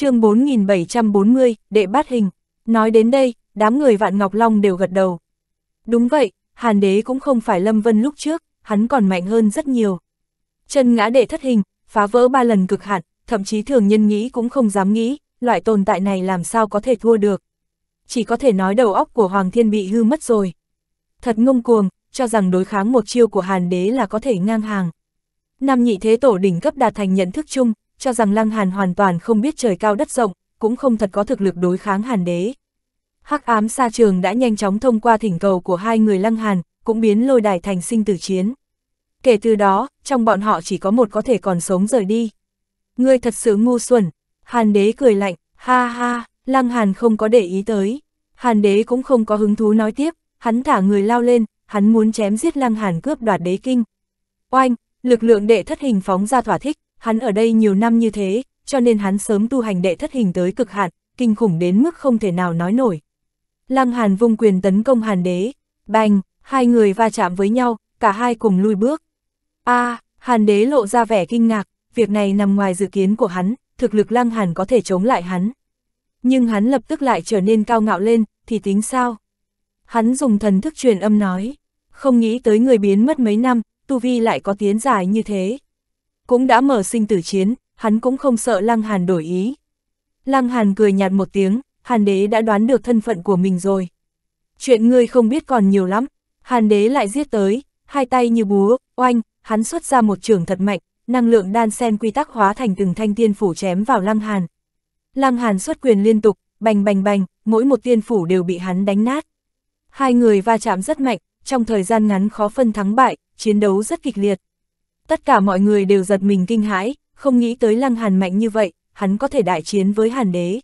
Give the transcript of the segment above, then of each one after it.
chương 4740, đệ bát hình. Nói đến đây, đám người vạn Ngọc Long đều gật đầu. Đúng vậy, Hàn đế cũng không phải Lâm Vân lúc trước, hắn còn mạnh hơn rất nhiều. Chân ngã đệ thất hình, phá vỡ ba lần cực hạn, thậm chí thường nhân nghĩ cũng không dám nghĩ, loại tồn tại này làm sao có thể thua được. Chỉ có thể nói đầu óc của Hoàng Thiên bị hư mất rồi. Thật ngông cuồng, cho rằng đối kháng một chiêu của Hàn đế là có thể ngang hàng. Nam nhị thế tổ đỉnh cấp đạt thành nhận thức chung, cho rằng Lăng Hàn hoàn toàn không biết trời cao đất rộng, cũng không thật có thực lực đối kháng Hàn đế. Hắc ám xa trường đã nhanh chóng thông qua thỉnh cầu của hai người Lăng Hàn, cũng biến lôi đài thành sinh tử chiến. Kể từ đó, trong bọn họ chỉ có một có thể còn sống rời đi. Ngươi thật sự ngu xuẩn, Hàn đế cười lạnh, ha ha, Lăng Hàn không có để ý tới. Hàn đế cũng không có hứng thú nói tiếp, hắn thả người lao lên, hắn muốn chém giết Lăng Hàn cướp đoạt đế kinh. Oanh, lực lượng đệ thất hình phóng ra thỏa thích, hắn ở đây nhiều năm như thế, cho nên hắn sớm tu hành đệ thất hình tới cực hạn, kinh khủng đến mức không thể nào nói nổi. Lăng Hàn vung quyền tấn công Hàn Đế, bành, hai người va chạm với nhau, cả hai cùng lui bước. A, à, Hàn Đế lộ ra vẻ kinh ngạc, việc này nằm ngoài dự kiến của hắn, thực lực Lăng Hàn có thể chống lại hắn. Nhưng hắn lập tức lại trở nên cao ngạo lên, thì tính sao? Hắn dùng thần thức truyền âm nói, không nghĩ tới người biến mất mấy năm, tu vi lại có tiến dài như thế cũng đã mở sinh tử chiến, hắn cũng không sợ Lăng Hàn đổi ý. Lăng Hàn cười nhạt một tiếng, Hàn đế đã đoán được thân phận của mình rồi. Chuyện ngươi không biết còn nhiều lắm, Hàn đế lại giết tới, hai tay như búa, oanh, hắn xuất ra một trường thật mạnh, năng lượng đan sen quy tắc hóa thành từng thanh tiên phủ chém vào Lăng Hàn. Lăng Hàn xuất quyền liên tục, bành bành bành, mỗi một tiên phủ đều bị hắn đánh nát. Hai người va chạm rất mạnh, trong thời gian ngắn khó phân thắng bại, chiến đấu rất kịch liệt. Tất cả mọi người đều giật mình kinh hãi, không nghĩ tới lăng hàn mạnh như vậy, hắn có thể đại chiến với hàn đế.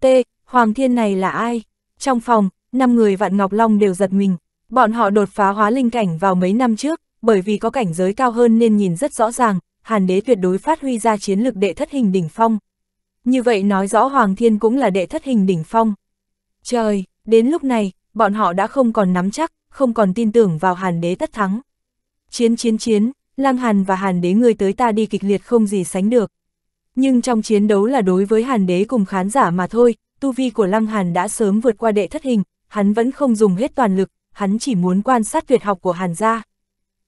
T. Hoàng thiên này là ai? Trong phòng, năm người vạn Ngọc Long đều giật mình. Bọn họ đột phá hóa linh cảnh vào mấy năm trước, bởi vì có cảnh giới cao hơn nên nhìn rất rõ ràng, hàn đế tuyệt đối phát huy ra chiến lực đệ thất hình đỉnh phong. Như vậy nói rõ Hoàng thiên cũng là đệ thất hình đỉnh phong. Trời, đến lúc này, bọn họ đã không còn nắm chắc, không còn tin tưởng vào hàn đế tất thắng. Chiến chiến chiến, Lam Hàn và Hàn đế người tới ta đi kịch liệt không gì sánh được. Nhưng trong chiến đấu là đối với Hàn đế cùng khán giả mà thôi, tu vi của Lăng Hàn đã sớm vượt qua đệ thất hình, hắn vẫn không dùng hết toàn lực, hắn chỉ muốn quan sát tuyệt học của Hàn gia.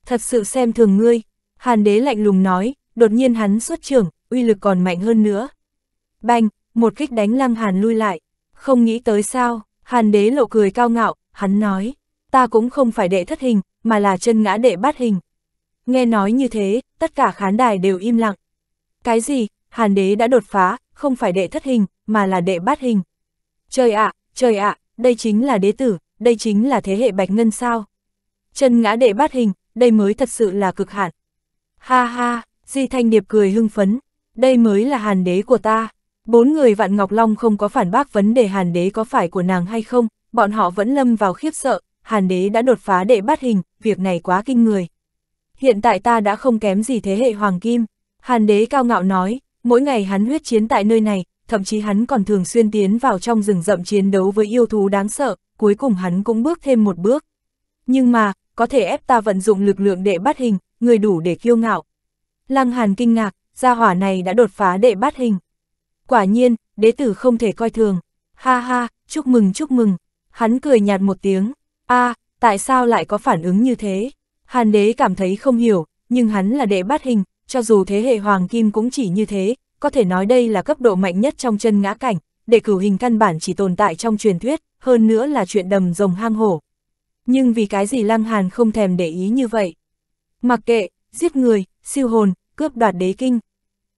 Thật sự xem thường ngươi, Hàn đế lạnh lùng nói, đột nhiên hắn xuất trưởng, uy lực còn mạnh hơn nữa. Bành, một kích đánh Lăng Hàn lui lại, không nghĩ tới sao, Hàn đế lộ cười cao ngạo, hắn nói, ta cũng không phải đệ thất hình, mà là chân ngã đệ bát hình. Nghe nói như thế, tất cả khán đài đều im lặng. Cái gì, Hàn đế đã đột phá, không phải đệ thất hình, mà là đệ bát hình. Trời ạ, trời ạ, đây chính là đế tử, đây chính là thế hệ bạch ngân sao. Chân ngã đệ bát hình, đây mới thật sự là cực hạn. Ha ha, Di Thanh Điệp cười hưng phấn, đây mới là hàn đế của ta. Bốn người Vạn Ngọc Long không có phản bác vấn đề hàn đế có phải của nàng hay không, bọn họ vẫn lâm vào khiếp sợ, hàn đế đã đột phá đệ bát hình, việc này quá kinh người hiện tại ta đã không kém gì thế hệ Hoàng Kim. Hàn đế cao ngạo nói, mỗi ngày hắn huyết chiến tại nơi này, thậm chí hắn còn thường xuyên tiến vào trong rừng rậm chiến đấu với yêu thú đáng sợ, cuối cùng hắn cũng bước thêm một bước. Nhưng mà, có thể ép ta vận dụng lực lượng đệ bắt hình, người đủ để kiêu ngạo. Lăng Hàn kinh ngạc, gia hỏa này đã đột phá đệ bắt hình. Quả nhiên, đế tử không thể coi thường. Ha ha, chúc mừng chúc mừng. Hắn cười nhạt một tiếng. a à, tại sao lại có phản ứng như thế? Hàn đế cảm thấy không hiểu, nhưng hắn là đệ bát hình, cho dù thế hệ hoàng kim cũng chỉ như thế, có thể nói đây là cấp độ mạnh nhất trong chân ngã cảnh, đệ cửu hình căn bản chỉ tồn tại trong truyền thuyết, hơn nữa là chuyện đầm rồng hang hổ. Nhưng vì cái gì Lăng Hàn không thèm để ý như vậy? Mặc kệ, giết người, siêu hồn, cướp đoạt đế kinh.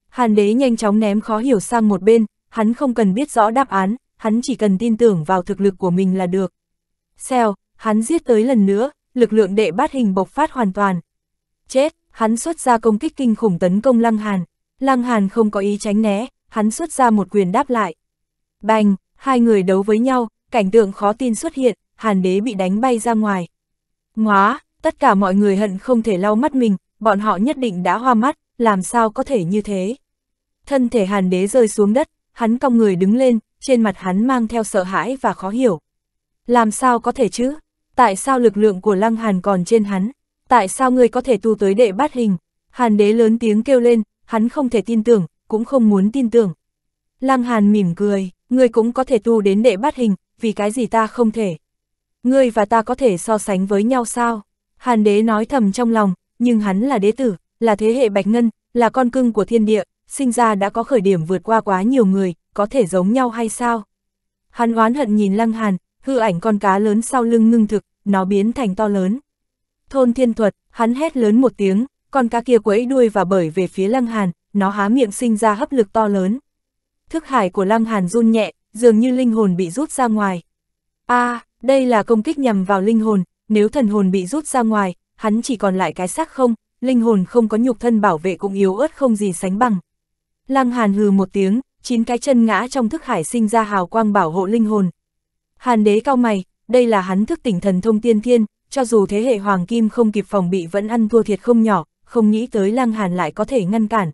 Hàn đế nhanh chóng ném khó hiểu sang một bên, hắn không cần biết rõ đáp án, hắn chỉ cần tin tưởng vào thực lực của mình là được. Xèo, hắn giết tới lần nữa, lực lượng đệ bát hình bộc phát hoàn toàn. Chết, hắn xuất ra công kích kinh khủng tấn công Lăng Hàn, Lăng Hàn không có ý tránh né, hắn xuất ra một quyền đáp lại. Bành, hai người đấu với nhau, cảnh tượng khó tin xuất hiện, Hàn đế bị đánh bay ra ngoài. Ngóa, tất cả mọi người hận không thể lau mắt mình, bọn họ nhất định đã hoa mắt, làm sao có thể như thế. Thân thể Hàn đế rơi xuống đất, hắn cong người đứng lên, trên mặt hắn mang theo sợ hãi và khó hiểu. Làm sao có thể chứ? tại sao lực lượng của Lăng Hàn còn trên hắn, tại sao ngươi có thể tu tới đệ bát hình, Hàn đế lớn tiếng kêu lên, hắn không thể tin tưởng, cũng không muốn tin tưởng. Lăng Hàn mỉm cười, ngươi cũng có thể tu đến đệ bát hình, vì cái gì ta không thể. Ngươi và ta có thể so sánh với nhau sao? Hàn đế nói thầm trong lòng, nhưng hắn là đế tử, là thế hệ bạch ngân, là con cưng của thiên địa, sinh ra đã có khởi điểm vượt qua quá nhiều người, có thể giống nhau hay sao? Hắn oán hận nhìn Lăng Hàn, hư ảnh con cá lớn sau lưng ngưng thực, nó biến thành to lớn. Thôn thiên thuật, hắn hét lớn một tiếng, con cá kia quẫy đuôi và bởi về phía lăng hàn, nó há miệng sinh ra hấp lực to lớn. Thức hải của lăng hàn run nhẹ, dường như linh hồn bị rút ra ngoài. a à, đây là công kích nhằm vào linh hồn, nếu thần hồn bị rút ra ngoài, hắn chỉ còn lại cái xác không, linh hồn không có nhục thân bảo vệ cũng yếu ớt không gì sánh bằng. Lăng hàn hừ một tiếng, chín cái chân ngã trong thức hải sinh ra hào quang bảo hộ linh hồn, Hàn đế cao mày, đây là hắn thức tỉnh thần thông tiên thiên, cho dù thế hệ hoàng kim không kịp phòng bị vẫn ăn thua thiệt không nhỏ, không nghĩ tới lăng hàn lại có thể ngăn cản.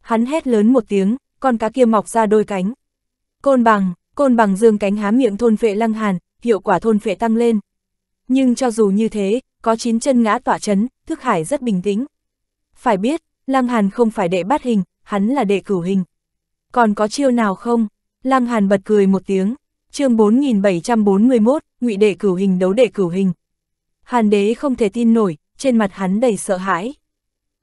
Hắn hét lớn một tiếng, con cá kia mọc ra đôi cánh. Côn bằng, côn bằng dương cánh há miệng thôn phệ lăng hàn, hiệu quả thôn phệ tăng lên. Nhưng cho dù như thế, có chín chân ngã tỏa chấn, thức hải rất bình tĩnh. Phải biết, lăng hàn không phải đệ bát hình, hắn là đệ cửu hình. Còn có chiêu nào không? Lăng hàn bật cười một tiếng, chương 4741, ngụy đệ cửu hình đấu đệ cửu hình. Hàn đế không thể tin nổi, trên mặt hắn đầy sợ hãi.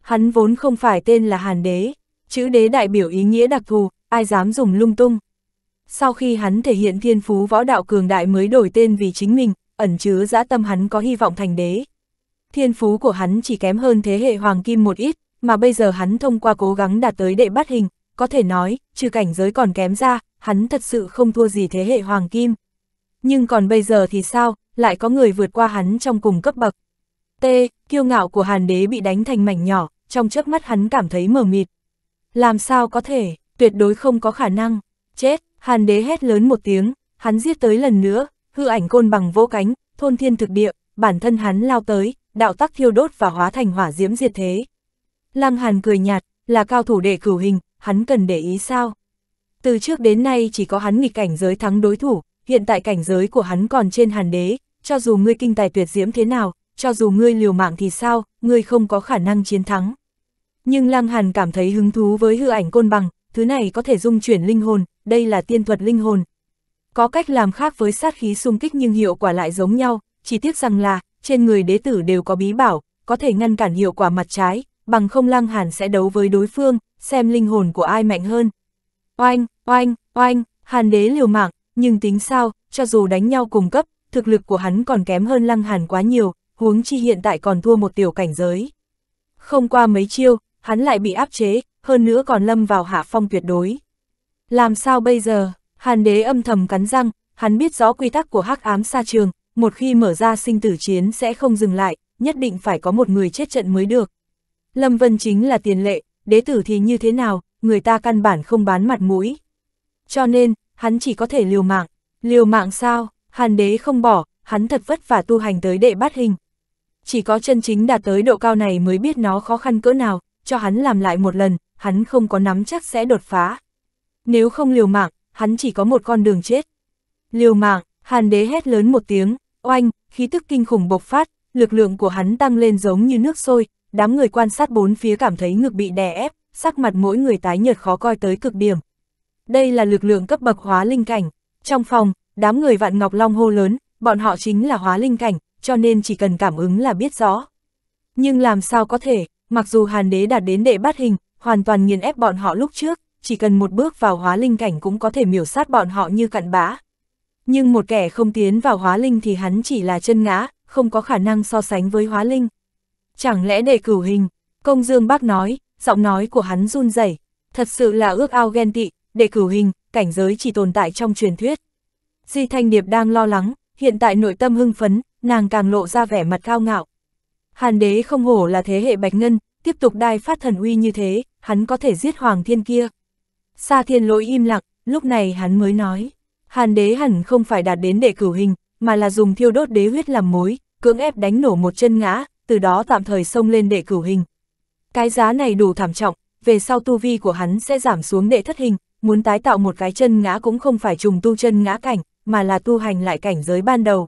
Hắn vốn không phải tên là Hàn đế, chữ đế đại biểu ý nghĩa đặc thù, ai dám dùng lung tung. Sau khi hắn thể hiện thiên phú võ đạo cường đại mới đổi tên vì chính mình, ẩn chứa dã tâm hắn có hy vọng thành đế. Thiên phú của hắn chỉ kém hơn thế hệ hoàng kim một ít, mà bây giờ hắn thông qua cố gắng đạt tới đệ bát hình, có thể nói, trừ cảnh giới còn kém ra, hắn thật sự không thua gì thế hệ Hoàng Kim. Nhưng còn bây giờ thì sao, lại có người vượt qua hắn trong cùng cấp bậc. T, kiêu ngạo của Hàn Đế bị đánh thành mảnh nhỏ, trong trước mắt hắn cảm thấy mờ mịt. Làm sao có thể, tuyệt đối không có khả năng. Chết, Hàn Đế hét lớn một tiếng, hắn giết tới lần nữa, hư ảnh côn bằng vỗ cánh, thôn thiên thực địa, bản thân hắn lao tới, đạo tắc thiêu đốt và hóa thành hỏa diễm diệt thế. Lăng Hàn cười nhạt, là cao thủ đệ cửu hình, hắn cần để ý sao? Từ trước đến nay chỉ có hắn nghịch cảnh giới thắng đối thủ, hiện tại cảnh giới của hắn còn trên hàn đế, cho dù ngươi kinh tài tuyệt diễm thế nào, cho dù ngươi liều mạng thì sao, ngươi không có khả năng chiến thắng. Nhưng Lăng Hàn cảm thấy hứng thú với hư ảnh côn bằng, thứ này có thể dung chuyển linh hồn, đây là tiên thuật linh hồn. Có cách làm khác với sát khí xung kích nhưng hiệu quả lại giống nhau, chỉ tiếc rằng là, trên người đế tử đều có bí bảo, có thể ngăn cản hiệu quả mặt trái, bằng không Lăng Hàn sẽ đấu với đối phương, xem linh hồn của ai mạnh hơn, oanh, oanh, oanh, hàn đế liều mạng, nhưng tính sao, cho dù đánh nhau cùng cấp, thực lực của hắn còn kém hơn lăng hàn quá nhiều, huống chi hiện tại còn thua một tiểu cảnh giới. Không qua mấy chiêu, hắn lại bị áp chế, hơn nữa còn lâm vào hạ phong tuyệt đối. Làm sao bây giờ, hàn đế âm thầm cắn răng, hắn biết rõ quy tắc của hắc ám sa trường, một khi mở ra sinh tử chiến sẽ không dừng lại, nhất định phải có một người chết trận mới được. Lâm Vân chính là tiền lệ, đế tử thì như thế nào, người ta căn bản không bán mặt mũi. Cho nên, hắn chỉ có thể liều mạng. Liều mạng sao, hàn đế không bỏ, hắn thật vất vả tu hành tới đệ bát hình. Chỉ có chân chính đạt tới độ cao này mới biết nó khó khăn cỡ nào, cho hắn làm lại một lần, hắn không có nắm chắc sẽ đột phá. Nếu không liều mạng, hắn chỉ có một con đường chết. Liều mạng, hàn đế hét lớn một tiếng, oanh, khí tức kinh khủng bộc phát, lực lượng của hắn tăng lên giống như nước sôi, đám người quan sát bốn phía cảm thấy ngực bị đè ép sắc mặt mỗi người tái nhợt khó coi tới cực điểm. Đây là lực lượng cấp bậc hóa linh cảnh. Trong phòng, đám người vạn ngọc long hô lớn, bọn họ chính là hóa linh cảnh, cho nên chỉ cần cảm ứng là biết rõ. Nhưng làm sao có thể, mặc dù hàn đế đạt đến đệ bát hình, hoàn toàn nghiền ép bọn họ lúc trước, chỉ cần một bước vào hóa linh cảnh cũng có thể miểu sát bọn họ như cặn bã. Nhưng một kẻ không tiến vào hóa linh thì hắn chỉ là chân ngã, không có khả năng so sánh với hóa linh. Chẳng lẽ đệ cửu hình, công dương bác nói, giọng nói của hắn run rẩy thật sự là ước ao ghen tị, để cửu hình, cảnh giới chỉ tồn tại trong truyền thuyết. Di Thanh Điệp đang lo lắng, hiện tại nội tâm hưng phấn, nàng càng lộ ra vẻ mặt cao ngạo. Hàn đế không hổ là thế hệ bạch ngân, tiếp tục đai phát thần uy như thế, hắn có thể giết hoàng thiên kia. Sa thiên lỗi im lặng, lúc này hắn mới nói, hàn đế hẳn không phải đạt đến để cửu hình, mà là dùng thiêu đốt đế huyết làm mối, cưỡng ép đánh nổ một chân ngã, từ đó tạm thời xông lên để cửu hình. Cái giá này đủ thảm trọng, về sau tu vi của hắn sẽ giảm xuống đệ thất hình, muốn tái tạo một cái chân ngã cũng không phải trùng tu chân ngã cảnh, mà là tu hành lại cảnh giới ban đầu.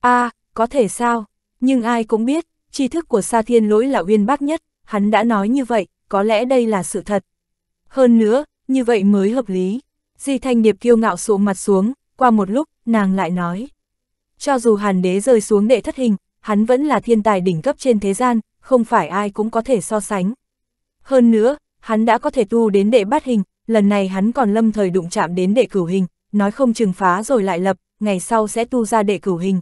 a à, có thể sao? Nhưng ai cũng biết, tri thức của Sa Thiên Lỗi là uyên bác nhất, hắn đã nói như vậy, có lẽ đây là sự thật. Hơn nữa, như vậy mới hợp lý. Di Thanh Điệp kiêu ngạo sụ mặt xuống, qua một lúc, nàng lại nói. Cho dù hàn đế rơi xuống đệ thất hình, hắn vẫn là thiên tài đỉnh cấp trên thế gian, không phải ai cũng có thể so sánh. Hơn nữa, hắn đã có thể tu đến đệ bát hình, lần này hắn còn lâm thời đụng chạm đến đệ cửu hình, nói không chừng phá rồi lại lập, ngày sau sẽ tu ra đệ cửu hình.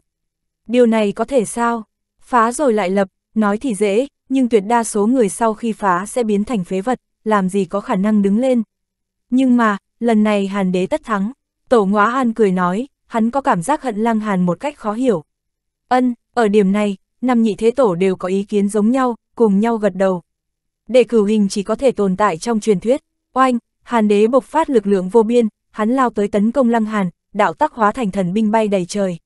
Điều này có thể sao? Phá rồi lại lập, nói thì dễ, nhưng tuyệt đa số người sau khi phá sẽ biến thành phế vật, làm gì có khả năng đứng lên. Nhưng mà, lần này Hàn đế tất thắng, tổ ngóa an cười nói, hắn có cảm giác hận lăng Hàn một cách khó hiểu. Ân, ở điểm này, năm nhị thế tổ đều có ý kiến giống nhau, cùng nhau gật đầu. Đệ cửu hình chỉ có thể tồn tại trong truyền thuyết, oanh, hàn đế bộc phát lực lượng vô biên, hắn lao tới tấn công lăng hàn, đạo tắc hóa thành thần binh bay đầy trời.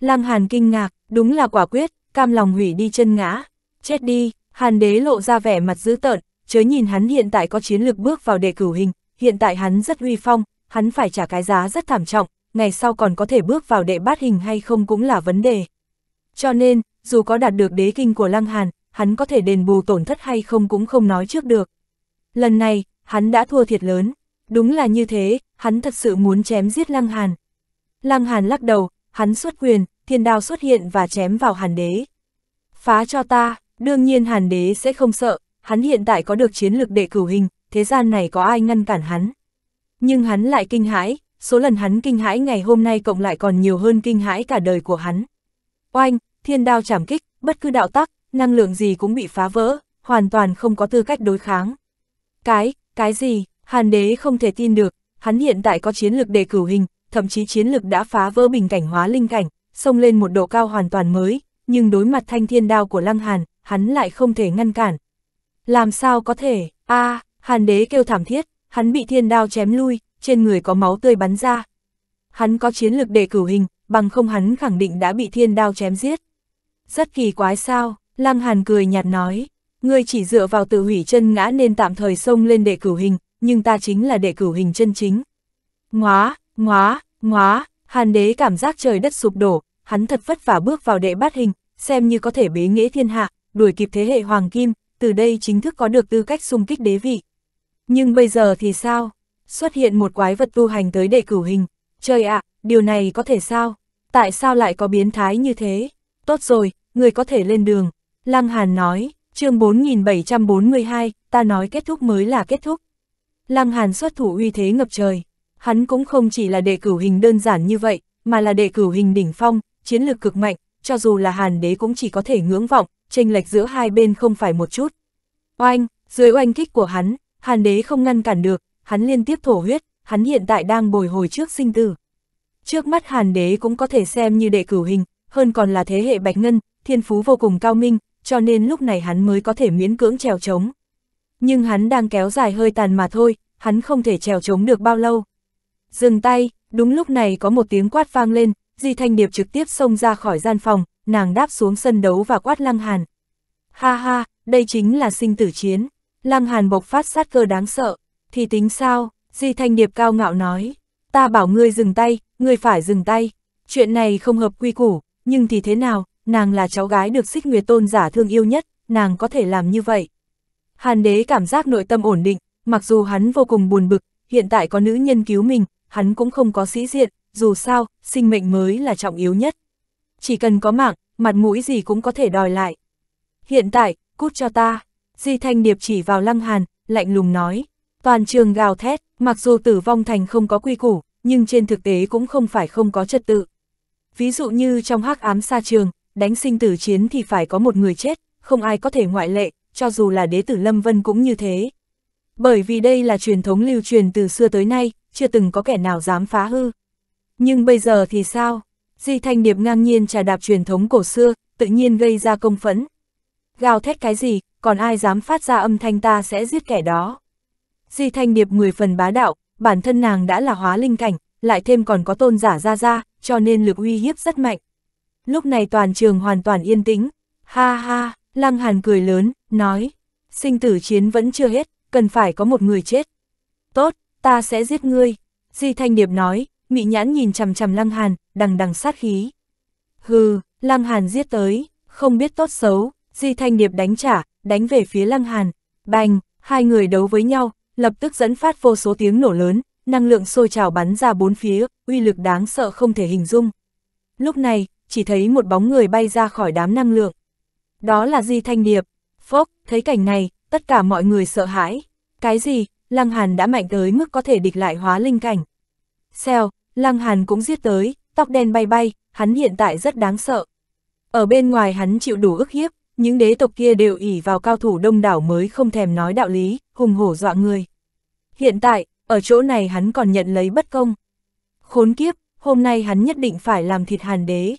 Lăng hàn kinh ngạc, đúng là quả quyết, cam lòng hủy đi chân ngã, chết đi, hàn đế lộ ra vẻ mặt dữ tợn, chớ nhìn hắn hiện tại có chiến lược bước vào đệ cửu hình, hiện tại hắn rất uy phong, hắn phải trả cái giá rất thảm trọng, ngày sau còn có thể bước vào đệ bát hình hay không cũng là vấn đề. Cho nên, dù có đạt được đế kinh của Lăng Hàn, hắn có thể đền bù tổn thất hay không cũng không nói trước được. Lần này, hắn đã thua thiệt lớn. Đúng là như thế, hắn thật sự muốn chém giết Lăng Hàn. Lăng Hàn lắc đầu, hắn xuất quyền, thiên đao xuất hiện và chém vào Hàn đế. Phá cho ta, đương nhiên Hàn đế sẽ không sợ, hắn hiện tại có được chiến lược đệ cửu hình, thế gian này có ai ngăn cản hắn. Nhưng hắn lại kinh hãi, số lần hắn kinh hãi ngày hôm nay cộng lại còn nhiều hơn kinh hãi cả đời của hắn. Oanh, thiên đao chảm kích, bất cứ đạo tắc, năng lượng gì cũng bị phá vỡ, hoàn toàn không có tư cách đối kháng. Cái, cái gì, hàn đế không thể tin được, hắn hiện tại có chiến lực đề cửu hình, thậm chí chiến lực đã phá vỡ bình cảnh hóa linh cảnh, xông lên một độ cao hoàn toàn mới, nhưng đối mặt thanh thiên đao của lăng hàn, hắn lại không thể ngăn cản. Làm sao có thể, a à, hàn đế kêu thảm thiết, hắn bị thiên đao chém lui, trên người có máu tươi bắn ra. Hắn có chiến lực đề cửu hình, bằng không hắn khẳng định đã bị thiên đao chém giết. Rất kỳ quái sao, Lăng Hàn cười nhạt nói, ngươi chỉ dựa vào tự hủy chân ngã nên tạm thời xông lên đệ cửu hình, nhưng ta chính là đệ cửu hình chân chính. Ngóa, ngóa, ngóa, Hàn đế cảm giác trời đất sụp đổ, hắn thật vất vả bước vào đệ bát hình, xem như có thể bế nghĩa thiên hạ, đuổi kịp thế hệ hoàng kim, từ đây chính thức có được tư cách xung kích đế vị. Nhưng bây giờ thì sao? Xuất hiện một quái vật tu hành tới đệ cửu hình. Trời ạ, điều này có thể sao? Tại sao lại có biến thái như thế? tốt rồi, người có thể lên đường. Lăng Hàn nói, chương 4742, ta nói kết thúc mới là kết thúc. Lăng Hàn xuất thủ uy thế ngập trời. Hắn cũng không chỉ là đệ cửu hình đơn giản như vậy, mà là đệ cửu hình đỉnh phong, chiến lược cực mạnh, cho dù là Hàn đế cũng chỉ có thể ngưỡng vọng, chênh lệch giữa hai bên không phải một chút. Oanh, dưới oanh kích của hắn, Hàn đế không ngăn cản được, hắn liên tiếp thổ huyết, hắn hiện tại đang bồi hồi trước sinh tử. Trước mắt Hàn đế cũng có thể xem như đệ cửu hình, hơn còn là thế hệ Bạch Ngân, thiên phú vô cùng cao minh, cho nên lúc này hắn mới có thể miễn cưỡng trèo trống. Nhưng hắn đang kéo dài hơi tàn mà thôi, hắn không thể trèo trống được bao lâu. Dừng tay, đúng lúc này có một tiếng quát vang lên, Di Thanh Điệp trực tiếp xông ra khỏi gian phòng, nàng đáp xuống sân đấu và quát Lăng Hàn. Ha ha, đây chính là sinh tử chiến. Lăng Hàn bộc phát sát cơ đáng sợ. Thì tính sao, Di Thanh Điệp cao ngạo nói. Ta bảo ngươi dừng tay, ngươi phải dừng tay. Chuyện này không hợp quy củ, nhưng thì thế nào, nàng là cháu gái được xích nguyệt tôn giả thương yêu nhất, nàng có thể làm như vậy. Hàn đế cảm giác nội tâm ổn định, mặc dù hắn vô cùng buồn bực, hiện tại có nữ nhân cứu mình, hắn cũng không có sĩ diện, dù sao, sinh mệnh mới là trọng yếu nhất. Chỉ cần có mạng, mặt mũi gì cũng có thể đòi lại. Hiện tại, cút cho ta, Di Thanh Điệp chỉ vào Lăng Hàn, lạnh lùng nói. Toàn trường gào thét, mặc dù tử vong thành không có quy củ, nhưng trên thực tế cũng không phải không có trật tự. Ví dụ như trong hắc ám xa trường, đánh sinh tử chiến thì phải có một người chết, không ai có thể ngoại lệ, cho dù là đế tử Lâm Vân cũng như thế. Bởi vì đây là truyền thống lưu truyền từ xưa tới nay, chưa từng có kẻ nào dám phá hư. Nhưng bây giờ thì sao? Di Thanh Điệp ngang nhiên trà đạp truyền thống cổ xưa, tự nhiên gây ra công phẫn. Gào thét cái gì, còn ai dám phát ra âm thanh ta sẽ giết kẻ đó. Di Thanh Điệp 10 phần bá đạo, bản thân nàng đã là hóa linh cảnh, lại thêm còn có tôn giả ra ra, cho nên lực uy hiếp rất mạnh. Lúc này toàn trường hoàn toàn yên tĩnh, ha ha, Lăng Hàn cười lớn, nói, sinh tử chiến vẫn chưa hết, cần phải có một người chết. Tốt, ta sẽ giết ngươi, Di Thanh Điệp nói, mị nhãn nhìn chằm chằm Lăng Hàn, đằng đằng sát khí. Hừ, Lăng Hàn giết tới, không biết tốt xấu, Di Thanh Điệp đánh trả, đánh về phía Lăng Hàn, bành, hai người đấu với nhau, lập tức dẫn phát vô số tiếng nổ lớn, năng lượng sôi trào bắn ra bốn phía, uy lực đáng sợ không thể hình dung. Lúc này, chỉ thấy một bóng người bay ra khỏi đám năng lượng. Đó là Di Thanh Điệp. Phốc, thấy cảnh này, tất cả mọi người sợ hãi. Cái gì, Lăng Hàn đã mạnh tới mức có thể địch lại hóa linh cảnh. Xeo Lăng Hàn cũng giết tới, tóc đen bay bay, hắn hiện tại rất đáng sợ. Ở bên ngoài hắn chịu đủ ức hiếp, những đế tộc kia đều ỉ vào cao thủ đông đảo mới không thèm nói đạo lý, hùng hổ dọa người. Hiện tại, ở chỗ này hắn còn nhận lấy bất công. Khốn kiếp, hôm nay hắn nhất định phải làm thịt hàn đế.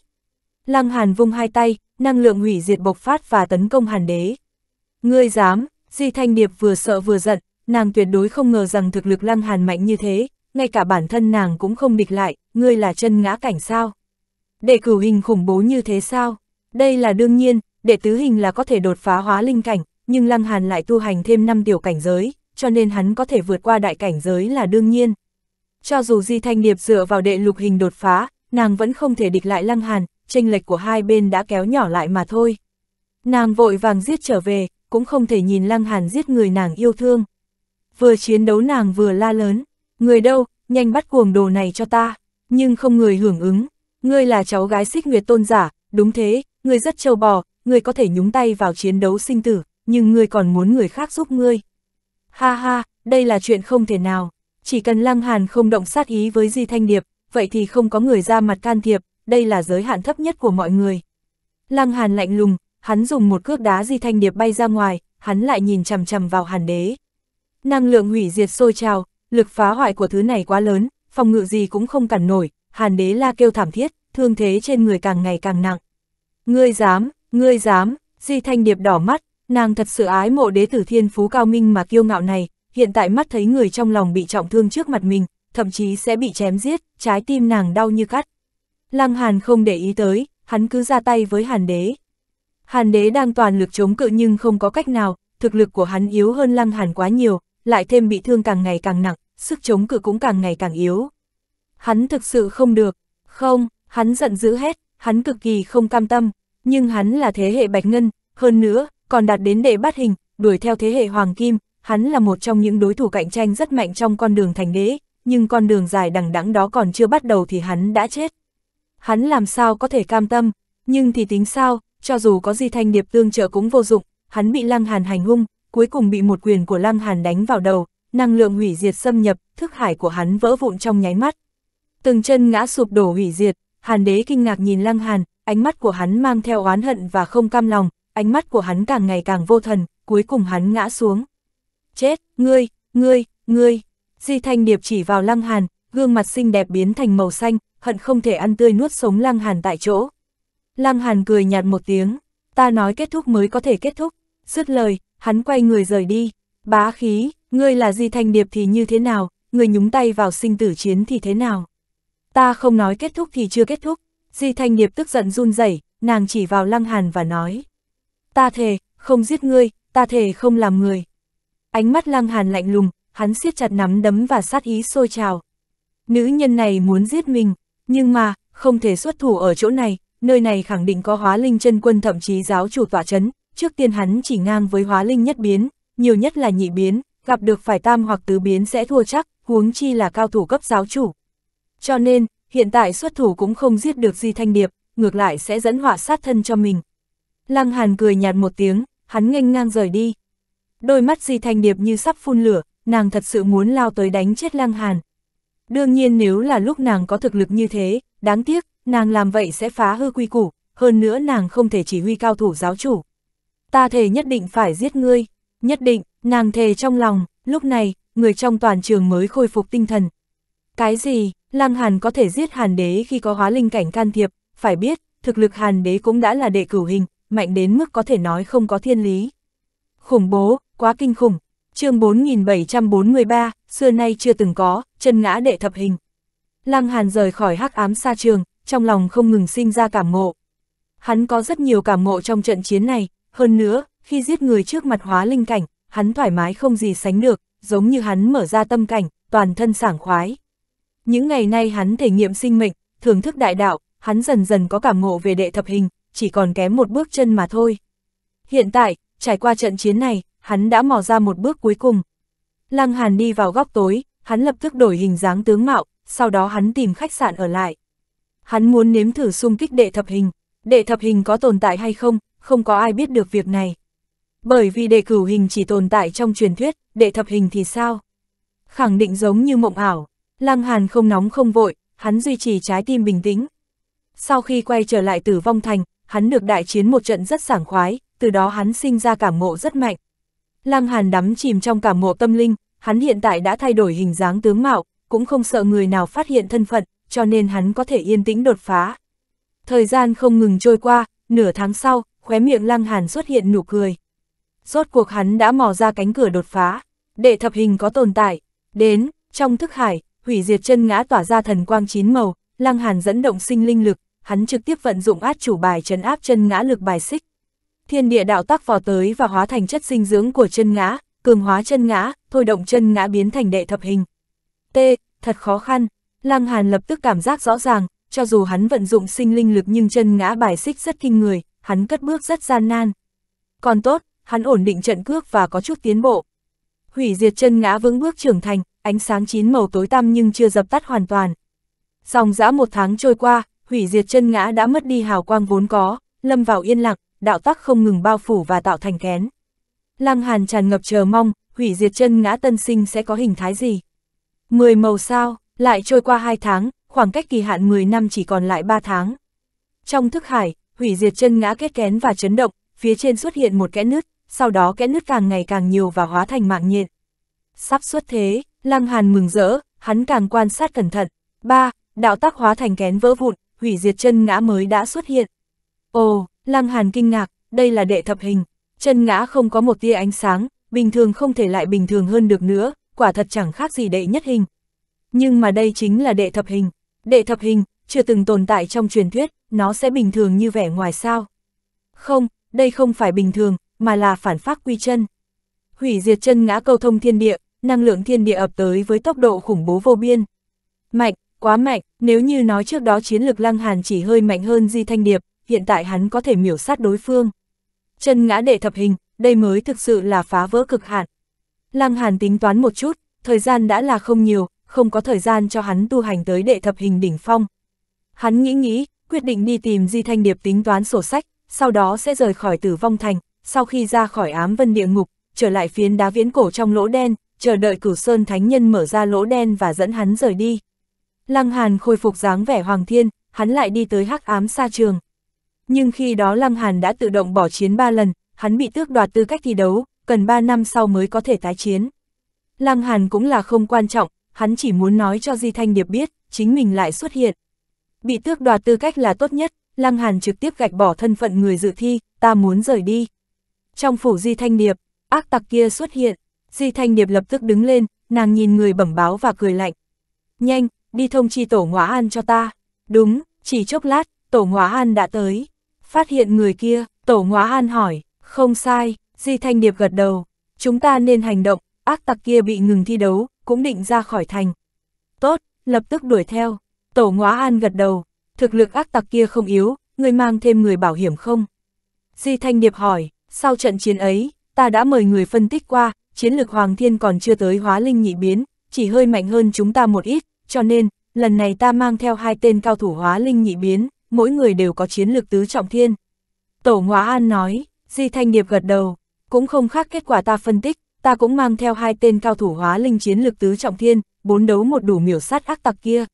Lăng hàn vung hai tay, năng lượng hủy diệt bộc phát và tấn công hàn đế. Ngươi dám, Di Thanh Điệp vừa sợ vừa giận, nàng tuyệt đối không ngờ rằng thực lực lăng hàn mạnh như thế, ngay cả bản thân nàng cũng không địch lại, ngươi là chân ngã cảnh sao. Đệ cửu hình khủng bố như thế sao? Đây là đương nhiên, đệ tứ hình là có thể đột phá hóa linh cảnh, nhưng lăng hàn lại tu hành thêm năm tiểu cảnh giới, cho nên hắn có thể vượt qua đại cảnh giới là đương nhiên. Cho dù Di Thanh Điệp dựa vào đệ lục hình đột phá, nàng vẫn không thể địch lại Lăng Hàn, tranh lệch của hai bên đã kéo nhỏ lại mà thôi. Nàng vội vàng giết trở về, cũng không thể nhìn Lăng Hàn giết người nàng yêu thương. Vừa chiến đấu nàng vừa la lớn, người đâu, nhanh bắt cuồng đồ này cho ta, nhưng không người hưởng ứng. Ngươi là cháu gái xích nguyệt tôn giả, đúng thế, ngươi rất trâu bò, ngươi có thể nhúng tay vào chiến đấu sinh tử, nhưng ngươi còn muốn người khác giúp ngươi. Ha ha, đây là chuyện không thể nào. Chỉ cần Lăng Hàn không động sát ý với Di Thanh Điệp, vậy thì không có người ra mặt can thiệp, đây là giới hạn thấp nhất của mọi người. Lăng Hàn lạnh lùng, hắn dùng một cước đá Di Thanh Điệp bay ra ngoài, hắn lại nhìn chằm chằm vào Hàn Đế. Năng lượng hủy diệt sôi trào, lực phá hoại của thứ này quá lớn, phòng ngự gì cũng không cản nổi, Hàn Đế la kêu thảm thiết, thương thế trên người càng ngày càng nặng. Ngươi dám, ngươi dám, Di Thanh Điệp đỏ mắt, Nàng thật sự ái mộ đế tử thiên phú cao minh mà kiêu ngạo này, hiện tại mắt thấy người trong lòng bị trọng thương trước mặt mình, thậm chí sẽ bị chém giết, trái tim nàng đau như cắt. Lăng Hàn không để ý tới, hắn cứ ra tay với Hàn đế. Hàn đế đang toàn lực chống cự nhưng không có cách nào, thực lực của hắn yếu hơn Lăng Hàn quá nhiều, lại thêm bị thương càng ngày càng nặng, sức chống cự cũng càng ngày càng yếu. Hắn thực sự không được, không, hắn giận dữ hết, hắn cực kỳ không cam tâm, nhưng hắn là thế hệ Bạch Ngân, hơn nữa, còn đạt đến đệ bát hình, đuổi theo thế hệ Hoàng Kim, hắn là một trong những đối thủ cạnh tranh rất mạnh trong con đường thành đế, nhưng con đường dài đằng đẵng đó còn chưa bắt đầu thì hắn đã chết. Hắn làm sao có thể cam tâm, nhưng thì tính sao, cho dù có di thanh điệp tương trợ cũng vô dụng, hắn bị Lăng Hàn hành hung, cuối cùng bị một quyền của Lăng Hàn đánh vào đầu, năng lượng hủy diệt xâm nhập, thức hải của hắn vỡ vụn trong nháy mắt. Từng chân ngã sụp đổ hủy diệt, Hàn đế kinh ngạc nhìn Lăng Hàn, ánh mắt của hắn mang theo oán hận và không cam lòng, ánh mắt của hắn càng ngày càng vô thần, cuối cùng hắn ngã xuống. Chết, ngươi, ngươi, ngươi, Di Thanh Điệp chỉ vào Lăng Hàn, gương mặt xinh đẹp biến thành màu xanh, hận không thể ăn tươi nuốt sống Lăng Hàn tại chỗ. Lăng Hàn cười nhạt một tiếng, ta nói kết thúc mới có thể kết thúc, dứt lời, hắn quay người rời đi, bá khí, ngươi là Di Thanh Điệp thì như thế nào, ngươi nhúng tay vào sinh tử chiến thì thế nào. Ta không nói kết thúc thì chưa kết thúc, Di Thanh Điệp tức giận run rẩy, nàng chỉ vào Lăng Hàn và nói ta thề, không giết ngươi, ta thề không làm người. Ánh mắt lăng hàn lạnh lùng, hắn siết chặt nắm đấm và sát ý sôi trào. Nữ nhân này muốn giết mình, nhưng mà, không thể xuất thủ ở chỗ này, nơi này khẳng định có hóa linh chân quân thậm chí giáo chủ tỏa chấn, trước tiên hắn chỉ ngang với hóa linh nhất biến, nhiều nhất là nhị biến, gặp được phải tam hoặc tứ biến sẽ thua chắc, huống chi là cao thủ cấp giáo chủ. Cho nên, hiện tại xuất thủ cũng không giết được Di Thanh Điệp, ngược lại sẽ dẫn họa sát thân cho mình, Lăng Hàn cười nhạt một tiếng, hắn nghênh ngang rời đi. Đôi mắt Di Thanh Điệp như sắp phun lửa, nàng thật sự muốn lao tới đánh chết Lăng Hàn. Đương nhiên nếu là lúc nàng có thực lực như thế, đáng tiếc, nàng làm vậy sẽ phá hư quy củ, hơn nữa nàng không thể chỉ huy cao thủ giáo chủ. Ta thề nhất định phải giết ngươi, nhất định, nàng thề trong lòng, lúc này, người trong toàn trường mới khôi phục tinh thần. Cái gì, Lăng Hàn có thể giết Hàn đế khi có hóa linh cảnh can thiệp, phải biết, thực lực Hàn đế cũng đã là đệ cửu hình, mạnh đến mức có thể nói không có thiên lý. Khủng bố, quá kinh khủng. chương 4743, xưa nay chưa từng có, chân ngã đệ thập hình. Lăng Hàn rời khỏi hắc ám xa trường, trong lòng không ngừng sinh ra cảm ngộ. Hắn có rất nhiều cảm ngộ trong trận chiến này, hơn nữa, khi giết người trước mặt hóa linh cảnh, hắn thoải mái không gì sánh được, giống như hắn mở ra tâm cảnh, toàn thân sảng khoái. Những ngày nay hắn thể nghiệm sinh mệnh, thưởng thức đại đạo, hắn dần dần có cảm ngộ về đệ thập hình, chỉ còn kém một bước chân mà thôi. Hiện tại, trải qua trận chiến này, hắn đã mò ra một bước cuối cùng. Lăng Hàn đi vào góc tối, hắn lập tức đổi hình dáng tướng mạo, sau đó hắn tìm khách sạn ở lại. Hắn muốn nếm thử xung kích đệ thập hình, đệ thập hình có tồn tại hay không, không có ai biết được việc này. Bởi vì đệ cửu hình chỉ tồn tại trong truyền thuyết, đệ thập hình thì sao? Khẳng định giống như mộng ảo, Lăng Hàn không nóng không vội, hắn duy trì trái tim bình tĩnh. Sau khi quay trở lại tử vong thành, hắn được đại chiến một trận rất sảng khoái, từ đó hắn sinh ra cảm ngộ rất mạnh. Lăng Hàn đắm chìm trong cảm ngộ tâm linh, hắn hiện tại đã thay đổi hình dáng tướng mạo, cũng không sợ người nào phát hiện thân phận, cho nên hắn có thể yên tĩnh đột phá. Thời gian không ngừng trôi qua, nửa tháng sau, khóe miệng Lăng Hàn xuất hiện nụ cười. Rốt cuộc hắn đã mò ra cánh cửa đột phá, để thập hình có tồn tại. Đến, trong thức hải, hủy diệt chân ngã tỏa ra thần quang chín màu, Lăng Hàn dẫn động sinh linh lực, hắn trực tiếp vận dụng át chủ bài trấn áp chân ngã lực bài xích. Thiên địa đạo tắc vò tới và hóa thành chất dinh dưỡng của chân ngã, cường hóa chân ngã, thôi động chân ngã biến thành đệ thập hình. T, thật khó khăn, Lăng Hàn lập tức cảm giác rõ ràng, cho dù hắn vận dụng sinh linh lực nhưng chân ngã bài xích rất kinh người, hắn cất bước rất gian nan. Còn tốt, hắn ổn định trận cước và có chút tiến bộ. Hủy diệt chân ngã vững bước trưởng thành, ánh sáng chín màu tối tăm nhưng chưa dập tắt hoàn toàn. Dòng dã một tháng trôi qua, hủy diệt chân ngã đã mất đi hào quang vốn có, lâm vào yên lặng, đạo tắc không ngừng bao phủ và tạo thành kén. Lăng Hàn tràn ngập chờ mong, hủy diệt chân ngã tân sinh sẽ có hình thái gì. Mười màu sao, lại trôi qua hai tháng, khoảng cách kỳ hạn 10 năm chỉ còn lại ba tháng. Trong thức hải, hủy diệt chân ngã kết kén và chấn động, phía trên xuất hiện một kẽ nứt, sau đó kẽ nứt càng ngày càng nhiều và hóa thành mạng nhện. Sắp xuất thế, Lăng Hàn mừng rỡ, hắn càng quan sát cẩn thận. 3. Đạo tắc hóa thành kén vỡ vụn, hủy diệt chân ngã mới đã xuất hiện. Ồ, Lăng Hàn kinh ngạc, đây là đệ thập hình, chân ngã không có một tia ánh sáng, bình thường không thể lại bình thường hơn được nữa, quả thật chẳng khác gì đệ nhất hình. Nhưng mà đây chính là đệ thập hình, đệ thập hình, chưa từng tồn tại trong truyền thuyết, nó sẽ bình thường như vẻ ngoài sao. Không, đây không phải bình thường, mà là phản phát quy chân. Hủy diệt chân ngã câu thông thiên địa, năng lượng thiên địa ập tới với tốc độ khủng bố vô biên. Mạnh, Quá mạnh, nếu như nói trước đó chiến lực Lăng Hàn chỉ hơi mạnh hơn Di Thanh Điệp, hiện tại hắn có thể miểu sát đối phương. Chân ngã đệ thập hình, đây mới thực sự là phá vỡ cực hạn. Lăng Hàn tính toán một chút, thời gian đã là không nhiều, không có thời gian cho hắn tu hành tới đệ thập hình đỉnh phong. Hắn nghĩ nghĩ, quyết định đi tìm Di Thanh Điệp tính toán sổ sách, sau đó sẽ rời khỏi tử vong thành, sau khi ra khỏi ám vân địa ngục, trở lại phiến đá viễn cổ trong lỗ đen, chờ đợi cửu sơn thánh nhân mở ra lỗ đen và dẫn hắn rời đi. Lăng Hàn khôi phục dáng vẻ hoàng thiên, hắn lại đi tới hắc ám xa trường. Nhưng khi đó Lăng Hàn đã tự động bỏ chiến 3 lần, hắn bị tước đoạt tư cách thi đấu, cần 3 năm sau mới có thể tái chiến. Lăng Hàn cũng là không quan trọng, hắn chỉ muốn nói cho Di Thanh Điệp biết, chính mình lại xuất hiện. Bị tước đoạt tư cách là tốt nhất, Lăng Hàn trực tiếp gạch bỏ thân phận người dự thi, ta muốn rời đi. Trong phủ Di Thanh Điệp, ác tặc kia xuất hiện, Di Thanh Điệp lập tức đứng lên, nàng nhìn người bẩm báo và cười lạnh. Nhanh, đi thông chi tổ ngóa an cho ta. Đúng, chỉ chốc lát, tổ ngóa an đã tới. Phát hiện người kia, tổ ngóa an hỏi, không sai, Di Thanh Điệp gật đầu. Chúng ta nên hành động, ác tặc kia bị ngừng thi đấu, cũng định ra khỏi thành. Tốt, lập tức đuổi theo. Tổ ngóa an gật đầu, thực lực ác tặc kia không yếu, người mang thêm người bảo hiểm không? Di Thanh Điệp hỏi, sau trận chiến ấy, ta đã mời người phân tích qua, chiến lược Hoàng Thiên còn chưa tới hóa linh nhị biến, chỉ hơi mạnh hơn chúng ta một ít, cho nên, lần này ta mang theo hai tên cao thủ hóa linh nhị biến, mỗi người đều có chiến lược tứ trọng thiên. Tổ Hóa An nói, Di Thanh Điệp gật đầu, cũng không khác kết quả ta phân tích, ta cũng mang theo hai tên cao thủ hóa linh chiến lược tứ trọng thiên, bốn đấu một đủ miểu sát ác tặc kia.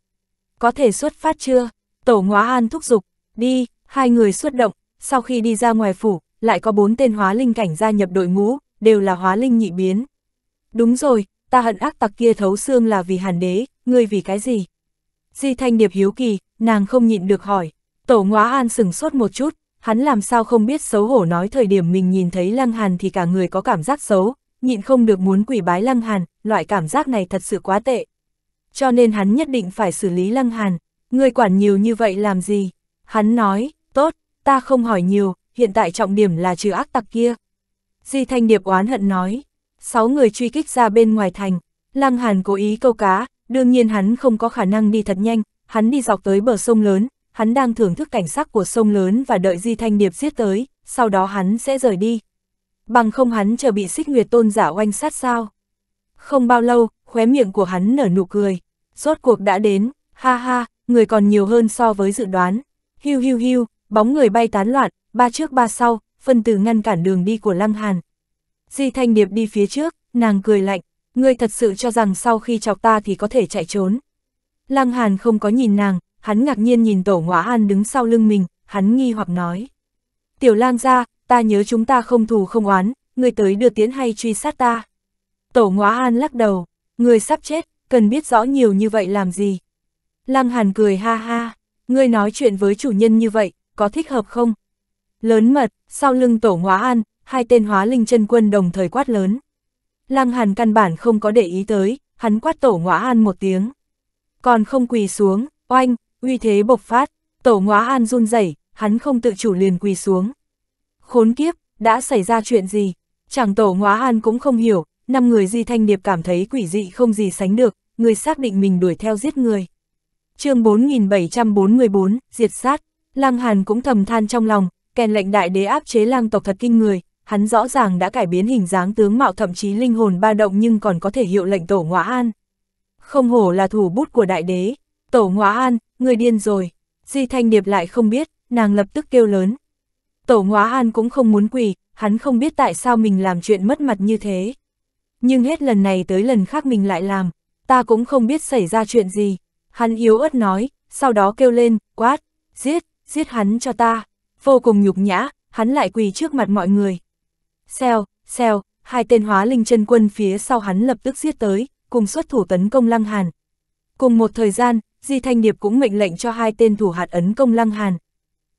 Có thể xuất phát chưa? Tổ Hóa An thúc giục, đi, hai người xuất động, sau khi đi ra ngoài phủ, lại có bốn tên hóa linh cảnh gia nhập đội ngũ, đều là hóa linh nhị biến. Đúng rồi, ta hận ác tặc kia thấu xương là vì hàn đế, ngươi vì cái gì? Di Thanh Điệp hiếu kỳ, nàng không nhịn được hỏi. Tổ Ngoá An sừng sốt một chút, hắn làm sao không biết xấu hổ nói thời điểm mình nhìn thấy Lăng Hàn thì cả người có cảm giác xấu, nhịn không được muốn quỷ bái Lăng Hàn, loại cảm giác này thật sự quá tệ. Cho nên hắn nhất định phải xử lý Lăng Hàn, ngươi quản nhiều như vậy làm gì? Hắn nói, tốt, ta không hỏi nhiều, hiện tại trọng điểm là trừ ác tặc kia. Di Thanh Điệp oán hận nói, sáu người truy kích ra bên ngoài thành, Lăng Hàn cố ý câu cá, Đương nhiên hắn không có khả năng đi thật nhanh, hắn đi dọc tới bờ sông lớn, hắn đang thưởng thức cảnh sắc của sông lớn và đợi Di Thanh Điệp giết tới, sau đó hắn sẽ rời đi. Bằng không hắn chờ bị xích nguyệt tôn giả oanh sát sao. Không bao lâu, khóe miệng của hắn nở nụ cười. Rốt cuộc đã đến, ha ha, người còn nhiều hơn so với dự đoán. Hiu hiu hiu, bóng người bay tán loạn, ba trước ba sau, phân tử ngăn cản đường đi của Lăng Hàn. Di Thanh Điệp đi phía trước, nàng cười lạnh, ngươi thật sự cho rằng sau khi chọc ta thì có thể chạy trốn. Lăng Hàn không có nhìn nàng, hắn ngạc nhiên nhìn tổ ngõa an đứng sau lưng mình, hắn nghi hoặc nói. Tiểu lang ra, ta nhớ chúng ta không thù không oán, ngươi tới đưa tiến hay truy sát ta. Tổ ngõa an lắc đầu, ngươi sắp chết, cần biết rõ nhiều như vậy làm gì. Lăng Hàn cười ha ha, ngươi nói chuyện với chủ nhân như vậy, có thích hợp không? Lớn mật, sau lưng tổ ngõa an, hai tên hóa linh chân quân đồng thời quát lớn. Lăng Hàn căn bản không có để ý tới, hắn quát tổ ngõa an một tiếng. Còn không quỳ xuống, oanh, uy thế bộc phát, tổ ngõa an run rẩy, hắn không tự chủ liền quỳ xuống. Khốn kiếp, đã xảy ra chuyện gì? Chẳng tổ ngõa an cũng không hiểu, năm người di thanh điệp cảm thấy quỷ dị không gì sánh được, người xác định mình đuổi theo giết người. chương 4744, diệt sát, Lăng Hàn cũng thầm than trong lòng, kèn lệnh đại đế áp chế lang tộc thật kinh người, hắn rõ ràng đã cải biến hình dáng tướng mạo thậm chí linh hồn ba động nhưng còn có thể hiệu lệnh tổ ngõa an. Không hổ là thủ bút của đại đế, tổ ngõa an, người điên rồi, Di Thanh Điệp lại không biết, nàng lập tức kêu lớn. Tổ ngõa an cũng không muốn quỳ, hắn không biết tại sao mình làm chuyện mất mặt như thế. Nhưng hết lần này tới lần khác mình lại làm, ta cũng không biết xảy ra chuyện gì. Hắn yếu ớt nói, sau đó kêu lên, quát, giết, giết hắn cho ta. Vô cùng nhục nhã, hắn lại quỳ trước mặt mọi người, Xèo, xèo, hai tên hóa linh chân quân phía sau hắn lập tức giết tới, cùng xuất thủ tấn công Lăng Hàn. Cùng một thời gian, Di Thanh Điệp cũng mệnh lệnh cho hai tên thủ hạt ấn công Lăng Hàn.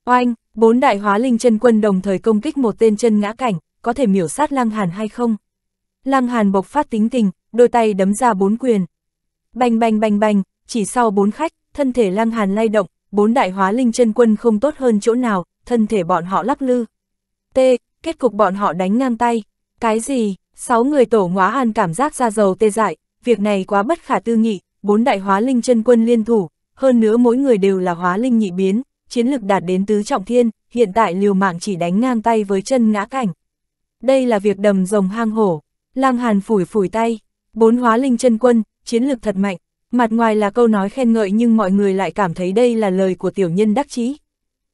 Oanh, bốn đại hóa linh chân quân đồng thời công kích một tên chân ngã cảnh, có thể miểu sát Lăng Hàn hay không? Lăng Hàn bộc phát tính tình, đôi tay đấm ra bốn quyền. Bành bành bành bành, chỉ sau bốn khách, thân thể Lăng Hàn lay động, bốn đại hóa linh chân quân không tốt hơn chỗ nào, thân thể bọn họ lắc lư. T, kết cục bọn họ đánh ngang tay. Cái gì, sáu người tổ hóa Hàn cảm giác ra dầu tê dại, việc này quá bất khả tư nghị, bốn đại hóa linh chân quân liên thủ, hơn nữa mỗi người đều là hóa linh nhị biến, chiến lực đạt đến tứ trọng thiên, hiện tại liều mạng chỉ đánh ngang tay với chân ngã cảnh. Đây là việc đầm rồng hang hổ, lang hàn phủi phủi tay, bốn hóa linh chân quân, chiến lực thật mạnh, mặt ngoài là câu nói khen ngợi nhưng mọi người lại cảm thấy đây là lời của tiểu nhân đắc chí.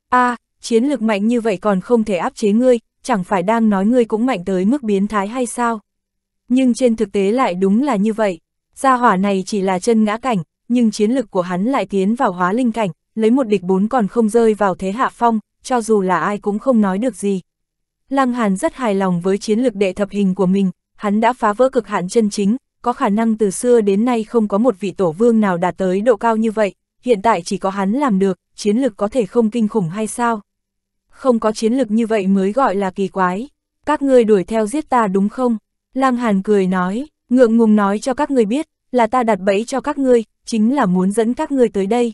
a à, chiến lực mạnh như vậy còn không thể áp chế ngươi, chẳng phải đang nói ngươi cũng mạnh tới mức biến thái hay sao? Nhưng trên thực tế lại đúng là như vậy, gia hỏa này chỉ là chân ngã cảnh, nhưng chiến lực của hắn lại tiến vào hóa linh cảnh, lấy một địch bốn còn không rơi vào thế hạ phong, cho dù là ai cũng không nói được gì. Lăng Hàn rất hài lòng với chiến lực đệ thập hình của mình, hắn đã phá vỡ cực hạn chân chính, có khả năng từ xưa đến nay không có một vị tổ vương nào đạt tới độ cao như vậy, hiện tại chỉ có hắn làm được, chiến lực có thể không kinh khủng hay sao? không có chiến lực như vậy mới gọi là kỳ quái. Các ngươi đuổi theo giết ta đúng không? Lăng Hàn cười nói, ngượng ngùng nói cho các ngươi biết, là ta đặt bẫy cho các ngươi, chính là muốn dẫn các ngươi tới đây.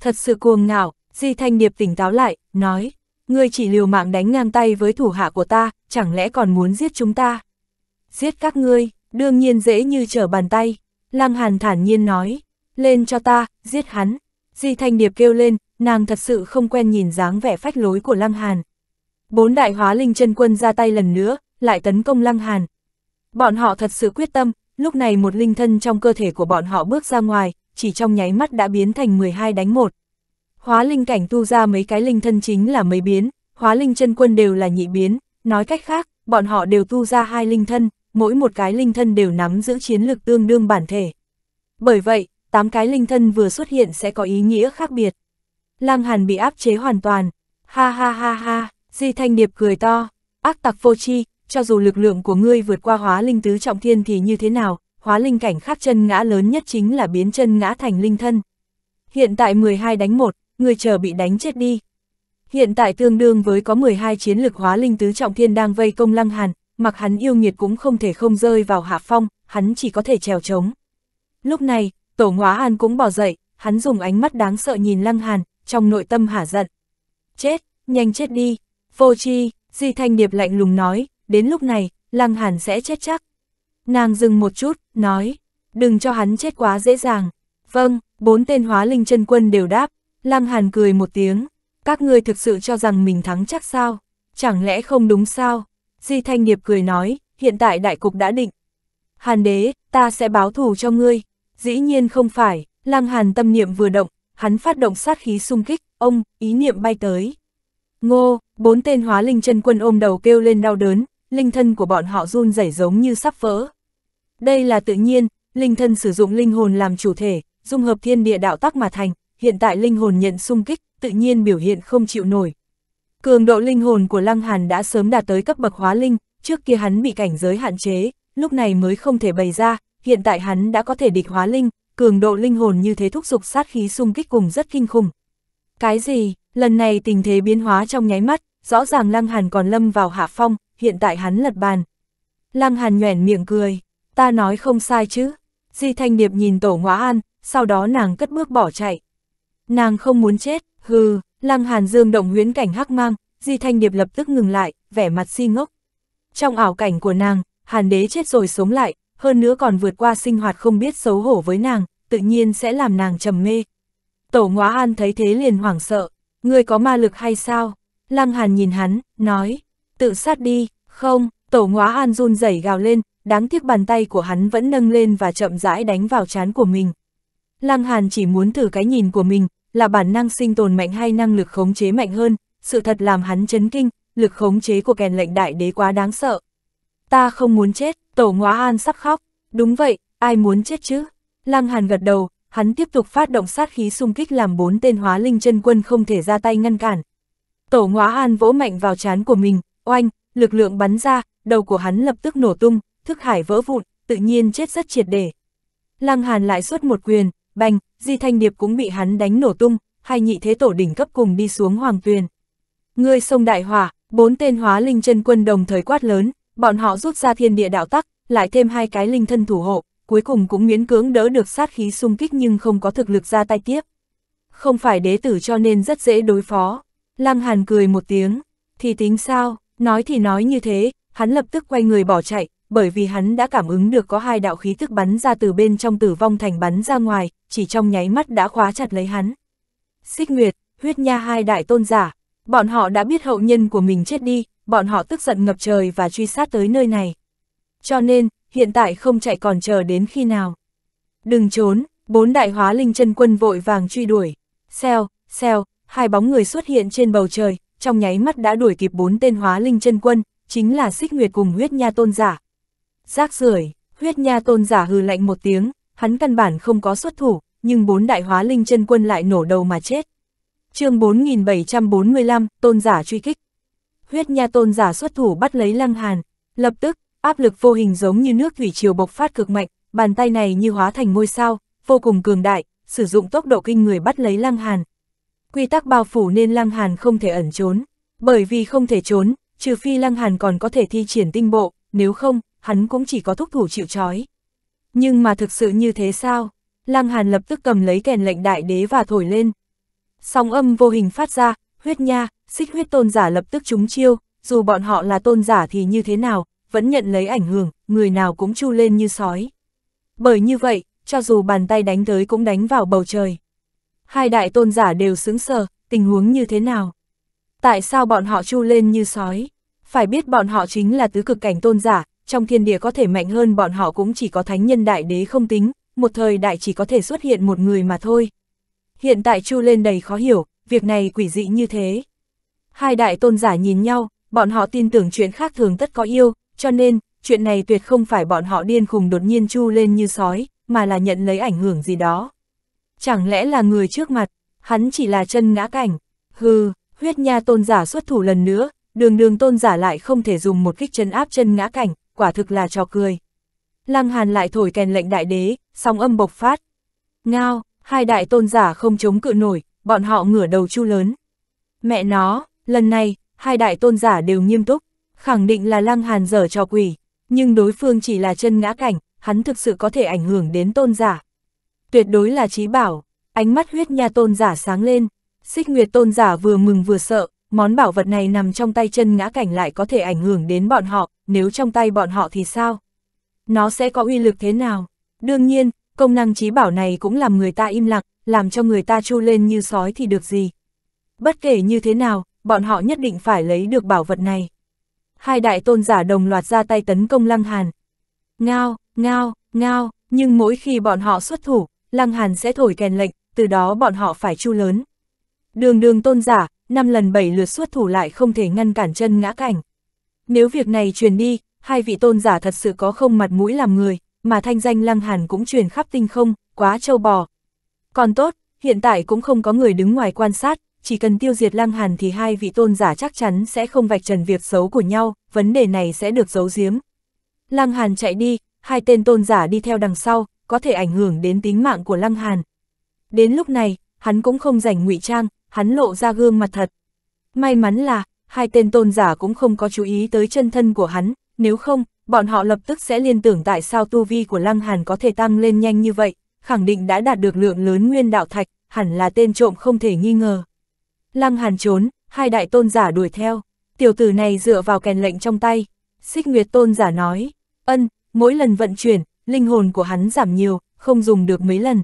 Thật sự cuồng ngạo, Di Thanh Điệp tỉnh táo lại, nói, ngươi chỉ liều mạng đánh ngang tay với thủ hạ của ta, chẳng lẽ còn muốn giết chúng ta? Giết các ngươi, đương nhiên dễ như trở bàn tay. Lăng Hàn thản nhiên nói, lên cho ta, giết hắn. Di Thanh Điệp kêu lên, nàng thật sự không quen nhìn dáng vẻ phách lối của Lăng Hàn. Bốn đại hóa linh chân quân ra tay lần nữa, lại tấn công Lăng Hàn. Bọn họ thật sự quyết tâm, lúc này một linh thân trong cơ thể của bọn họ bước ra ngoài, chỉ trong nháy mắt đã biến thành 12 đánh một. Hóa linh cảnh tu ra mấy cái linh thân chính là mấy biến, hóa linh chân quân đều là nhị biến, nói cách khác, bọn họ đều tu ra hai linh thân, mỗi một cái linh thân đều nắm giữ chiến lực tương đương bản thể. Bởi vậy, tám cái linh thân vừa xuất hiện sẽ có ý nghĩa khác biệt. Lăng Hàn bị áp chế hoàn toàn. Ha ha ha ha, Di Thanh Điệp cười to. Ác tặc vô chi, cho dù lực lượng của ngươi vượt qua hóa linh tứ trọng thiên thì như thế nào, hóa linh cảnh khác chân ngã lớn nhất chính là biến chân ngã thành linh thân. Hiện tại 12 đánh 1, ngươi chờ bị đánh chết đi. Hiện tại tương đương với có 12 chiến lực hóa linh tứ trọng thiên đang vây công Lăng Hàn, mặc hắn yêu nghiệt cũng không thể không rơi vào hạ phong, hắn chỉ có thể trèo trống. Lúc này, Tổ Hóa An cũng bỏ dậy, hắn dùng ánh mắt đáng sợ nhìn Lăng Hàn, trong nội tâm hả giận. Chết, nhanh chết đi, vô chi, Di Thanh Điệp lạnh lùng nói, đến lúc này, Lăng Hàn sẽ chết chắc. Nàng dừng một chút, nói, đừng cho hắn chết quá dễ dàng. Vâng, bốn tên hóa linh chân quân đều đáp, Lăng Hàn cười một tiếng, các ngươi thực sự cho rằng mình thắng chắc sao, chẳng lẽ không đúng sao? Di Thanh Điệp cười nói, hiện tại đại cục đã định. Hàn đế, ta sẽ báo thù cho ngươi. Dĩ nhiên không phải, Lăng Hàn tâm niệm vừa động, hắn phát động sát khí xung kích, ông, ý niệm bay tới. Ngô, bốn tên hóa linh chân quân ôm đầu kêu lên đau đớn, linh thân của bọn họ run rẩy giống như sắp vỡ. Đây là tự nhiên, linh thân sử dụng linh hồn làm chủ thể, dung hợp thiên địa đạo tắc mà thành, hiện tại linh hồn nhận xung kích, tự nhiên biểu hiện không chịu nổi. Cường độ linh hồn của Lăng Hàn đã sớm đạt tới cấp bậc hóa linh, trước kia hắn bị cảnh giới hạn chế, lúc này mới không thể bày ra, hiện tại hắn đã có thể địch hóa linh, cường độ linh hồn như thế thúc dục sát khí xung kích cùng rất kinh khủng. Cái gì, lần này tình thế biến hóa trong nháy mắt, rõ ràng Lăng Hàn còn lâm vào hạ phong, hiện tại hắn lật bàn. Lăng Hàn nhoẻn miệng cười, ta nói không sai chứ. Di Thanh Điệp nhìn tổ ngóa an, sau đó nàng cất bước bỏ chạy. Nàng không muốn chết, hừ, Lăng Hàn dương động huyến cảnh hắc mang, Di Thanh Điệp lập tức ngừng lại, vẻ mặt si ngốc. Trong ảo cảnh của nàng, Hàn đế chết rồi sống lại, hơn nữa còn vượt qua sinh hoạt không biết xấu hổ với nàng, tự nhiên sẽ làm nàng trầm mê. Tổ ngóa an thấy thế liền hoảng sợ, ngươi có ma lực hay sao? Lăng hàn nhìn hắn, nói, tự sát đi, không, tổ ngóa an run rẩy gào lên, đáng tiếc bàn tay của hắn vẫn nâng lên và chậm rãi đánh vào chán của mình. Lăng hàn chỉ muốn thử cái nhìn của mình, là bản năng sinh tồn mạnh hay năng lực khống chế mạnh hơn, sự thật làm hắn chấn kinh, lực khống chế của kèn lệnh đại đế quá đáng sợ. Ta không muốn chết, Tổ Ngoá An sắp khóc, đúng vậy, ai muốn chết chứ? Lăng Hàn gật đầu, hắn tiếp tục phát động sát khí xung kích làm bốn tên hóa linh chân quân không thể ra tay ngăn cản. Tổ Ngoá An vỗ mạnh vào chán của mình, oanh, lực lượng bắn ra, đầu của hắn lập tức nổ tung, thức hải vỡ vụn, tự nhiên chết rất triệt để. Lăng Hàn lại xuất một quyền, bành, Di Thanh Điệp cũng bị hắn đánh nổ tung, hai nhị thế tổ đỉnh cấp cùng đi xuống hoàng tuyền. người sông đại hỏa, bốn tên hóa linh chân quân đồng thời quát lớn, bọn họ rút ra thiên địa đạo tắc, lại thêm hai cái linh thân thủ hộ, cuối cùng cũng miễn cưỡng đỡ được sát khí xung kích nhưng không có thực lực ra tay tiếp. Không phải đế tử cho nên rất dễ đối phó. Lăng Hàn cười một tiếng, thì tính sao, nói thì nói như thế, hắn lập tức quay người bỏ chạy, bởi vì hắn đã cảm ứng được có hai đạo khí thức bắn ra từ bên trong tử vong thành bắn ra ngoài, chỉ trong nháy mắt đã khóa chặt lấy hắn. Xích Nguyệt, huyết nha hai đại tôn giả, bọn họ đã biết hậu nhân của mình chết đi, bọn họ tức giận ngập trời và truy sát tới nơi này. Cho nên, hiện tại không chạy còn chờ đến khi nào. Đừng trốn, bốn đại hóa linh chân quân vội vàng truy đuổi. Xèo, xèo, hai bóng người xuất hiện trên bầu trời, trong nháy mắt đã đuổi kịp bốn tên hóa linh chân quân, chính là xích nguyệt cùng huyết nha tôn giả. Rác rưởi huyết nha tôn giả hừ lạnh một tiếng, hắn căn bản không có xuất thủ, nhưng bốn đại hóa linh chân quân lại nổ đầu mà chết. chương 4745, tôn giả truy kích huyết nha tôn giả xuất thủ bắt lấy Lăng Hàn, lập tức, áp lực vô hình giống như nước thủy triều bộc phát cực mạnh, bàn tay này như hóa thành ngôi sao, vô cùng cường đại, sử dụng tốc độ kinh người bắt lấy Lăng Hàn. Quy tắc bao phủ nên Lăng Hàn không thể ẩn trốn, bởi vì không thể trốn, trừ phi Lăng Hàn còn có thể thi triển tinh bộ, nếu không, hắn cũng chỉ có thúc thủ chịu trói. Nhưng mà thực sự như thế sao? Lăng Hàn lập tức cầm lấy kèn lệnh đại đế và thổi lên. Sóng âm vô hình phát ra, huyết nha, xích huyết tôn giả lập tức trúng chiêu, dù bọn họ là tôn giả thì như thế nào, vẫn nhận lấy ảnh hưởng, người nào cũng chu lên như sói. Bởi như vậy, cho dù bàn tay đánh tới cũng đánh vào bầu trời. Hai đại tôn giả đều sững sờ, tình huống như thế nào? Tại sao bọn họ chu lên như sói? Phải biết bọn họ chính là tứ cực cảnh tôn giả, trong thiên địa có thể mạnh hơn bọn họ cũng chỉ có thánh nhân đại đế không tính, một thời đại chỉ có thể xuất hiện một người mà thôi. Hiện tại chu lên đầy khó hiểu, việc này quỷ dị như thế, Hai đại tôn giả nhìn nhau, bọn họ tin tưởng chuyện khác thường tất có yêu, cho nên, chuyện này tuyệt không phải bọn họ điên khùng đột nhiên chu lên như sói, mà là nhận lấy ảnh hưởng gì đó. Chẳng lẽ là người trước mặt, hắn chỉ là chân ngã cảnh, hừ, huyết nha tôn giả xuất thủ lần nữa, đường đường tôn giả lại không thể dùng một kích chân áp chân ngã cảnh, quả thực là trò cười. Lăng Hàn lại thổi kèn lệnh đại đế, song âm bộc phát. Ngao, hai đại tôn giả không chống cự nổi, bọn họ ngửa đầu chu lớn. Mẹ nó, Lần này, hai đại tôn giả đều nghiêm túc, khẳng định là Lăng Hàn dở trò quỷ, nhưng đối phương chỉ là chân ngã cảnh, hắn thực sự có thể ảnh hưởng đến tôn giả. Tuyệt đối là trí bảo, ánh mắt huyết nha tôn giả sáng lên, xích nguyệt tôn giả vừa mừng vừa sợ, món bảo vật này nằm trong tay chân ngã cảnh lại có thể ảnh hưởng đến bọn họ, nếu trong tay bọn họ thì sao? Nó sẽ có uy lực thế nào? Đương nhiên, công năng trí bảo này cũng làm người ta im lặng, làm cho người ta chu lên như sói thì được gì. Bất kể như thế nào, bọn họ nhất định phải lấy được bảo vật này. Hai đại tôn giả đồng loạt ra tay tấn công Lăng Hàn. Ngao, ngao, ngao, nhưng mỗi khi bọn họ xuất thủ, Lăng Hàn sẽ thổi kèn lệnh, từ đó bọn họ phải chu lớn. Đường đường tôn giả, năm lần bảy lượt xuất thủ lại không thể ngăn cản chân ngã cảnh. Nếu việc này truyền đi, hai vị tôn giả thật sự có không mặt mũi làm người, mà thanh danh Lăng Hàn cũng truyền khắp tinh không, quá trâu bò. Còn tốt, hiện tại cũng không có người đứng ngoài quan sát, chỉ cần tiêu diệt Lăng Hàn thì hai vị tôn giả chắc chắn sẽ không vạch trần việc xấu của nhau, vấn đề này sẽ được giấu giếm. Lăng Hàn chạy đi, hai tên tôn giả đi theo đằng sau, có thể ảnh hưởng đến tính mạng của Lăng Hàn. Đến lúc này, hắn cũng không rảnh ngụy trang, hắn lộ ra gương mặt thật. May mắn là, hai tên tôn giả cũng không có chú ý tới chân thân của hắn, nếu không, bọn họ lập tức sẽ liên tưởng tại sao tu vi của Lăng Hàn có thể tăng lên nhanh như vậy, khẳng định đã đạt được lượng lớn nguyên đạo thạch, hẳn là tên trộm không thể nghi ngờ. Lăng Hàn trốn, hai đại tôn giả đuổi theo, tiểu tử này dựa vào kèn lệnh trong tay. Xích Nguyệt tôn giả nói, ân, mỗi lần vận chuyển, linh hồn của hắn giảm nhiều, không dùng được mấy lần.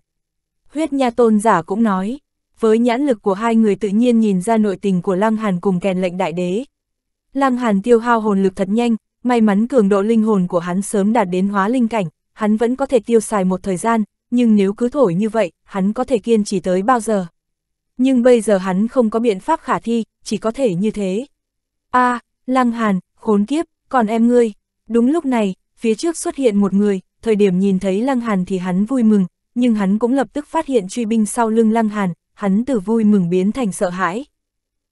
Huyết Nha tôn giả cũng nói, với nhãn lực của hai người tự nhiên nhìn ra nội tình của Lăng Hàn cùng kèn lệnh đại đế. Lăng Hàn tiêu hao hồn lực thật nhanh, may mắn cường độ linh hồn của hắn sớm đạt đến hóa linh cảnh, hắn vẫn có thể tiêu xài một thời gian, nhưng nếu cứ thổi như vậy, hắn có thể kiên trì tới bao giờ. Nhưng bây giờ hắn không có biện pháp khả thi, chỉ có thể như thế. a à, Lăng Hàn, khốn kiếp, còn em ngươi. Đúng lúc này, phía trước xuất hiện một người, thời điểm nhìn thấy Lăng Hàn thì hắn vui mừng, nhưng hắn cũng lập tức phát hiện truy binh sau lưng Lăng Hàn, hắn từ vui mừng biến thành sợ hãi.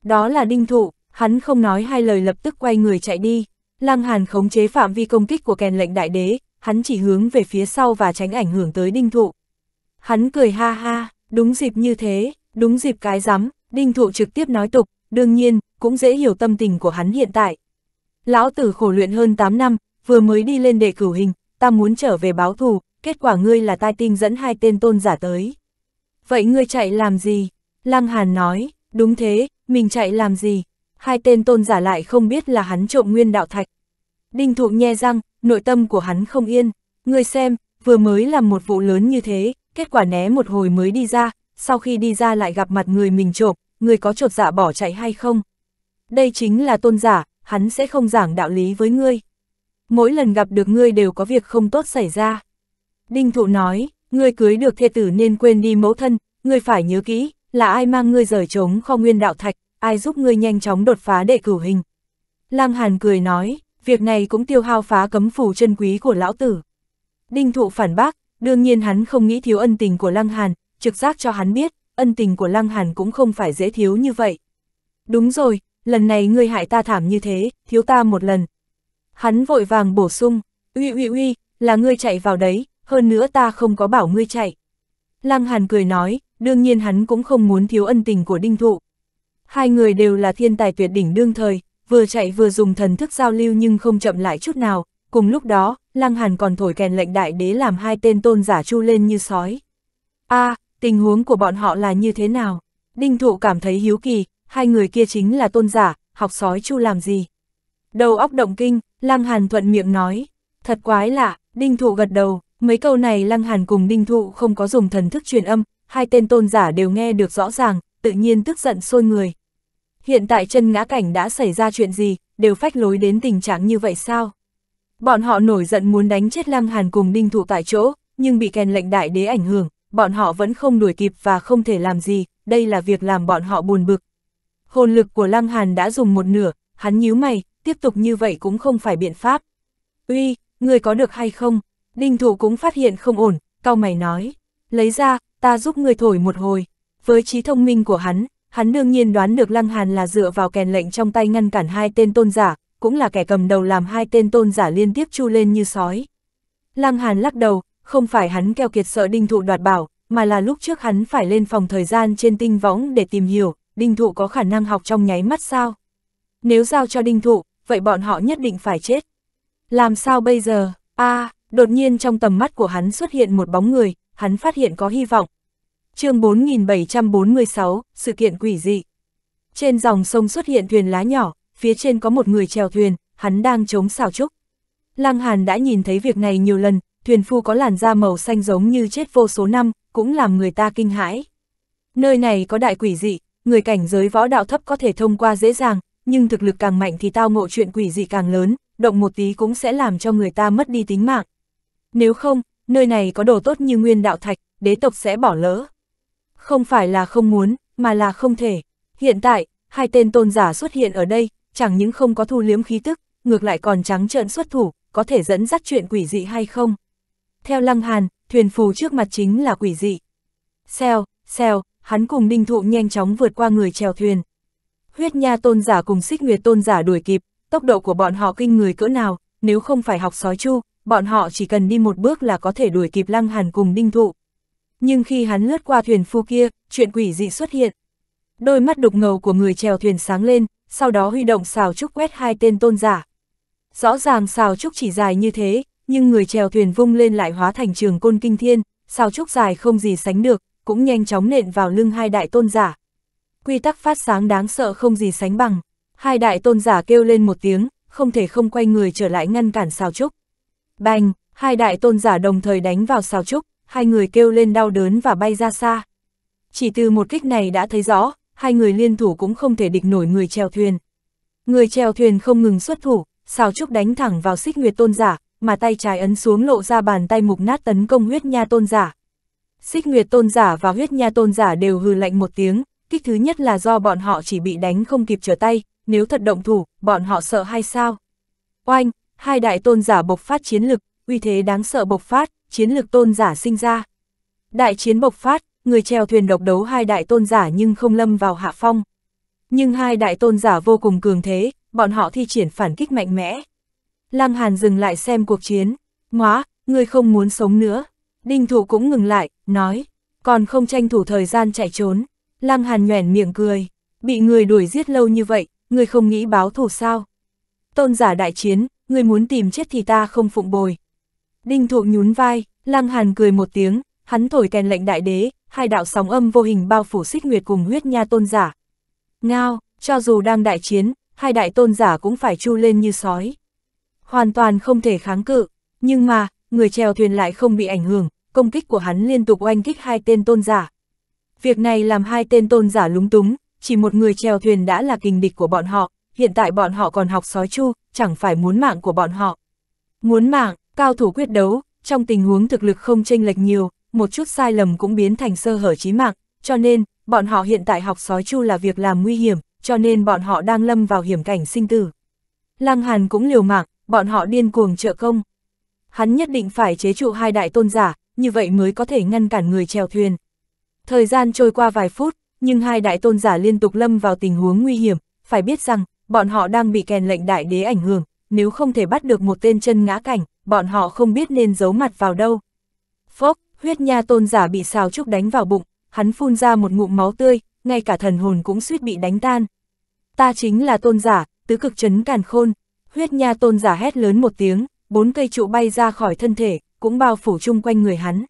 Đó là đinh thụ, hắn không nói hai lời lập tức quay người chạy đi. Lăng Hàn khống chế phạm vi công kích của kèn lệnh đại đế, hắn chỉ hướng về phía sau và tránh ảnh hưởng tới đinh thụ. Hắn cười ha ha, đúng dịp như thế, Đúng dịp cái rắm, Đinh Thụ trực tiếp nói tục, đương nhiên, cũng dễ hiểu tâm tình của hắn hiện tại. Lão tử khổ luyện hơn 8 năm, vừa mới đi lên đệ cửu hình, ta muốn trở về báo thù, kết quả ngươi là tai tinh dẫn hai tên tôn giả tới. Vậy ngươi chạy làm gì? Lăng Hàn nói, đúng thế, mình chạy làm gì? Hai tên tôn giả lại không biết là hắn trộm nguyên đạo thạch. Đinh thụ nhe răng, nội tâm của hắn không yên. Ngươi xem, vừa mới làm một vụ lớn như thế, kết quả né một hồi mới đi ra, sau khi đi ra lại gặp mặt người mình trộm, người có trột dạ bỏ chạy hay không? Đây chính là tôn giả, hắn sẽ không giảng đạo lý với ngươi. Mỗi lần gặp được ngươi đều có việc không tốt xảy ra. Đinh thụ nói, ngươi cưới được thê tử nên quên đi mẫu thân, ngươi phải nhớ kỹ, là ai mang ngươi rời trống kho nguyên đạo thạch, ai giúp ngươi nhanh chóng đột phá đệ cửu hình. Lang Hàn cười nói, việc này cũng tiêu hao phá cấm phủ chân quý của lão tử. Đinh thụ phản bác, đương nhiên hắn không nghĩ thiếu ân tình của Lăng Hàn, trực giác cho hắn biết, ân tình của Lăng Hàn cũng không phải dễ thiếu như vậy. Đúng rồi, lần này ngươi hại ta thảm như thế, thiếu ta một lần. Hắn vội vàng bổ sung, uy uy uy, là ngươi chạy vào đấy, hơn nữa ta không có bảo ngươi chạy. Lăng Hàn cười nói, đương nhiên hắn cũng không muốn thiếu ân tình của đinh thụ. Hai người đều là thiên tài tuyệt đỉnh đương thời, vừa chạy vừa dùng thần thức giao lưu nhưng không chậm lại chút nào, cùng lúc đó, Lăng Hàn còn thổi kèn lệnh đại đế làm hai tên tôn giả chu lên như sói. a à, tình huống của bọn họ là như thế nào? Đinh thụ cảm thấy hiếu kỳ, hai người kia chính là tôn giả, học sói chu làm gì? Đầu óc động kinh, Lăng Hàn thuận miệng nói, thật quái lạ, Đinh thụ gật đầu, mấy câu này Lăng Hàn cùng Đinh thụ không có dùng thần thức truyền âm, hai tên tôn giả đều nghe được rõ ràng, tự nhiên tức giận sôi người. Hiện tại chân ngã cảnh đã xảy ra chuyện gì, đều phách lối đến tình trạng như vậy sao? Bọn họ nổi giận muốn đánh chết Lăng Hàn cùng Đinh Thụ tại chỗ, nhưng bị kèn lệnh đại đế ảnh hưởng, bọn họ vẫn không đuổi kịp và không thể làm gì, đây là việc làm bọn họ buồn bực. Hồn lực của Lăng Hàn đã dùng một nửa, hắn nhíu mày, tiếp tục như vậy cũng không phải biện pháp. Uy, người có được hay không? Đinh thủ cũng phát hiện không ổn, cao mày nói. Lấy ra, ta giúp người thổi một hồi. Với trí thông minh của hắn, hắn đương nhiên đoán được Lăng Hàn là dựa vào kèn lệnh trong tay ngăn cản hai tên tôn giả, cũng là kẻ cầm đầu làm hai tên tôn giả liên tiếp chu lên như sói. Lăng Hàn lắc đầu, không phải hắn keo kiệt sợ đinh thụ đoạt bảo, mà là lúc trước hắn phải lên phòng thời gian trên tinh võng để tìm hiểu, đinh thụ có khả năng học trong nháy mắt sao. Nếu giao cho đinh thụ, vậy bọn họ nhất định phải chết. Làm sao bây giờ? a à, đột nhiên trong tầm mắt của hắn xuất hiện một bóng người, hắn phát hiện có hy vọng. chương 4746, sự kiện quỷ dị. Trên dòng sông xuất hiện thuyền lá nhỏ, phía trên có một người chèo thuyền, hắn đang chống xào trúc. Lăng Hàn đã nhìn thấy việc này nhiều lần, thuyền phu có làn da màu xanh giống như chết vô số năm, cũng làm người ta kinh hãi. Nơi này có đại quỷ dị, người cảnh giới võ đạo thấp có thể thông qua dễ dàng, nhưng thực lực càng mạnh thì tao ngộ chuyện quỷ dị càng lớn, động một tí cũng sẽ làm cho người ta mất đi tính mạng. Nếu không, nơi này có đồ tốt như nguyên đạo thạch, đế tộc sẽ bỏ lỡ. Không phải là không muốn, mà là không thể. Hiện tại, hai tên tôn giả xuất hiện ở đây, chẳng những không có thu liếm khí tức, ngược lại còn trắng trợn xuất thủ, có thể dẫn dắt chuyện quỷ dị hay không. Theo Lăng Hàn, thuyền phù trước mặt chính là quỷ dị. Xèo, xèo, hắn cùng Ninh Thụ nhanh chóng vượt qua người chèo thuyền. Huyết Nha Tôn giả cùng Xích Nguyệt Tôn giả đuổi kịp, tốc độ của bọn họ kinh người cỡ nào, nếu không phải học sói chu, bọn họ chỉ cần đi một bước là có thể đuổi kịp Lăng Hàn cùng Ninh Thụ. Nhưng khi hắn lướt qua thuyền phu kia, chuyện quỷ dị xuất hiện. Đôi mắt đục ngầu của người chèo thuyền sáng lên, sau đó huy động xào trúc quét hai tên tôn giả. Rõ ràng xào trúc chỉ dài như thế, nhưng người chèo thuyền vung lên lại hóa thành trường côn kinh thiên, sao trúc dài không gì sánh được, cũng nhanh chóng nện vào lưng hai đại tôn giả. Quy tắc phát sáng đáng sợ không gì sánh bằng, hai đại tôn giả kêu lên một tiếng, không thể không quay người trở lại ngăn cản sao trúc. Bành, hai đại tôn giả đồng thời đánh vào sao trúc, hai người kêu lên đau đớn và bay ra xa. Chỉ từ một kích này đã thấy rõ, hai người liên thủ cũng không thể địch nổi người chèo thuyền. Người chèo thuyền không ngừng xuất thủ, sao trúc đánh thẳng vào xích nguyệt tôn giả, mà tay trái ấn xuống lộ ra bàn tay mục nát tấn công huyết nha tôn giả. Xích Nguyệt tôn giả và huyết nha tôn giả đều hừ lạnh một tiếng, kích thứ nhất là do bọn họ chỉ bị đánh không kịp trở tay, nếu thật động thủ, bọn họ sợ hay sao? Oanh, hai đại tôn giả bộc phát chiến lực, uy thế đáng sợ bộc phát, chiến lực tôn giả sinh ra. Đại chiến bộc phát, người treo thuyền độc đấu hai đại tôn giả nhưng không lâm vào hạ phong. Nhưng hai đại tôn giả vô cùng cường thế, bọn họ thi triển phản kích mạnh mẽ. Lăng Hàn dừng lại xem cuộc chiến, ngóa, ngươi không muốn sống nữa. Đinh thủ cũng ngừng lại, nói, còn không tranh thủ thời gian chạy trốn. Lăng Hàn nhoẻn miệng cười, bị người đuổi giết lâu như vậy, ngươi không nghĩ báo thù sao? Tôn giả đại chiến, ngươi muốn tìm chết thì ta không phụng bồi. Đinh thụ nhún vai, Lăng Hàn cười một tiếng, hắn thổi kèn lệnh đại đế, hai đạo sóng âm vô hình bao phủ xích nguyệt cùng huyết nha tôn giả. Ngao, cho dù đang đại chiến, hai đại tôn giả cũng phải chu lên như sói hoàn toàn không thể kháng cự. Nhưng mà, người chèo thuyền lại không bị ảnh hưởng, công kích của hắn liên tục oanh kích hai tên tôn giả. Việc này làm hai tên tôn giả lúng túng, chỉ một người chèo thuyền đã là kình địch của bọn họ, hiện tại bọn họ còn học sói chu, chẳng phải muốn mạng của bọn họ. Muốn mạng, cao thủ quyết đấu, trong tình huống thực lực không chênh lệch nhiều, một chút sai lầm cũng biến thành sơ hở chí mạng, cho nên, bọn họ hiện tại học sói chu là việc làm nguy hiểm, cho nên bọn họ đang lâm vào hiểm cảnh sinh tử. Lăng Hàn cũng liều mạng, bọn họ điên cuồng trợ công. Hắn nhất định phải chế trụ hai đại tôn giả, như vậy mới có thể ngăn cản người chèo thuyền. Thời gian trôi qua vài phút, nhưng hai đại tôn giả liên tục lâm vào tình huống nguy hiểm, phải biết rằng, bọn họ đang bị kèn lệnh đại đế ảnh hưởng, nếu không thể bắt được một tên chân ngã cảnh, bọn họ không biết nên giấu mặt vào đâu. Phốc, huyết nha tôn giả bị xào trúc đánh vào bụng, hắn phun ra một ngụm máu tươi, ngay cả thần hồn cũng suýt bị đánh tan. Ta chính là tôn giả, tứ cực chấn càn khôn, Huyết nha tôn giả hét lớn một tiếng, bốn cây trụ bay ra khỏi thân thể, cũng bao phủ chung quanh người hắn.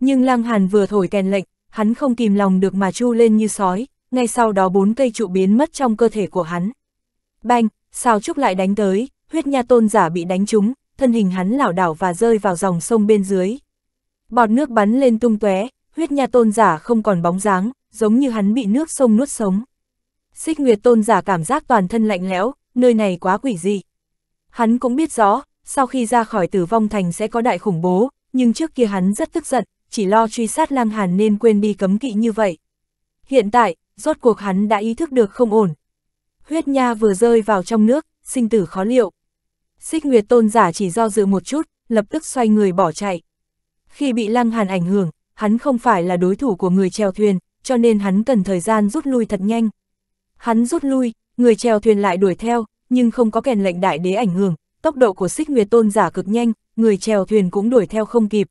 Nhưng Lăng Hàn vừa thổi kèn lệnh, hắn không kìm lòng được mà chu lên như sói, ngay sau đó bốn cây trụ biến mất trong cơ thể của hắn. Bang, sao trúc lại đánh tới, huyết nha tôn giả bị đánh trúng, thân hình hắn lảo đảo và rơi vào dòng sông bên dưới. Bọt nước bắn lên tung tóe, huyết nha tôn giả không còn bóng dáng, giống như hắn bị nước sông nuốt sống. Xích Nguyệt tôn giả cảm giác toàn thân lạnh lẽo, nơi này quá quỷ dị. Hắn cũng biết rõ, sau khi ra khỏi tử vong thành sẽ có đại khủng bố, nhưng trước kia hắn rất tức giận, chỉ lo truy sát lang hàn nên quên đi cấm kỵ như vậy. Hiện tại, rốt cuộc hắn đã ý thức được không ổn. Huyết nha vừa rơi vào trong nước, sinh tử khó liệu. Xích Nguyệt Tôn giả chỉ do dự một chút, lập tức xoay người bỏ chạy. Khi bị Lăng Hàn ảnh hưởng, hắn không phải là đối thủ của người treo thuyền, cho nên hắn cần thời gian rút lui thật nhanh. Hắn rút lui, Người chèo thuyền lại đuổi theo, nhưng không có kèn lệnh đại đế ảnh hưởng, tốc độ của xích nguyệt tôn giả cực nhanh, người chèo thuyền cũng đuổi theo không kịp.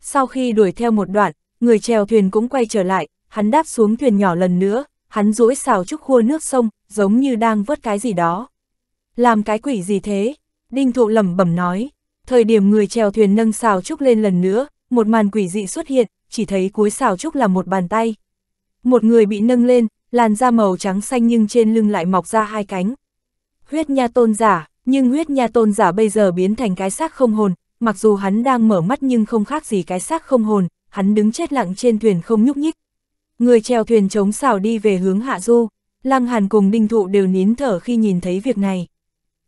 Sau khi đuổi theo một đoạn, người chèo thuyền cũng quay trở lại, hắn đáp xuống thuyền nhỏ lần nữa, hắn duỗi xào trúc khua nước sông, giống như đang vớt cái gì đó. Làm cái quỷ gì thế? Đinh thụ lẩm bẩm nói. Thời điểm người chèo thuyền nâng xào trúc lên lần nữa, một màn quỷ dị xuất hiện, chỉ thấy cuối xào trúc là một bàn tay. Một người bị nâng lên, làn da màu trắng xanh nhưng trên lưng lại mọc ra hai cánh. Huyết nha tôn giả, nhưng huyết nha tôn giả bây giờ biến thành cái xác không hồn, mặc dù hắn đang mở mắt nhưng không khác gì cái xác không hồn, hắn đứng chết lặng trên thuyền không nhúc nhích. Người chèo thuyền chống xào đi về hướng hạ du, Lăng Hàn cùng Đinh Thụ đều nín thở khi nhìn thấy việc này.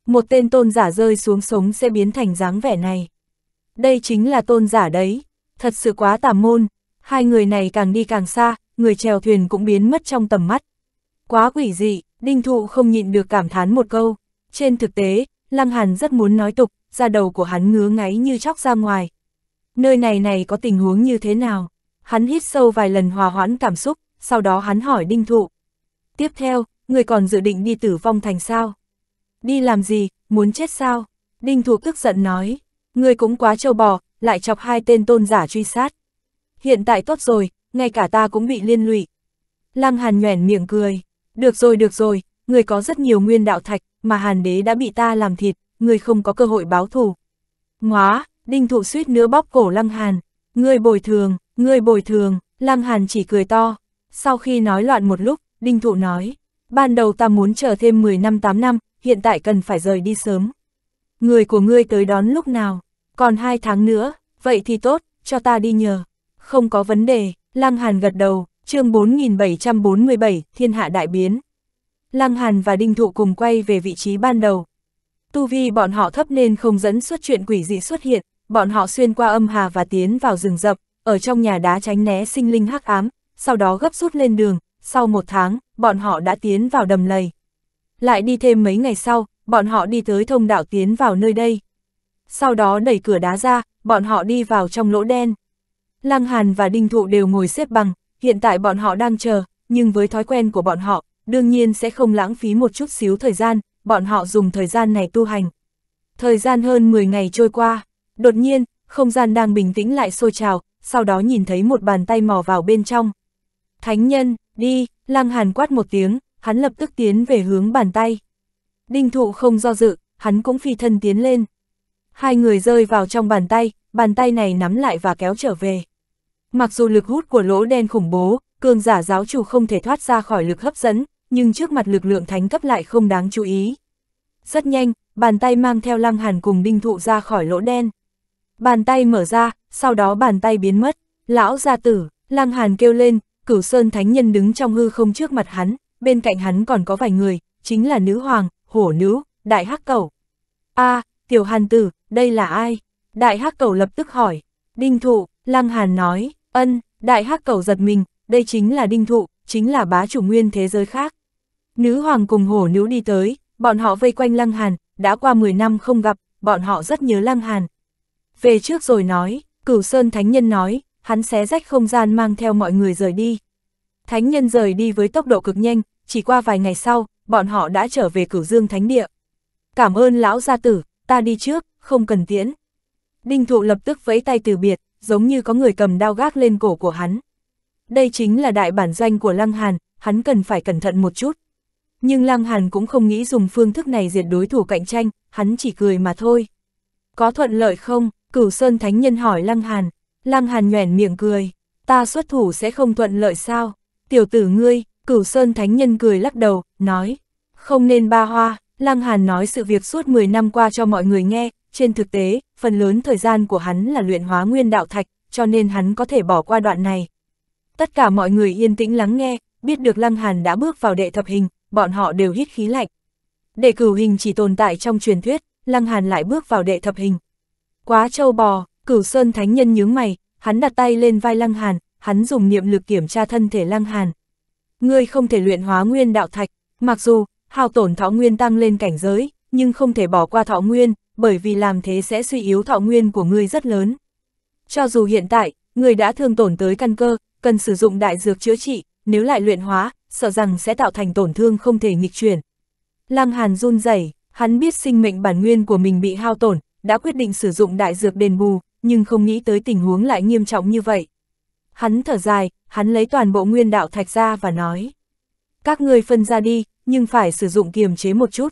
Một tên tôn giả rơi xuống sống sẽ biến thành dáng vẻ này. Đây chính là tôn giả đấy, thật sự quá tà môn, hai người này càng đi càng xa, người chèo thuyền cũng biến mất trong tầm mắt. Quá quỷ dị, Đinh Thụ không nhịn được cảm thán một câu. Trên thực tế, Lăng Hàn rất muốn nói tục, da đầu của hắn ngứa ngáy như chóc ra ngoài. Nơi này này có tình huống như thế nào? Hắn hít sâu vài lần hòa hoãn cảm xúc, sau đó hắn hỏi Đinh Thụ. Tiếp theo, người còn dự định đi tử vong thành sao? Đi làm gì, muốn chết sao? Đinh Thụ tức giận nói, người cũng quá trâu bò, lại chọc hai tên tôn giả truy sát. Hiện tại tốt rồi, ngay cả ta cũng bị liên lụy. Lăng Hàn nhoẻn miệng cười, được rồi được rồi, người có rất nhiều nguyên đạo thạch, mà Hàn đế đã bị ta làm thịt, người không có cơ hội báo thù. Ngóa, đinh thụ suýt nữa bóp cổ Lăng Hàn, người bồi thường, người bồi thường, Lăng Hàn chỉ cười to. Sau khi nói loạn một lúc, đinh thụ nói, ban đầu ta muốn chờ thêm 10 năm 8 năm, hiện tại cần phải rời đi sớm. Người của ngươi tới đón lúc nào, còn hai tháng nữa, vậy thì tốt, cho ta đi nhờ, không có vấn đề. Lăng Hàn gật đầu, chương 4747, thiên hạ đại biến. Lăng Hàn và Đinh Thụ cùng quay về vị trí ban đầu. Tu vi bọn họ thấp nên không dẫn xuất chuyện quỷ dị xuất hiện, bọn họ xuyên qua âm hà và tiến vào rừng rậm, ở trong nhà đá tránh né sinh linh hắc ám, sau đó gấp rút lên đường, sau một tháng, bọn họ đã tiến vào đầm lầy. Lại đi thêm mấy ngày sau, bọn họ đi tới thông đạo tiến vào nơi đây. Sau đó đẩy cửa đá ra, bọn họ đi vào trong lỗ đen. Lăng Hàn và Đinh Thụ đều ngồi xếp bằng, hiện tại bọn họ đang chờ, nhưng với thói quen của bọn họ, đương nhiên sẽ không lãng phí một chút xíu thời gian, bọn họ dùng thời gian này tu hành. Thời gian hơn 10 ngày trôi qua, đột nhiên, không gian đang bình tĩnh lại sôi trào, sau đó nhìn thấy một bàn tay mò vào bên trong. Thánh nhân, đi, Lăng Hàn quát một tiếng, hắn lập tức tiến về hướng bàn tay. Đinh thụ không do dự, hắn cũng phi thân tiến lên. Hai người rơi vào trong bàn tay, bàn tay này nắm lại và kéo trở về. Mặc dù lực hút của lỗ đen khủng bố, cường giả giáo chủ không thể thoát ra khỏi lực hấp dẫn, nhưng trước mặt lực lượng thánh cấp lại không đáng chú ý. Rất nhanh, bàn tay mang theo lăng hàn cùng đinh thụ ra khỏi lỗ đen. Bàn tay mở ra, sau đó bàn tay biến mất, lão gia tử, lăng hàn kêu lên, cửu sơn thánh nhân đứng trong hư không trước mặt hắn, bên cạnh hắn còn có vài người, chính là nữ hoàng, hổ nữ, đại hắc cầu. a à, tiểu hàn tử, đây là ai? Đại hắc cầu lập tức hỏi, đinh thụ, lăng hàn nói, Ân, đại hắc cầu giật mình, đây chính là đinh thụ, chính là bá chủ nguyên thế giới khác. Nữ hoàng cùng hổ nữ đi tới, bọn họ vây quanh Lăng Hàn, đã qua 10 năm không gặp, bọn họ rất nhớ Lăng Hàn. Về trước rồi nói, cửu sơn thánh nhân nói, hắn xé rách không gian mang theo mọi người rời đi. Thánh nhân rời đi với tốc độ cực nhanh, chỉ qua vài ngày sau, bọn họ đã trở về cửu dương thánh địa. Cảm ơn lão gia tử, ta đi trước, không cần tiễn. Đinh thụ lập tức vẫy tay từ biệt, giống như có người cầm đao gác lên cổ của hắn. Đây chính là đại bản doanh của Lăng Hàn, hắn cần phải cẩn thận một chút. Nhưng Lăng Hàn cũng không nghĩ dùng phương thức này diệt đối thủ cạnh tranh, hắn chỉ cười mà thôi. Có thuận lợi không? Cửu Sơn Thánh Nhân hỏi Lăng Hàn. Lăng Hàn nhoẻn miệng cười. Ta xuất thủ sẽ không thuận lợi sao? Tiểu tử ngươi, Cửu Sơn Thánh Nhân cười lắc đầu, nói. Không nên ba hoa, Lăng Hàn nói sự việc suốt 10 năm qua cho mọi người nghe, trên thực tế, phần lớn thời gian của hắn là luyện hóa nguyên đạo thạch, cho nên hắn có thể bỏ qua đoạn này. Tất cả mọi người yên tĩnh lắng nghe, biết được Lăng Hàn đã bước vào đệ thập hình, bọn họ đều hít khí lạnh. Đệ cửu hình chỉ tồn tại trong truyền thuyết, Lăng Hàn lại bước vào đệ thập hình. Quá trâu bò, cửu sơn thánh nhân nhướng mày, hắn đặt tay lên vai Lăng Hàn, hắn dùng niệm lực kiểm tra thân thể Lăng Hàn. Ngươi không thể luyện hóa nguyên đạo thạch, mặc dù hao tổn thọ nguyên tăng lên cảnh giới, nhưng không thể bỏ qua thọ nguyên, bởi vì làm thế sẽ suy yếu thọ nguyên của ngươi rất lớn. Cho dù hiện tại, ngươi đã thương tổn tới căn cơ, cần sử dụng đại dược chữa trị, nếu lại luyện hóa, sợ rằng sẽ tạo thành tổn thương không thể nghịch chuyển. Lăng Hàn run rẩy, hắn biết sinh mệnh bản nguyên của mình bị hao tổn, đã quyết định sử dụng đại dược đền bù, nhưng không nghĩ tới tình huống lại nghiêm trọng như vậy. Hắn thở dài, hắn lấy toàn bộ nguyên đạo thạch ra và nói. Các ngươi phân ra đi, nhưng phải sử dụng kiềm chế một chút.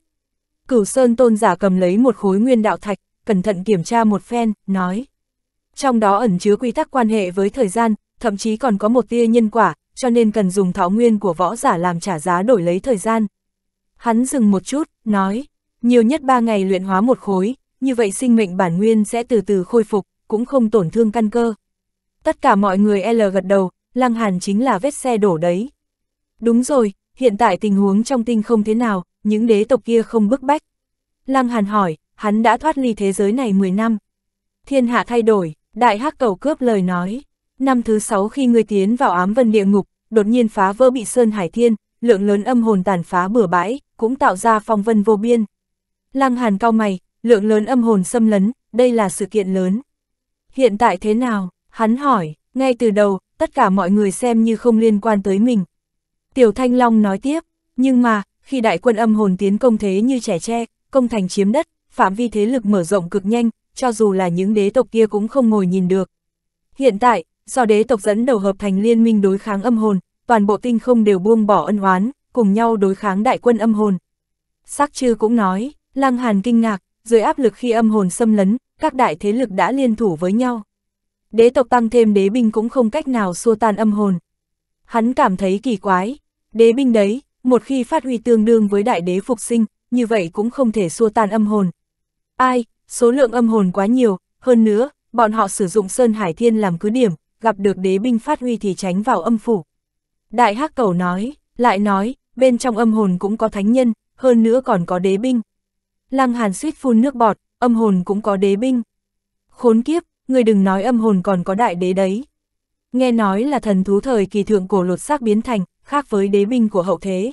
Cửu Sơn tôn giả cầm lấy một khối nguyên đạo thạch, cẩn thận kiểm tra một phen, nói. Trong đó ẩn chứa quy tắc quan hệ với thời gian, thậm chí còn có một tia nhân quả, cho nên cần dùng tháo nguyên của võ giả làm trả giá đổi lấy thời gian. Hắn dừng một chút, nói, nhiều nhất ba ngày luyện hóa một khối, như vậy sinh mệnh bản nguyên sẽ từ từ khôi phục, cũng không tổn thương căn cơ. Tất cả mọi người L gật đầu, lăng hàn chính là vết xe đổ đấy. Đúng rồi, hiện tại tình huống trong tinh không thế nào, những đế tộc kia không bức bách. Lăng Hàn hỏi, hắn đã thoát ly thế giới này 10 năm. Thiên hạ thay đổi, đại hắc cầu cướp lời nói. Năm thứ sáu khi ngươi tiến vào ám vân địa ngục, đột nhiên phá vỡ bị sơn hải thiên, lượng lớn âm hồn tàn phá bừa bãi, cũng tạo ra phong vân vô biên. Lăng Hàn cao mày, lượng lớn âm hồn xâm lấn, đây là sự kiện lớn. Hiện tại thế nào? Hắn hỏi, ngay từ đầu, tất cả mọi người xem như không liên quan tới mình. Tiểu Thanh Long nói tiếp, nhưng mà, khi đại quân âm hồn tiến công thế như trẻ tre, công thành chiếm đất, phạm vi thế lực mở rộng cực nhanh, cho dù là những đế tộc kia cũng không ngồi nhìn được. Hiện tại, do đế tộc dẫn đầu hợp thành liên minh đối kháng âm hồn, toàn bộ tinh không đều buông bỏ ân oán, cùng nhau đối kháng đại quân âm hồn. Sắc Trư cũng nói, Lăng Hàn kinh ngạc, dưới áp lực khi âm hồn xâm lấn, các đại thế lực đã liên thủ với nhau. Đế tộc tăng thêm đế binh cũng không cách nào xua tan âm hồn. Hắn cảm thấy kỳ quái, đế binh đấy, một khi phát huy tương đương với đại đế phục sinh, như vậy cũng không thể xua tan âm hồn. Ai, số lượng âm hồn quá nhiều, hơn nữa, bọn họ sử dụng Sơn Hải Thiên làm cứ điểm, gặp được đế binh phát huy thì tránh vào âm phủ. Đại hắc cầu nói, lại nói, bên trong âm hồn cũng có thánh nhân, hơn nữa còn có đế binh. Lăng hàn suýt phun nước bọt, âm hồn cũng có đế binh. Khốn kiếp, người đừng nói âm hồn còn có đại đế đấy. Nghe nói là thần thú thời kỳ thượng cổ lột xác biến thành, khác với đế minh của hậu thế.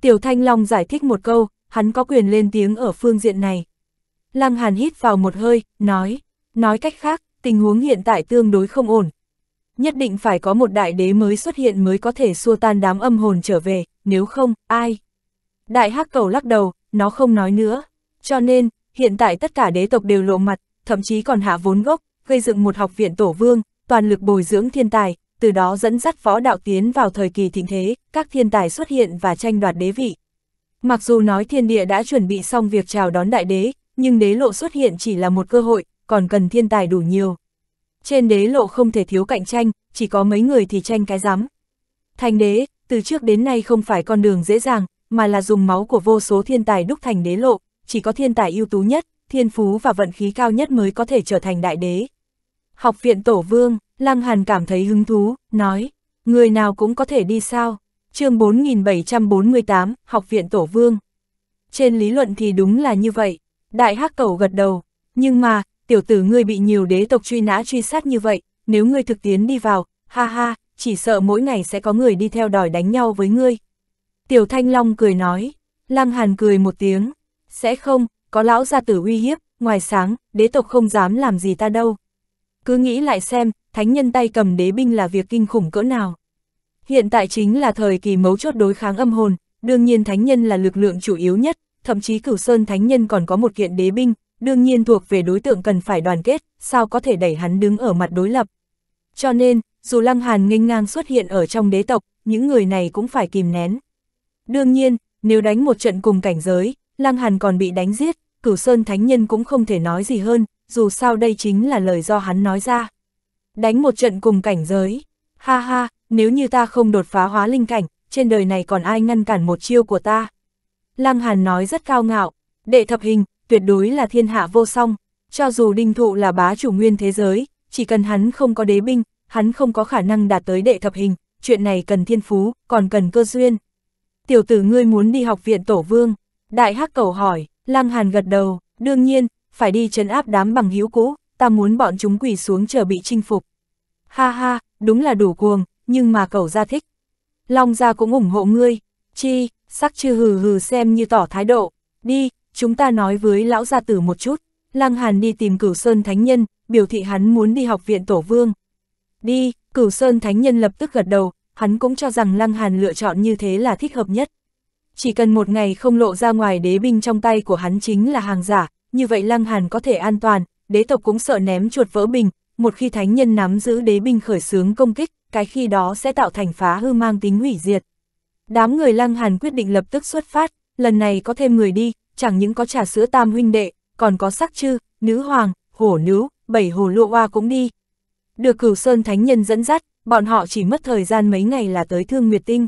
Tiểu Thanh Long giải thích một câu, hắn có quyền lên tiếng ở phương diện này. Lăng Hàn hít vào một hơi, nói, nói cách khác, tình huống hiện tại tương đối không ổn. Nhất định phải có một đại đế mới xuất hiện mới có thể xua tan đám âm hồn trở về, nếu không, ai? Đại hắc cầu lắc đầu, nó không nói nữa. Cho nên, hiện tại tất cả đế tộc đều lộ mặt, thậm chí còn hạ vốn gốc, gây dựng một học viện tổ vương, toàn lực bồi dưỡng thiên tài, từ đó dẫn dắt võ đạo tiến vào thời kỳ thịnh thế, các thiên tài xuất hiện và tranh đoạt đế vị. Mặc dù nói thiên địa đã chuẩn bị xong việc chào đón đại đế, nhưng đế lộ xuất hiện chỉ là một cơ hội, còn cần thiên tài đủ nhiều. Trên đế lộ không thể thiếu cạnh tranh, chỉ có mấy người thì tranh cái rắm. Thành đế, từ trước đến nay không phải con đường dễ dàng, mà là dùng máu của vô số thiên tài đúc thành đế lộ, chỉ có thiên tài ưu tú nhất, thiên phú và vận khí cao nhất mới có thể trở thành đại đế. Học viện Tổ Vương Lăng Hàn cảm thấy hứng thú, nói, người nào cũng có thể đi sao? chương 4748, Học viện Tổ Vương. Trên lý luận thì đúng là như vậy, đại hắc cầu gật đầu, nhưng mà, tiểu tử ngươi bị nhiều đế tộc truy nã truy sát như vậy, nếu ngươi thực tiến đi vào, ha ha, chỉ sợ mỗi ngày sẽ có người đi theo đòi đánh nhau với ngươi. Tiểu Thanh Long cười nói, Lăng Hàn cười một tiếng, sẽ không, có lão gia tử uy hiếp, ngoài sáng, đế tộc không dám làm gì ta đâu. Cứ nghĩ lại xem, thánh nhân tay cầm đế binh là việc kinh khủng cỡ nào. Hiện tại chính là thời kỳ mấu chốt đối kháng âm hồn, đương nhiên thánh nhân là lực lượng chủ yếu nhất, thậm chí cửu sơn thánh nhân còn có một kiện đế binh, đương nhiên thuộc về đối tượng cần phải đoàn kết, sao có thể đẩy hắn đứng ở mặt đối lập. Cho nên, dù Lăng Hàn nghênh ngang xuất hiện ở trong đế tộc, những người này cũng phải kìm nén. Đương nhiên, nếu đánh một trận cùng cảnh giới, Lăng Hàn còn bị đánh giết, Cửu Sơn Thánh Nhân cũng không thể nói gì hơn, dù sao đây chính là lời do hắn nói ra đánh một trận cùng cảnh giới. Ha ha, nếu như ta không đột phá hóa linh cảnh, trên đời này còn ai ngăn cản một chiêu của ta. Lăng Hàn nói rất cao ngạo, đệ thập hình, tuyệt đối là thiên hạ vô song, cho dù đinh thụ là bá chủ nguyên thế giới, chỉ cần hắn không có đế binh, hắn không có khả năng đạt tới đệ thập hình, chuyện này cần thiên phú, còn cần cơ duyên. Tiểu tử ngươi muốn đi học viện tổ vương, đại hắc cầu hỏi, Lăng Hàn gật đầu, đương nhiên, phải đi chấn áp đám bằng hữu cũ, ta muốn bọn chúng quỳ xuống chờ bị chinh phục. Ha ha, đúng là đủ cuồng, nhưng mà cậu ra thích. Long ra cũng ủng hộ ngươi, chi, sắc chư hừ hừ xem như tỏ thái độ, đi, chúng ta nói với lão gia tử một chút. Lăng Hàn đi tìm cửu sơn thánh nhân, biểu thị hắn muốn đi học viện tổ vương. Đi, cửu sơn thánh nhân lập tức gật đầu, hắn cũng cho rằng Lăng Hàn lựa chọn như thế là thích hợp nhất. Chỉ cần một ngày không lộ ra ngoài đế binh trong tay của hắn chính là hàng giả, như vậy Lăng Hàn có thể an toàn, đế tộc cũng sợ ném chuột vỡ bình, một khi thánh nhân nắm giữ đế binh khởi xướng công kích, cái khi đó sẽ tạo thành phá hư mang tính hủy diệt. Đám người lăng hàn quyết định lập tức xuất phát, lần này có thêm người đi, chẳng những có trà sữa tam huynh đệ, còn có sắc chư, nữ hoàng, hổ nữ, bảy hồ lụa hoa cũng đi. Được cửu sơn thánh nhân dẫn dắt, bọn họ chỉ mất thời gian mấy ngày là tới Thương Nguyệt Tinh.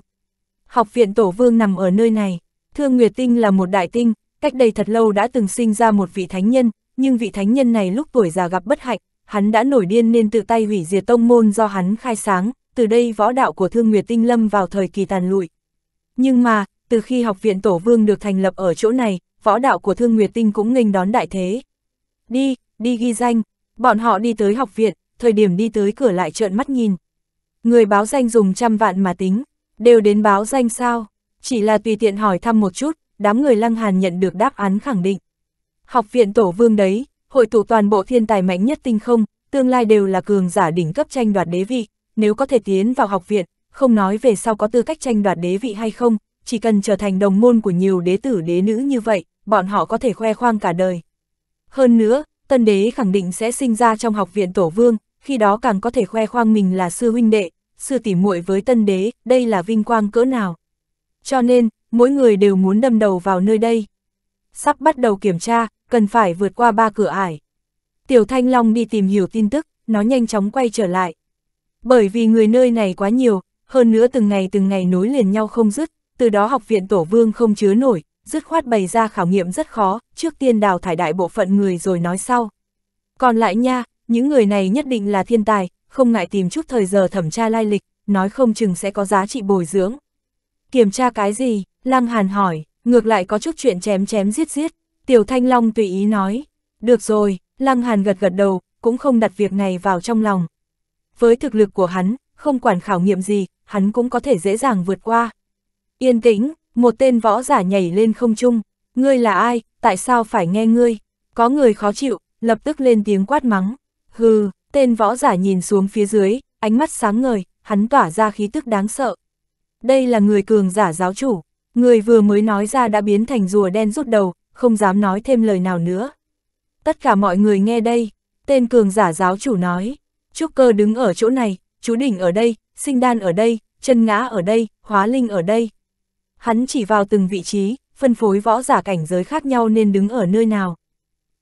Học viện Tổ Vương nằm ở nơi này, Thương Nguyệt Tinh là một đại tinh, cách đây thật lâu đã từng sinh ra một vị thánh nhân, nhưng vị thánh nhân này lúc tuổi già gặp bất hạnh, hắn đã nổi điên nên tự tay hủy diệt tông môn do hắn khai sáng, từ đây võ đạo của Thương Nguyệt Tinh Lâm vào thời kỳ tàn lụi. Nhưng mà, từ khi học viện Tổ Vương được thành lập ở chỗ này, võ đạo của Thương Nguyệt Tinh cũng nghênh đón đại thế. Đi, đi ghi danh, bọn họ đi tới học viện, thời điểm đi tới cửa lại trợn mắt nhìn. Người báo danh dùng trăm vạn mà tính, đều đến báo danh sao, chỉ là tùy tiện hỏi thăm một chút, đám người lăng hàn nhận được đáp án khẳng định. Học viện Tổ Vương đấy, hội tụ toàn bộ thiên tài mạnh nhất tinh không, tương lai đều là cường giả đỉnh cấp tranh đoạt đế vị, nếu có thể tiến vào học viện, không nói về sau có tư cách tranh đoạt đế vị hay không, chỉ cần trở thành đồng môn của nhiều đế tử đế nữ như vậy, bọn họ có thể khoe khoang cả đời. Hơn nữa, tân đế khẳng định sẽ sinh ra trong học viện Tổ Vương, khi đó càng có thể khoe khoang mình là sư huynh đệ, sư tỉ muội với tân đế, đây là vinh quang cỡ nào. Cho nên, mỗi người đều muốn đâm đầu vào nơi đây sắp bắt đầu kiểm tra, cần phải vượt qua ba cửa ải. Tiểu Thanh Long đi tìm hiểu tin tức, nó nhanh chóng quay trở lại. Bởi vì người nơi này quá nhiều, hơn nữa từng ngày từng ngày nối liền nhau không dứt, từ đó học viện Tổ Vương không chứa nổi, dứt khoát bày ra khảo nghiệm rất khó, trước tiên đào thải đại bộ phận người rồi nói sau. Còn lại nha, những người này nhất định là thiên tài, không ngại tìm chút thời giờ thẩm tra lai lịch, nói không chừng sẽ có giá trị bồi dưỡng. Kiểm tra cái gì? Lăng Hàn hỏi ngược lại có chút chuyện chém chém giết giết, Tiểu Thanh Long tùy ý nói, được rồi, Lăng Hàn gật gật đầu, cũng không đặt việc này vào trong lòng. Với thực lực của hắn, không quản khảo nghiệm gì, hắn cũng có thể dễ dàng vượt qua. Yên tĩnh, một tên võ giả nhảy lên không trung, ngươi là ai, tại sao phải nghe ngươi, có người khó chịu, lập tức lên tiếng quát mắng. Hừ, tên võ giả nhìn xuống phía dưới, ánh mắt sáng ngời, hắn tỏa ra khí tức đáng sợ. Đây là người cường giả giáo chủ, Người vừa mới nói ra đã biến thành rùa đen rút đầu, không dám nói thêm lời nào nữa. Tất cả mọi người nghe đây, tên cường giả giáo chủ nói, trúc cơ đứng ở chỗ này, chú đỉnh ở đây, sinh đan ở đây, chân ngã ở đây, hóa linh ở đây. Hắn chỉ vào từng vị trí, phân phối võ giả cảnh giới khác nhau nên đứng ở nơi nào.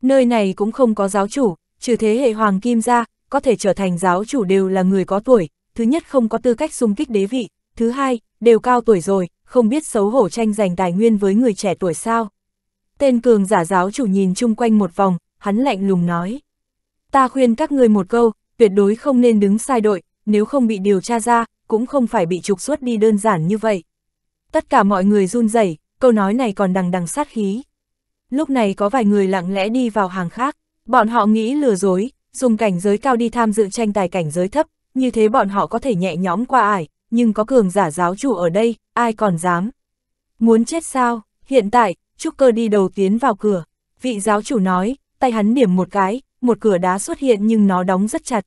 Nơi này cũng không có giáo chủ, trừ thế hệ hoàng kim ra, có thể trở thành giáo chủ đều là người có tuổi, thứ nhất không có tư cách xung kích đế vị, thứ hai, đều cao tuổi rồi, không biết xấu hổ tranh giành tài nguyên với người trẻ tuổi sao. Tên cường giả giáo chủ nhìn chung quanh một vòng, hắn lạnh lùng nói. Ta khuyên các ngươi một câu, tuyệt đối không nên đứng sai đội, nếu không bị điều tra ra, cũng không phải bị trục xuất đi đơn giản như vậy. Tất cả mọi người run rẩy, câu nói này còn đằng đằng sát khí. Lúc này có vài người lặng lẽ đi vào hàng khác, bọn họ nghĩ lừa dối, dùng cảnh giới cao đi tham dự tranh tài cảnh giới thấp, như thế bọn họ có thể nhẹ nhõm qua ải, nhưng có cường giả giáo chủ ở đây, ai còn dám. Muốn chết sao, hiện tại, trúc cơ đi đầu tiến vào cửa, vị giáo chủ nói, tay hắn điểm một cái, một cửa đá xuất hiện nhưng nó đóng rất chặt.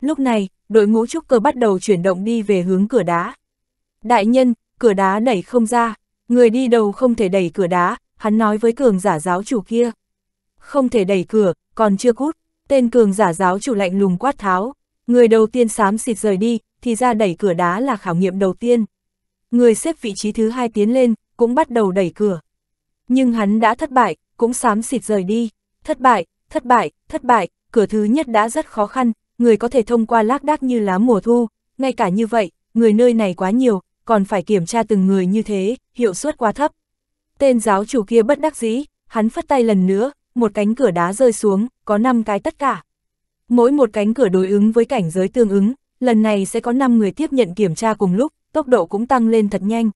Lúc này, đội ngũ trúc cơ bắt đầu chuyển động đi về hướng cửa đá. Đại nhân, cửa đá đẩy không ra, người đi đầu không thể đẩy cửa đá, hắn nói với cường giả giáo chủ kia. Không thể đẩy cửa, còn chưa cút, tên cường giả giáo chủ lạnh lùng quát tháo, người đầu tiên xám xịt rời đi, thì ra đẩy cửa đá là khảo nghiệm đầu tiên. Người xếp vị trí thứ hai tiến lên, cũng bắt đầu đẩy cửa. Nhưng hắn đã thất bại, cũng xám xịt rời đi. Thất bại, thất bại, thất bại, cửa thứ nhất đã rất khó khăn, người có thể thông qua lác đác như lá mùa thu. Ngay cả như vậy, người nơi này quá nhiều, còn phải kiểm tra từng người như thế, hiệu suất quá thấp. Tên giáo chủ kia bất đắc dĩ, hắn phất tay lần nữa, một cánh cửa đá rơi xuống, có 5 cái tất cả. Mỗi một cánh cửa đối ứng với cảnh giới tương ứng, lần này sẽ có 5 người tiếp nhận kiểm tra cùng lúc, tốc độ cũng tăng lên thật nhanh.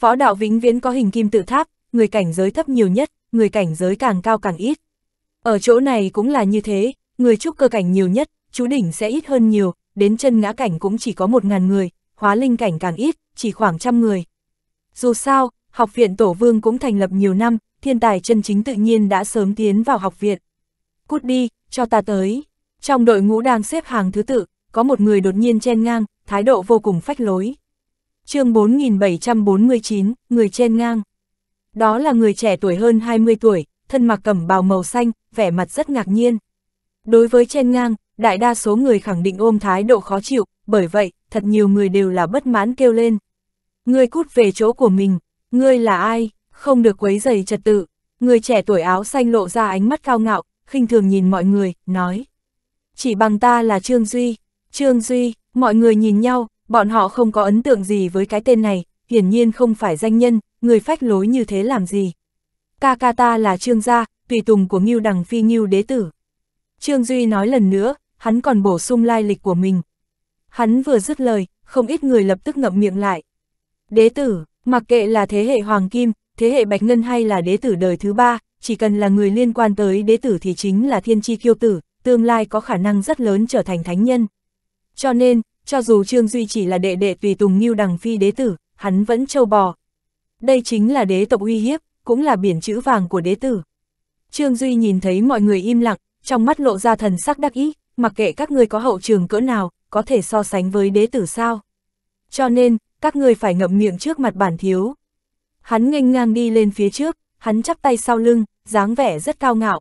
Võ đạo vĩnh viễn có hình kim tự tháp, người cảnh giới thấp nhiều nhất, người cảnh giới càng cao càng ít. Ở chỗ này cũng là như thế, người trúc cơ cảnh nhiều nhất, chú đỉnh sẽ ít hơn nhiều, đến chân ngã cảnh cũng chỉ có 1.000 người, hóa linh cảnh càng ít, chỉ khoảng trăm người. Dù sao, học viện Tổ Vương cũng thành lập nhiều năm, thiên tài chân chính tự nhiên đã sớm tiến vào học viện. Cút đi, cho ta tới. Trong đội ngũ đang xếp hàng thứ tự, có một người đột nhiên chen ngang, thái độ vô cùng phách lối. chương 4749, người chen ngang. Đó là người trẻ tuổi hơn 20 tuổi, thân mặc cẩm bào màu xanh, vẻ mặt rất ngạc nhiên. Đối với chen ngang, đại đa số người khẳng định ôm thái độ khó chịu, bởi vậy, thật nhiều người đều là bất mãn kêu lên. người cút về chỗ của mình, ngươi là ai, không được quấy giày trật tự. Người trẻ tuổi áo xanh lộ ra ánh mắt cao ngạo, khinh thường nhìn mọi người, nói. Chỉ bằng ta là Trương Duy, Trương Duy, mọi người nhìn nhau, bọn họ không có ấn tượng gì với cái tên này, hiển nhiên không phải danh nhân, người phách lối như thế làm gì. Kakata là Trương gia, tùy tùng của Ngưu Đằng Phi Ngưu đế tử. Trương Duy nói lần nữa, hắn còn bổ sung lai lịch của mình. Hắn vừa dứt lời, không ít người lập tức ngậm miệng lại. Đế tử, mặc kệ là thế hệ Hoàng Kim, thế hệ Bạch Ngân hay là đế tử đời thứ ba, chỉ cần là người liên quan tới đế tử thì chính là thiên chi kiêu tử, tương lai có khả năng rất lớn trở thành thánh nhân cho nên, cho dù Trương Duy chỉ là đệ đệ tùy tùng Ngưu Đằng Phi đế tử, hắn vẫn châu bò. Đây chính là đế tộc uy hiếp, cũng là biển chữ vàng của đế tử. Trương Duy nhìn thấy mọi người im lặng, trong mắt lộ ra thần sắc đắc ý, mặc kệ các người có hậu trường cỡ nào, có thể so sánh với đế tử sao. Cho nên, các người phải ngậm miệng trước mặt bản thiếu. Hắn nghênh ngang đi lên phía trước, hắn chắp tay sau lưng, dáng vẻ rất cao ngạo.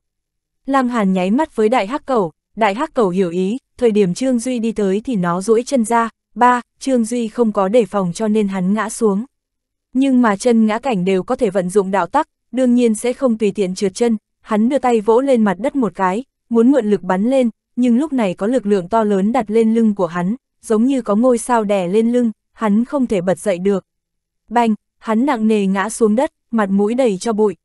Lam Hàn nháy mắt với đại hắc cầu, đại hắc cầu hiểu ý, thời điểm Trương Duy đi tới thì nó duỗi chân ra, ba, Trương Duy không có đề phòng cho nên hắn ngã xuống. Nhưng mà chân ngã cảnh đều có thể vận dụng đạo tắc, đương nhiên sẽ không tùy tiện trượt chân, hắn đưa tay vỗ lên mặt đất một cái, muốn mượn lực bắn lên, nhưng lúc này có lực lượng to lớn đặt lên lưng của hắn, giống như có ngôi sao đè lên lưng, hắn không thể bật dậy được. Bành, hắn nặng nề ngã xuống đất, mặt mũi đầy cho bụi.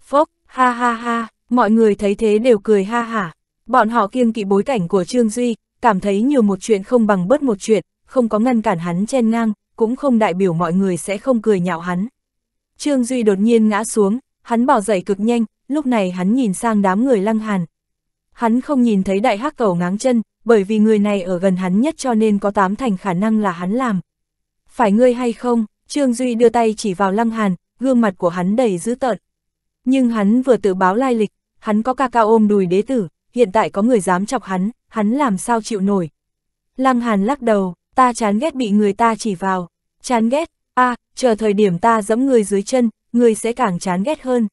Phốc, ha ha ha, mọi người thấy thế đều cười ha hả. Bọn họ kiêng kỵ bối cảnh của Trương Duy, cảm thấy nhiều một chuyện không bằng bớt một chuyện, không có ngăn cản hắn chen ngang, cũng không đại biểu mọi người sẽ không cười nhạo hắn. Trương Duy đột nhiên ngã xuống, hắn bỏ dậy cực nhanh, lúc này hắn nhìn sang đám người lăng hàn. Hắn không nhìn thấy đại hắc cầu ngáng chân, bởi vì người này ở gần hắn nhất cho nên có tám thành khả năng là hắn làm. Phải ngươi hay không, Trương Duy đưa tay chỉ vào lăng hàn, gương mặt của hắn đầy dữ tợn. Nhưng hắn vừa tự báo lai lịch, hắn có ca ca ôm đùi đế tử, hiện tại có người dám chọc hắn, hắn làm sao chịu nổi. Lăng Hàn lắc đầu, ta chán ghét bị người ta chỉ vào, chán ghét, a à, chờ thời điểm ta giẫm người dưới chân, người sẽ càng chán ghét hơn.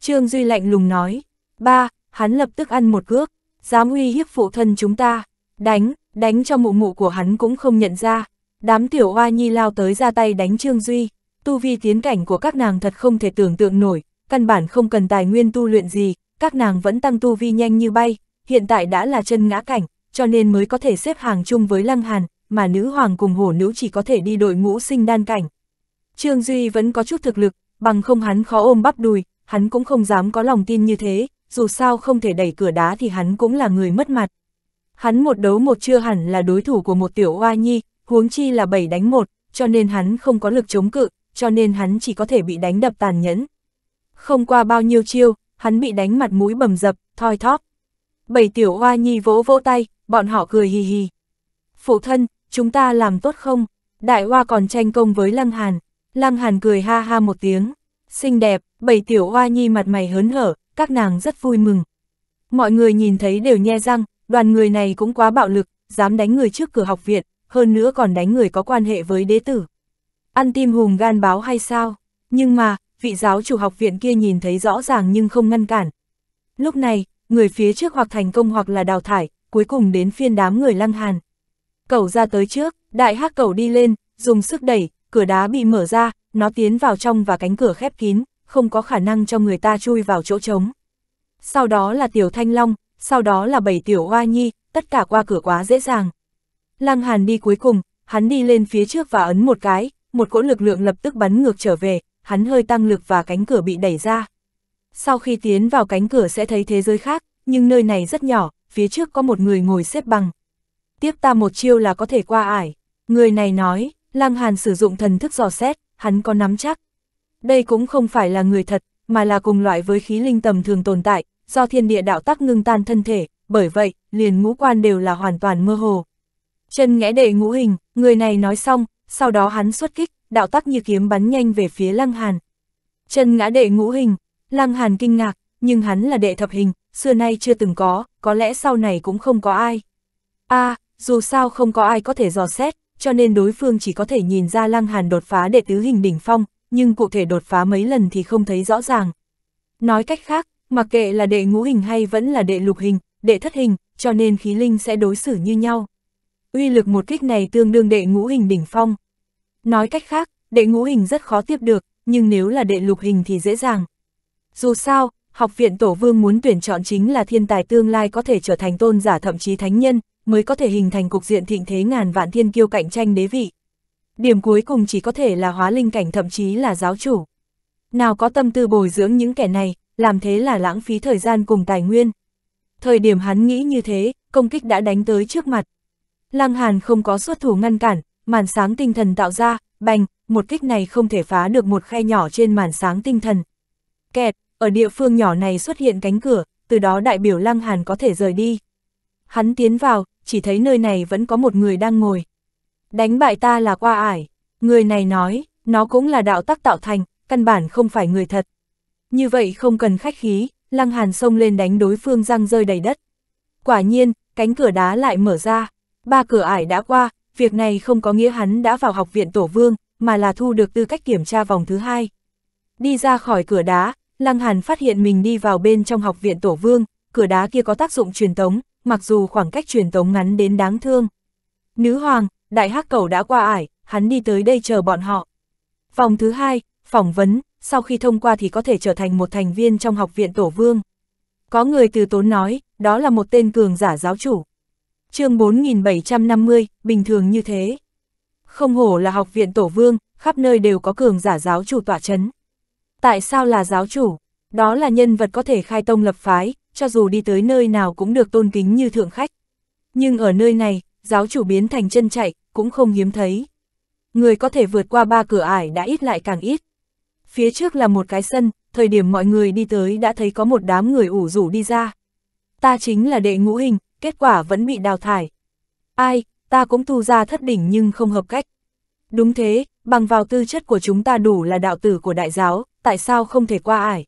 Trương Duy lạnh lùng nói, ba, hắn lập tức ăn một cước, dám uy hiếp phụ thân chúng ta, đánh, đánh cho mụ mụ của hắn cũng không nhận ra. Đám tiểu hoa nhi lao tới ra tay đánh Trương Duy, tu vi tiến cảnh của các nàng thật không thể tưởng tượng nổi, căn bản không cần tài nguyên tu luyện gì, các nàng vẫn tăng tu vi nhanh như bay, hiện tại đã là chân ngã cảnh, cho nên mới có thể xếp hàng chung với Lăng Hàn, mà nữ hoàng cùng hổ nữ chỉ có thể đi đội ngũ sinh đan cảnh. Trương Duy vẫn có chút thực lực, bằng không hắn khó ôm bắp đùi, hắn cũng không dám có lòng tin như thế, dù sao không thể đẩy cửa đá thì hắn cũng là người mất mặt. Hắn một đấu một chưa hẳn là đối thủ của một tiểu oa nhi, huống chi là bảy đánh một, cho nên hắn không có lực chống cự, cho nên hắn chỉ có thể bị đánh đập tàn nhẫn. Không qua bao nhiêu chiêu, hắn bị đánh mặt mũi bầm dập, thoi thóp. Bảy tiểu hoa nhi vỗ vỗ tay, bọn họ cười hì hì. Phụ thân, chúng ta làm tốt không? Đại hoa còn tranh công với Lăng Hàn. Lăng Hàn cười ha ha một tiếng. Xinh đẹp, bảy tiểu hoa nhi mặt mày hớn hở, các nàng rất vui mừng. Mọi người nhìn thấy đều nhe răng, đoàn người này cũng quá bạo lực, dám đánh người trước cửa học viện, hơn nữa còn đánh người có quan hệ với đế tử. Ăn tim hùm gan báo hay sao? Nhưng mà, vị giáo chủ học viện kia nhìn thấy rõ ràng nhưng không ngăn cản. Lúc này, người phía trước hoặc thành công hoặc là đào thải, cuối cùng đến phiên đám người lăng hàn. Cẩu ra tới trước, đại hắc cẩu đi lên, dùng sức đẩy, cửa đá bị mở ra, nó tiến vào trong và cánh cửa khép kín, không có khả năng cho người ta chui vào chỗ trống. Sau đó là tiểu thanh long, sau đó là bảy tiểu hoa nhi, tất cả qua cửa quá dễ dàng. Lăng hàn đi cuối cùng, hắn đi lên phía trước và ấn một cái, một cỗ lực lượng lập tức bắn ngược trở về, hắn hơi tăng lực và cánh cửa bị đẩy ra. Sau khi tiến vào cánh cửa sẽ thấy thế giới khác, nhưng nơi này rất nhỏ, phía trước có một người ngồi xếp bằng. Tiếp ta một chiêu là có thể qua ải. Người này nói, Lăng Hàn sử dụng thần thức dò xét, hắn có nắm chắc. Đây cũng không phải là người thật, mà là cùng loại với khí linh tầm thường tồn tại, do thiên địa đạo tắc ngưng tan thân thể, bởi vậy, liền ngũ quan đều là hoàn toàn mơ hồ. Chân ngẽ đệ ngũ hình, người này nói xong, sau đó hắn xuất kích, đạo tắc như kiếm bắn nhanh về phía Lăng Hàn. Chân ngã đệ ngũ hình, Lăng Hàn kinh ngạc, nhưng hắn là đệ thập hình, xưa nay chưa từng có, có lẽ sau này cũng không có ai. a à, dù sao không có ai có thể dò xét, cho nên đối phương chỉ có thể nhìn ra Lăng Hàn đột phá đệ tứ hình đỉnh phong, nhưng cụ thể đột phá mấy lần thì không thấy rõ ràng. Nói cách khác, mặc kệ là đệ ngũ hình hay vẫn là đệ lục hình, đệ thất hình, cho nên khí linh sẽ đối xử như nhau. Uy lực một kích này tương đương đệ ngũ hình đỉnh phong. Nói cách khác, đệ ngũ hình rất khó tiếp được, nhưng nếu là đệ lục hình thì dễ dàng. Dù sao, học viện Tổ Vương muốn tuyển chọn chính là thiên tài tương lai có thể trở thành tôn giả thậm chí thánh nhân, mới có thể hình thành cục diện thịnh thế ngàn vạn thiên kiêu cạnh tranh đế vị. Điểm cuối cùng chỉ có thể là hóa linh cảnh thậm chí là giáo chủ. Nào có tâm tư bồi dưỡng những kẻ này, làm thế là lãng phí thời gian cùng tài nguyên. Thời điểm hắn nghĩ như thế, công kích đã đánh tới trước mặt. Lăng Hàn không có xuất thủ ngăn cản, màn sáng tinh thần tạo ra, bành, một kích này không thể phá được một khe nhỏ trên màn sáng tinh thần. Kẹt, ở địa phương nhỏ này xuất hiện cánh cửa, từ đó đại biểu Lăng Hàn có thể rời đi. Hắn tiến vào, chỉ thấy nơi này vẫn có một người đang ngồi. Đánh bại ta là qua ải, người này nói, nó cũng là đạo tắc tạo thành, căn bản không phải người thật. Như vậy không cần khách khí, Lăng Hàn xông lên đánh đối phương răng rơi đầy đất. Quả nhiên, cánh cửa đá lại mở ra, ba cửa ải đã qua, việc này không có nghĩa hắn đã vào học viện Tổ Vương, mà là thu được tư cách kiểm tra vòng thứ hai. Đi ra khỏi cửa đá, Lăng Hàn phát hiện mình đi vào bên trong học viện Tổ Vương, cửa đá kia có tác dụng truyền tống, mặc dù khoảng cách truyền tống ngắn đến đáng thương. Nữ hoàng, đại hắc cầu đã qua ải, hắn đi tới đây chờ bọn họ. Vòng thứ hai, phỏng vấn, sau khi thông qua thì có thể trở thành một thành viên trong học viện Tổ Vương. Có người từ tốn nói, đó là một tên cường giả giáo chủ chương 4750, bình thường như thế. Không hổ là học viện tổ vương, khắp nơi đều có cường giả giáo chủ tỏa chấn. Tại sao là giáo chủ? Đó là nhân vật có thể khai tông lập phái, cho dù đi tới nơi nào cũng được tôn kính như thượng khách. Nhưng ở nơi này, giáo chủ biến thành chân chạy, cũng không hiếm thấy. Người có thể vượt qua ba cửa ải đã ít lại càng ít. Phía trước là một cái sân, thời điểm mọi người đi tới đã thấy có một đám người ủ rủ đi ra. Ta chính là đệ ngũ hình, kết quả vẫn bị đào thải. Ai, ta cũng thu ra thất đỉnh nhưng không hợp cách. Đúng thế, bằng vào tư chất của chúng ta đủ là đạo tử của đại giáo, tại sao không thể qua ải?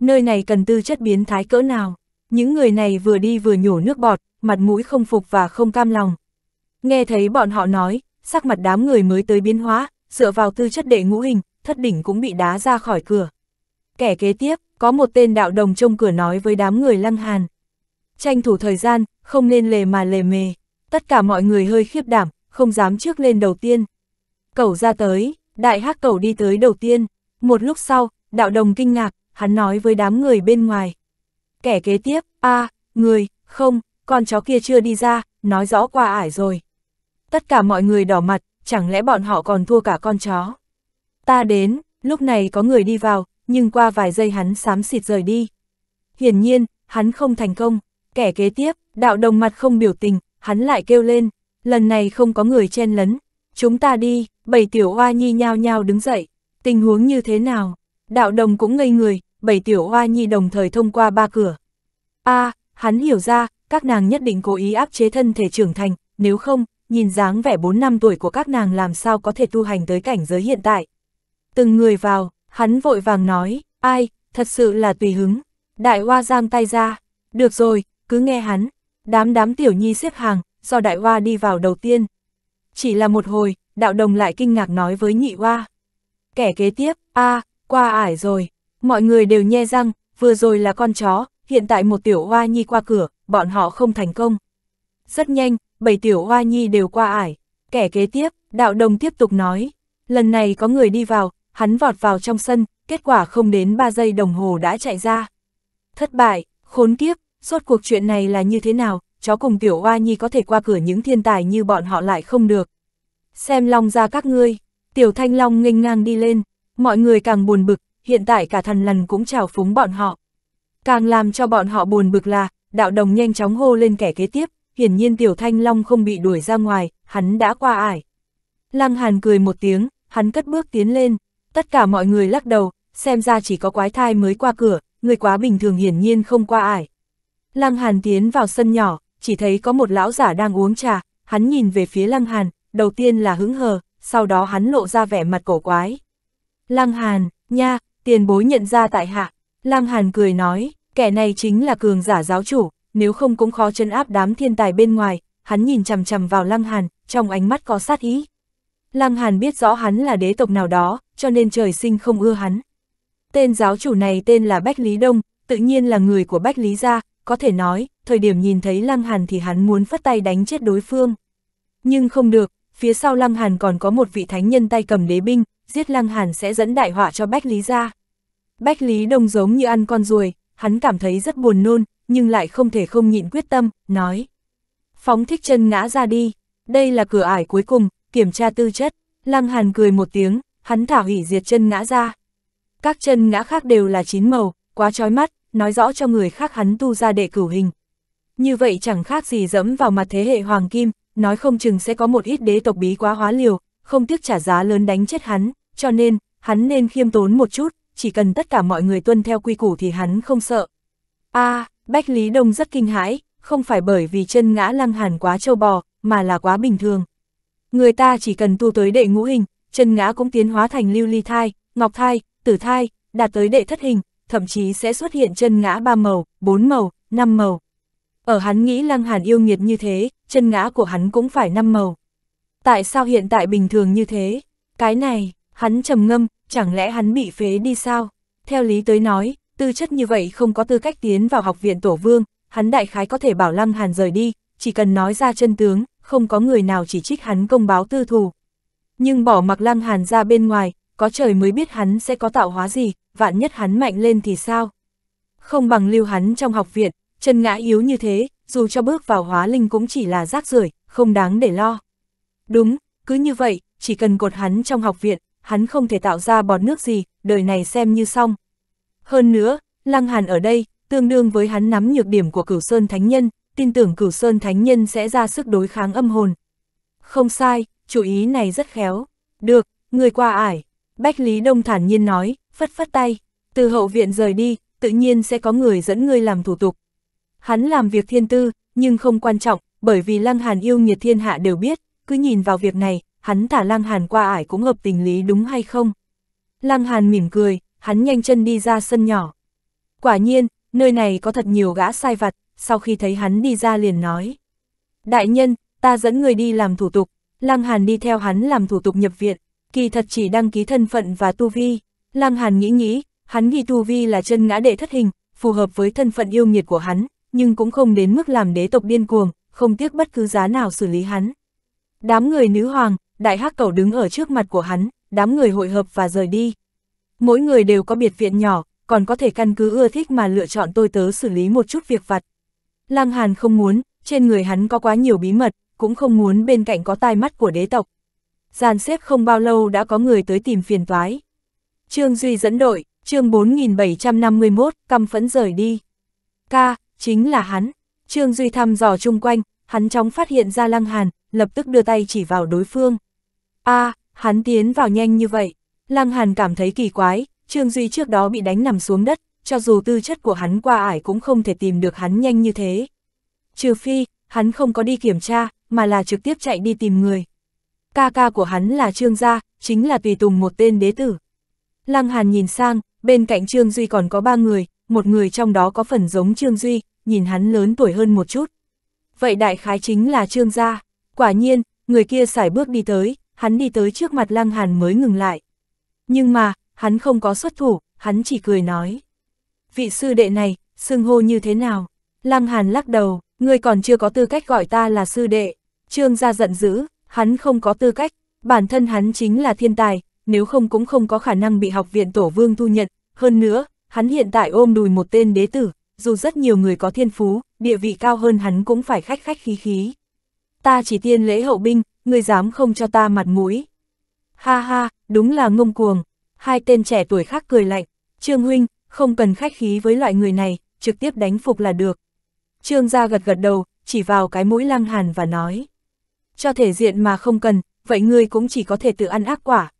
Nơi này cần tư chất biến thái cỡ nào? Những người này vừa đi vừa nhổ nước bọt, mặt mũi không phục và không cam lòng. Nghe thấy bọn họ nói, sắc mặt đám người mới tới biến hóa, dựa vào tư chất đệ ngũ hình, thất đỉnh cũng bị đá ra khỏi cửa. Kẻ kế tiếp, có một tên đạo đồng trông cửa nói với đám người lăng hàn tranh thủ thời gian, không nên lề mà lề mề. Tất cả mọi người hơi khiếp đảm, không dám trước lên đầu tiên. Cẩu ra tới, đại hắc cẩu đi tới đầu tiên. Một lúc sau, đạo đồng kinh ngạc, hắn nói với đám người bên ngoài. Kẻ kế tiếp, a à, người, không, con chó kia chưa đi ra, nói rõ qua ải rồi. Tất cả mọi người đỏ mặt, chẳng lẽ bọn họ còn thua cả con chó. Ta đến, lúc này có người đi vào, nhưng qua vài giây hắn xám xịt rời đi. Hiển nhiên, hắn không thành công kẻ kế tiếp, đạo đồng mặt không biểu tình, hắn lại kêu lên, lần này không có người chen lấn, chúng ta đi, bảy tiểu hoa nhi nhao nhao đứng dậy, tình huống như thế nào, đạo đồng cũng ngây người, bảy tiểu hoa nhi đồng thời thông qua ba cửa. a à, hắn hiểu ra, các nàng nhất định cố ý áp chế thân thể trưởng thành, nếu không, nhìn dáng vẻ 4 năm tuổi của các nàng làm sao có thể tu hành tới cảnh giới hiện tại. Từng người vào, hắn vội vàng nói, ai, thật sự là tùy hứng, đại hoa giang tay ra, được rồi, cứ nghe hắn, đám đám tiểu nhi xếp hàng, do đại hoa đi vào đầu tiên. Chỉ là một hồi, đạo đồng lại kinh ngạc nói với nhị hoa. Kẻ kế tiếp, a à, qua ải rồi, mọi người đều nhe răng, vừa rồi là con chó, hiện tại một tiểu hoa nhi qua cửa, bọn họ không thành công. Rất nhanh, bảy tiểu hoa nhi đều qua ải. Kẻ kế tiếp, đạo đồng tiếp tục nói, lần này có người đi vào, hắn vọt vào trong sân, kết quả không đến 3 giây đồng hồ đã chạy ra. Thất bại, khốn kiếp, Suốt cuộc chuyện này là như thế nào, chó cùng tiểu oa nhi có thể qua cửa những thiên tài như bọn họ lại không được. Xem long ra các ngươi, tiểu thanh long nghênh ngang đi lên, mọi người càng buồn bực, hiện tại cả thần lần cũng trào phúng bọn họ. Càng làm cho bọn họ buồn bực là, đạo đồng nhanh chóng hô lên kẻ kế tiếp, hiển nhiên tiểu thanh long không bị đuổi ra ngoài, hắn đã qua ải. Lăng hàn cười một tiếng, hắn cất bước tiến lên, tất cả mọi người lắc đầu, xem ra chỉ có quái thai mới qua cửa, người quá bình thường hiển nhiên không qua ải, Lăng Hàn tiến vào sân nhỏ, chỉ thấy có một lão giả đang uống trà, hắn nhìn về phía Lăng Hàn, đầu tiên là hứng hờ, sau đó hắn lộ ra vẻ mặt cổ quái. Lăng Hàn, nha, tiền bối nhận ra tại hạ. Lăng Hàn cười nói, kẻ này chính là cường giả giáo chủ, nếu không cũng khó chân áp đám thiên tài bên ngoài, hắn nhìn chằm chằm vào Lăng Hàn, trong ánh mắt có sát ý. Lăng Hàn biết rõ hắn là đế tộc nào đó, cho nên trời sinh không ưa hắn. Tên giáo chủ này tên là Bách Lý Đông, tự nhiên là người của Bách Lý gia, có thể nói, thời điểm nhìn thấy Lăng Hàn thì hắn muốn phát tay đánh chết đối phương. Nhưng không được, phía sau Lăng Hàn còn có một vị thánh nhân tay cầm đế binh, giết Lăng Hàn sẽ dẫn đại họa cho Bách Lý ra. Bách Lý Đông giống như ăn con ruồi, hắn cảm thấy rất buồn nôn, nhưng lại không thể không nhịn quyết tâm, nói. Phóng thích chân ngã ra đi, đây là cửa ải cuối cùng, kiểm tra tư chất, Lăng Hàn cười một tiếng, hắn thả hủy diệt chân ngã ra. Các chân ngã khác đều là chín màu, quá trói mắt, nói rõ cho người khác hắn tu ra đệ cửu hình. Như vậy chẳng khác gì dẫm vào mặt thế hệ Hoàng Kim, nói không chừng sẽ có một ít đế tộc bí quá hóa liều, không tiếc trả giá lớn đánh chết hắn, cho nên, hắn nên khiêm tốn một chút, chỉ cần tất cả mọi người tuân theo quy củ thì hắn không sợ. a à, Bách Lý Đông rất kinh hãi, không phải bởi vì chân ngã lăng hàn quá trâu bò, mà là quá bình thường. Người ta chỉ cần tu tới đệ ngũ hình, chân ngã cũng tiến hóa thành lưu ly thai, ngọc thai, tử thai, đạt tới đệ thất hình, thậm chí sẽ xuất hiện chân ngã ba màu, bốn màu, năm màu. Ở hắn nghĩ lăng hàn yêu nghiệt như thế, chân ngã của hắn cũng phải năm màu. Tại sao hiện tại bình thường như thế? Cái này, hắn trầm ngâm, chẳng lẽ hắn bị phế đi sao? Theo lý tới nói, tư chất như vậy không có tư cách tiến vào học viện tổ vương, hắn đại khái có thể bảo lăng hàn rời đi, chỉ cần nói ra chân tướng, không có người nào chỉ trích hắn công báo tư thù. Nhưng bỏ mặc lăng hàn ra bên ngoài, có trời mới biết hắn sẽ có tạo hóa gì, vạn nhất hắn mạnh lên thì sao? Không bằng lưu hắn trong học viện, chân ngã yếu như thế, dù cho bước vào hóa linh cũng chỉ là rác rưởi không đáng để lo. Đúng, cứ như vậy, chỉ cần cột hắn trong học viện, hắn không thể tạo ra bọt nước gì, đời này xem như xong. Hơn nữa, Lăng Hàn ở đây, tương đương với hắn nắm nhược điểm của cửu Sơn Thánh Nhân, tin tưởng cửu Sơn Thánh Nhân sẽ ra sức đối kháng âm hồn. Không sai, chủ ý này rất khéo. Được, người qua ải. Bách Lý Đông thản nhiên nói, phất phất tay, từ hậu viện rời đi, tự nhiên sẽ có người dẫn ngươi làm thủ tục. Hắn làm việc thiên tư, nhưng không quan trọng, bởi vì Lăng Hàn yêu nghiệt thiên hạ đều biết, cứ nhìn vào việc này, hắn thả Lăng Hàn qua ải cũng hợp tình lý đúng hay không. Lăng Hàn mỉm cười, hắn nhanh chân đi ra sân nhỏ. Quả nhiên, nơi này có thật nhiều gã sai vặt, sau khi thấy hắn đi ra liền nói. Đại nhân, ta dẫn người đi làm thủ tục, Lăng Hàn đi theo hắn làm thủ tục nhập viện, kỳ thật chỉ đăng ký thân phận và tu vi. Lăng Hàn nghĩ nghĩ, hắn ghi tu vi là chân ngã đệ thất hình, phù hợp với thân phận yêu nghiệt của hắn, nhưng cũng không đến mức làm đế tộc điên cuồng, không tiếc bất cứ giá nào xử lý hắn. Đám người nữ hoàng, đại hắc cầu đứng ở trước mặt của hắn, đám người hội hợp và rời đi. Mỗi người đều có biệt viện nhỏ, còn có thể căn cứ ưa thích mà lựa chọn tôi tớ xử lý một chút việc vặt. Lăng Hàn không muốn, trên người hắn có quá nhiều bí mật, cũng không muốn bên cạnh có tai mắt của đế tộc, dàn xếp không bao lâu đã có người tới tìm phiền toái. Trương Duy dẫn đội, chương 4751, căm phẫn rời đi. Ca, chính là hắn. Trương Duy thăm dò chung quanh, hắn chóng phát hiện ra Lăng Hàn, lập tức đưa tay chỉ vào đối phương. a à, hắn tiến vào nhanh như vậy. Lăng Hàn cảm thấy kỳ quái, Trương Duy trước đó bị đánh nằm xuống đất, cho dù tư chất của hắn qua ải cũng không thể tìm được hắn nhanh như thế. Trừ phi, hắn không có đi kiểm tra, mà là trực tiếp chạy đi tìm người ca ca của hắn là Trương Gia, chính là tùy tùng một tên đế tử. Lăng Hàn nhìn sang, bên cạnh Trương Duy còn có ba người, một người trong đó có phần giống Trương Duy, nhìn hắn lớn tuổi hơn một chút. Vậy đại khái chính là Trương Gia, quả nhiên, người kia xài bước đi tới, hắn đi tới trước mặt Lăng Hàn mới ngừng lại. Nhưng mà, hắn không có xuất thủ, hắn chỉ cười nói. Vị sư đệ này, xưng hô như thế nào? Lăng Hàn lắc đầu, người còn chưa có tư cách gọi ta là sư đệ. Trương gia giận dữ, hắn không có tư cách, bản thân hắn chính là thiên tài, nếu không cũng không có khả năng bị học viện Tổ Vương thu nhận, hơn nữa, hắn hiện tại ôm đùi một tên đế tử, dù rất nhiều người có thiên phú, địa vị cao hơn hắn cũng phải khách khách khí khí. Ta chỉ tiên lễ hậu binh, ngươi dám không cho ta mặt mũi. Ha ha, đúng là ngông cuồng, hai tên trẻ tuổi khác cười lạnh, Trương Huynh, không cần khách khí với loại người này, trực tiếp đánh phục là được. Trương gia gật gật đầu, chỉ vào cái mũi lăng hàn và nói cho thể diện mà không cần, vậy ngươi cũng chỉ có thể tự ăn ác quả.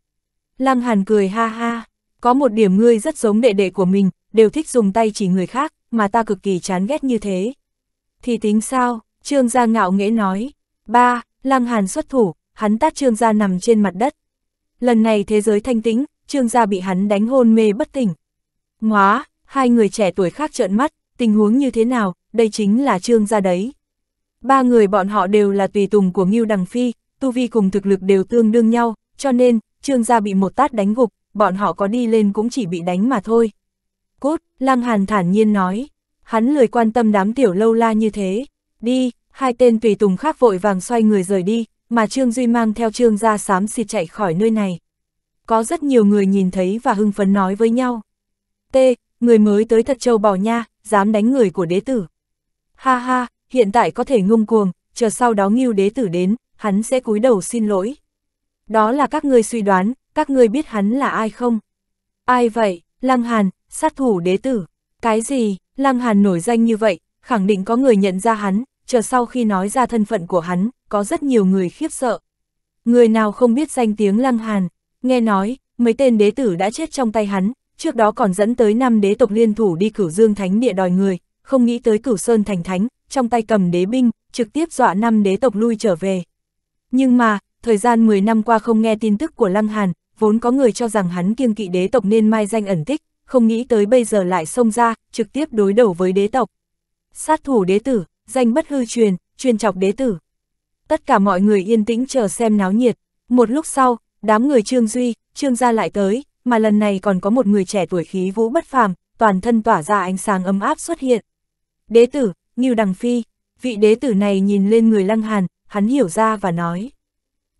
Lăng Hàn cười ha ha, có một điểm ngươi rất giống đệ đệ của mình, đều thích dùng tay chỉ người khác, mà ta cực kỳ chán ghét như thế. Thì tính sao, Trương Gia ngạo nghễ nói. Ba, Lăng Hàn xuất thủ, hắn tát Trương Gia nằm trên mặt đất. Lần này thế giới thanh tĩnh, Trương Gia bị hắn đánh hôn mê bất tỉnh. Ngóa, hai người trẻ tuổi khác trợn mắt, tình huống như thế nào, đây chính là Trương Gia đấy. Ba người bọn họ đều là tùy tùng của Ngưu Đằng Phi, tu vi cùng thực lực đều tương đương nhau, cho nên, Trương gia bị một tát đánh gục, bọn họ có đi lên cũng chỉ bị đánh mà thôi. Cốt, Lăng Hàn thản nhiên nói, hắn lười quan tâm đám tiểu lâu la như thế, đi, hai tên tùy tùng khác vội vàng xoay người rời đi, mà Trương Duy mang theo Trương gia xám xịt chạy khỏi nơi này. Có rất nhiều người nhìn thấy và hưng phấn nói với nhau. T, người mới tới thật châu bò nha, dám đánh người của đế tử. Ha ha, hiện tại có thể ngông cuồng, chờ sau đó nghiêu đế tử đến, hắn sẽ cúi đầu xin lỗi. Đó là các ngươi suy đoán, các ngươi biết hắn là ai không? Ai vậy? Lăng Hàn, sát thủ đế tử. Cái gì? Lăng Hàn nổi danh như vậy, khẳng định có người nhận ra hắn, chờ sau khi nói ra thân phận của hắn, có rất nhiều người khiếp sợ. Người nào không biết danh tiếng Lăng Hàn, nghe nói, mấy tên đế tử đã chết trong tay hắn, trước đó còn dẫn tới năm đế tộc liên thủ đi cửu dương thánh địa đòi người, không nghĩ tới cửu sơn thành thánh, trong tay cầm đế binh, trực tiếp dọa năm đế tộc lui trở về. Nhưng mà, thời gian 10 năm qua không nghe tin tức của Lăng Hàn, vốn có người cho rằng hắn kiêng kỵ đế tộc nên mai danh ẩn tích, không nghĩ tới bây giờ lại xông ra, trực tiếp đối đầu với đế tộc. Sát thủ đế tử, danh bất hư truyền, chuyên chọc đế tử. Tất cả mọi người yên tĩnh chờ xem náo nhiệt. Một lúc sau, đám người Trương Duy, Trương gia lại tới, mà lần này còn có một người trẻ tuổi khí vũ bất phàm, toàn thân tỏa ra ánh sáng ấm áp xuất hiện. Đế tử, Ngưu Đằng Phi, vị đế tử này nhìn lên người Lăng Hàn, hắn hiểu ra và nói.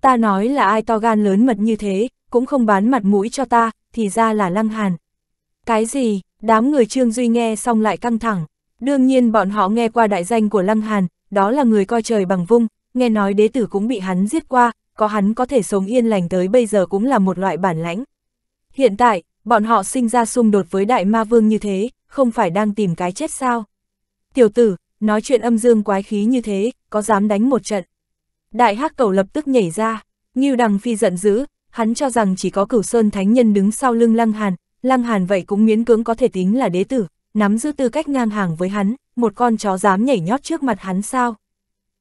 Ta nói là ai to gan lớn mật như thế, cũng không bán mặt mũi cho ta, thì ra là Lăng Hàn. Cái gì, đám người Trương Duy nghe xong lại căng thẳng. Đương nhiên bọn họ nghe qua đại danh của Lăng Hàn, đó là người coi trời bằng vung, nghe nói đế tử cũng bị hắn giết qua, có hắn có thể sống yên lành tới bây giờ cũng là một loại bản lãnh. Hiện tại, bọn họ sinh ra xung đột với đại ma vương như thế, không phải đang tìm cái chết sao? Tiểu tử, Nói chuyện âm dương quái khí như thế, có dám đánh một trận. Đại hắc cầu lập tức nhảy ra, Ngưu Đằng Phi giận dữ, hắn cho rằng chỉ có cửu sơn thánh nhân đứng sau lưng Lăng Hàn, Lăng Hàn vậy cũng miễn cưỡng có thể tính là đế tử, nắm giữ tư cách ngang hàng với hắn, một con chó dám nhảy nhót trước mặt hắn sao.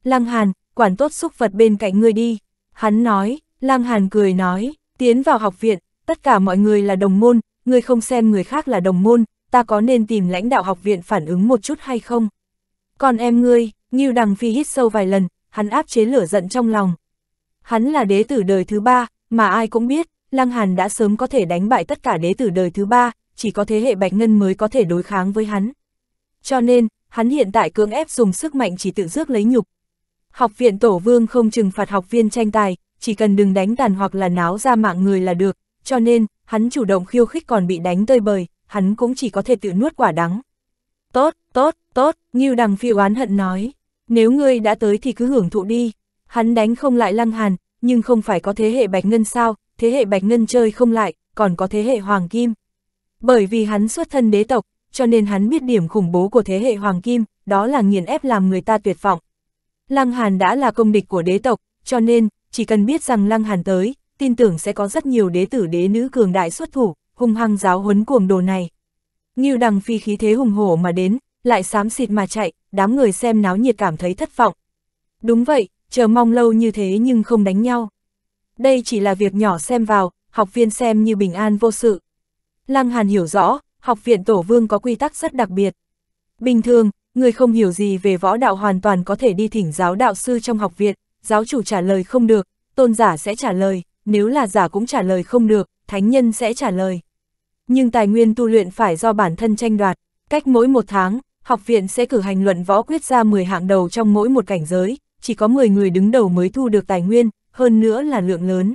Lăng Hàn, quản tốt xúc vật bên cạnh ngươi đi, hắn nói, Lăng Hàn cười nói, tiến vào học viện, tất cả mọi người là đồng môn, ngươi không xem người khác là đồng môn, ta có nên tìm lãnh đạo học viện phản ứng một chút hay không? con em ngươi, Ngưu Đằng Phi hít sâu vài lần, hắn áp chế lửa giận trong lòng. Hắn là đế tử đời thứ ba, mà ai cũng biết, Lăng Hàn đã sớm có thể đánh bại tất cả đế tử đời thứ ba, chỉ có thế hệ Bạch Ngân mới có thể đối kháng với hắn. Cho nên, hắn hiện tại cưỡng ép dùng sức mạnh chỉ tự rước lấy nhục. Học viện Tổ Vương không trừng phạt học viên tranh tài, chỉ cần đừng đánh tàn hoặc là náo ra mạng người là được, cho nên, hắn chủ động khiêu khích còn bị đánh tơi bời, hắn cũng chỉ có thể tự nuốt quả đắng. Tốt, Tốt, tốt, Ngưu Đằng Phi oán hận nói. Nếu ngươi đã tới thì cứ hưởng thụ đi. Hắn đánh không lại Lăng Hàn, nhưng không phải có thế hệ Bạch Ngân sao, thế hệ Bạch Ngân chơi không lại, còn có thế hệ Hoàng Kim. Bởi vì hắn xuất thân đế tộc, cho nên hắn biết điểm khủng bố của thế hệ Hoàng Kim, đó là nghiền ép làm người ta tuyệt vọng. Lăng Hàn đã là công địch của đế tộc, cho nên, chỉ cần biết rằng Lăng Hàn tới, tin tưởng sẽ có rất nhiều đế tử đế nữ cường đại xuất thủ, hung hăng giáo huấn cuồng đồ này. Ngưu đằng phi khí thế hùng hổ mà đến, lại xám xịt mà chạy, đám người xem náo nhiệt cảm thấy thất vọng. Đúng vậy, chờ mong lâu như thế nhưng không đánh nhau. Đây chỉ là việc nhỏ xem vào, học viên xem như bình an vô sự. Lăng Hàn hiểu rõ, học viện Tổ Vương có quy tắc rất đặc biệt. Bình thường, người không hiểu gì về võ đạo hoàn toàn có thể đi thỉnh giáo đạo sư trong học viện, giáo chủ trả lời không được, tôn giả sẽ trả lời, nếu là giả cũng trả lời không được, thánh nhân sẽ trả lời. Nhưng tài nguyên tu luyện phải do bản thân tranh đoạt, cách mỗi một tháng, học viện sẽ cử hành luận võ quyết ra 10 hạng đầu trong mỗi một cảnh giới, chỉ có 10 người đứng đầu mới thu được tài nguyên, hơn nữa là lượng lớn.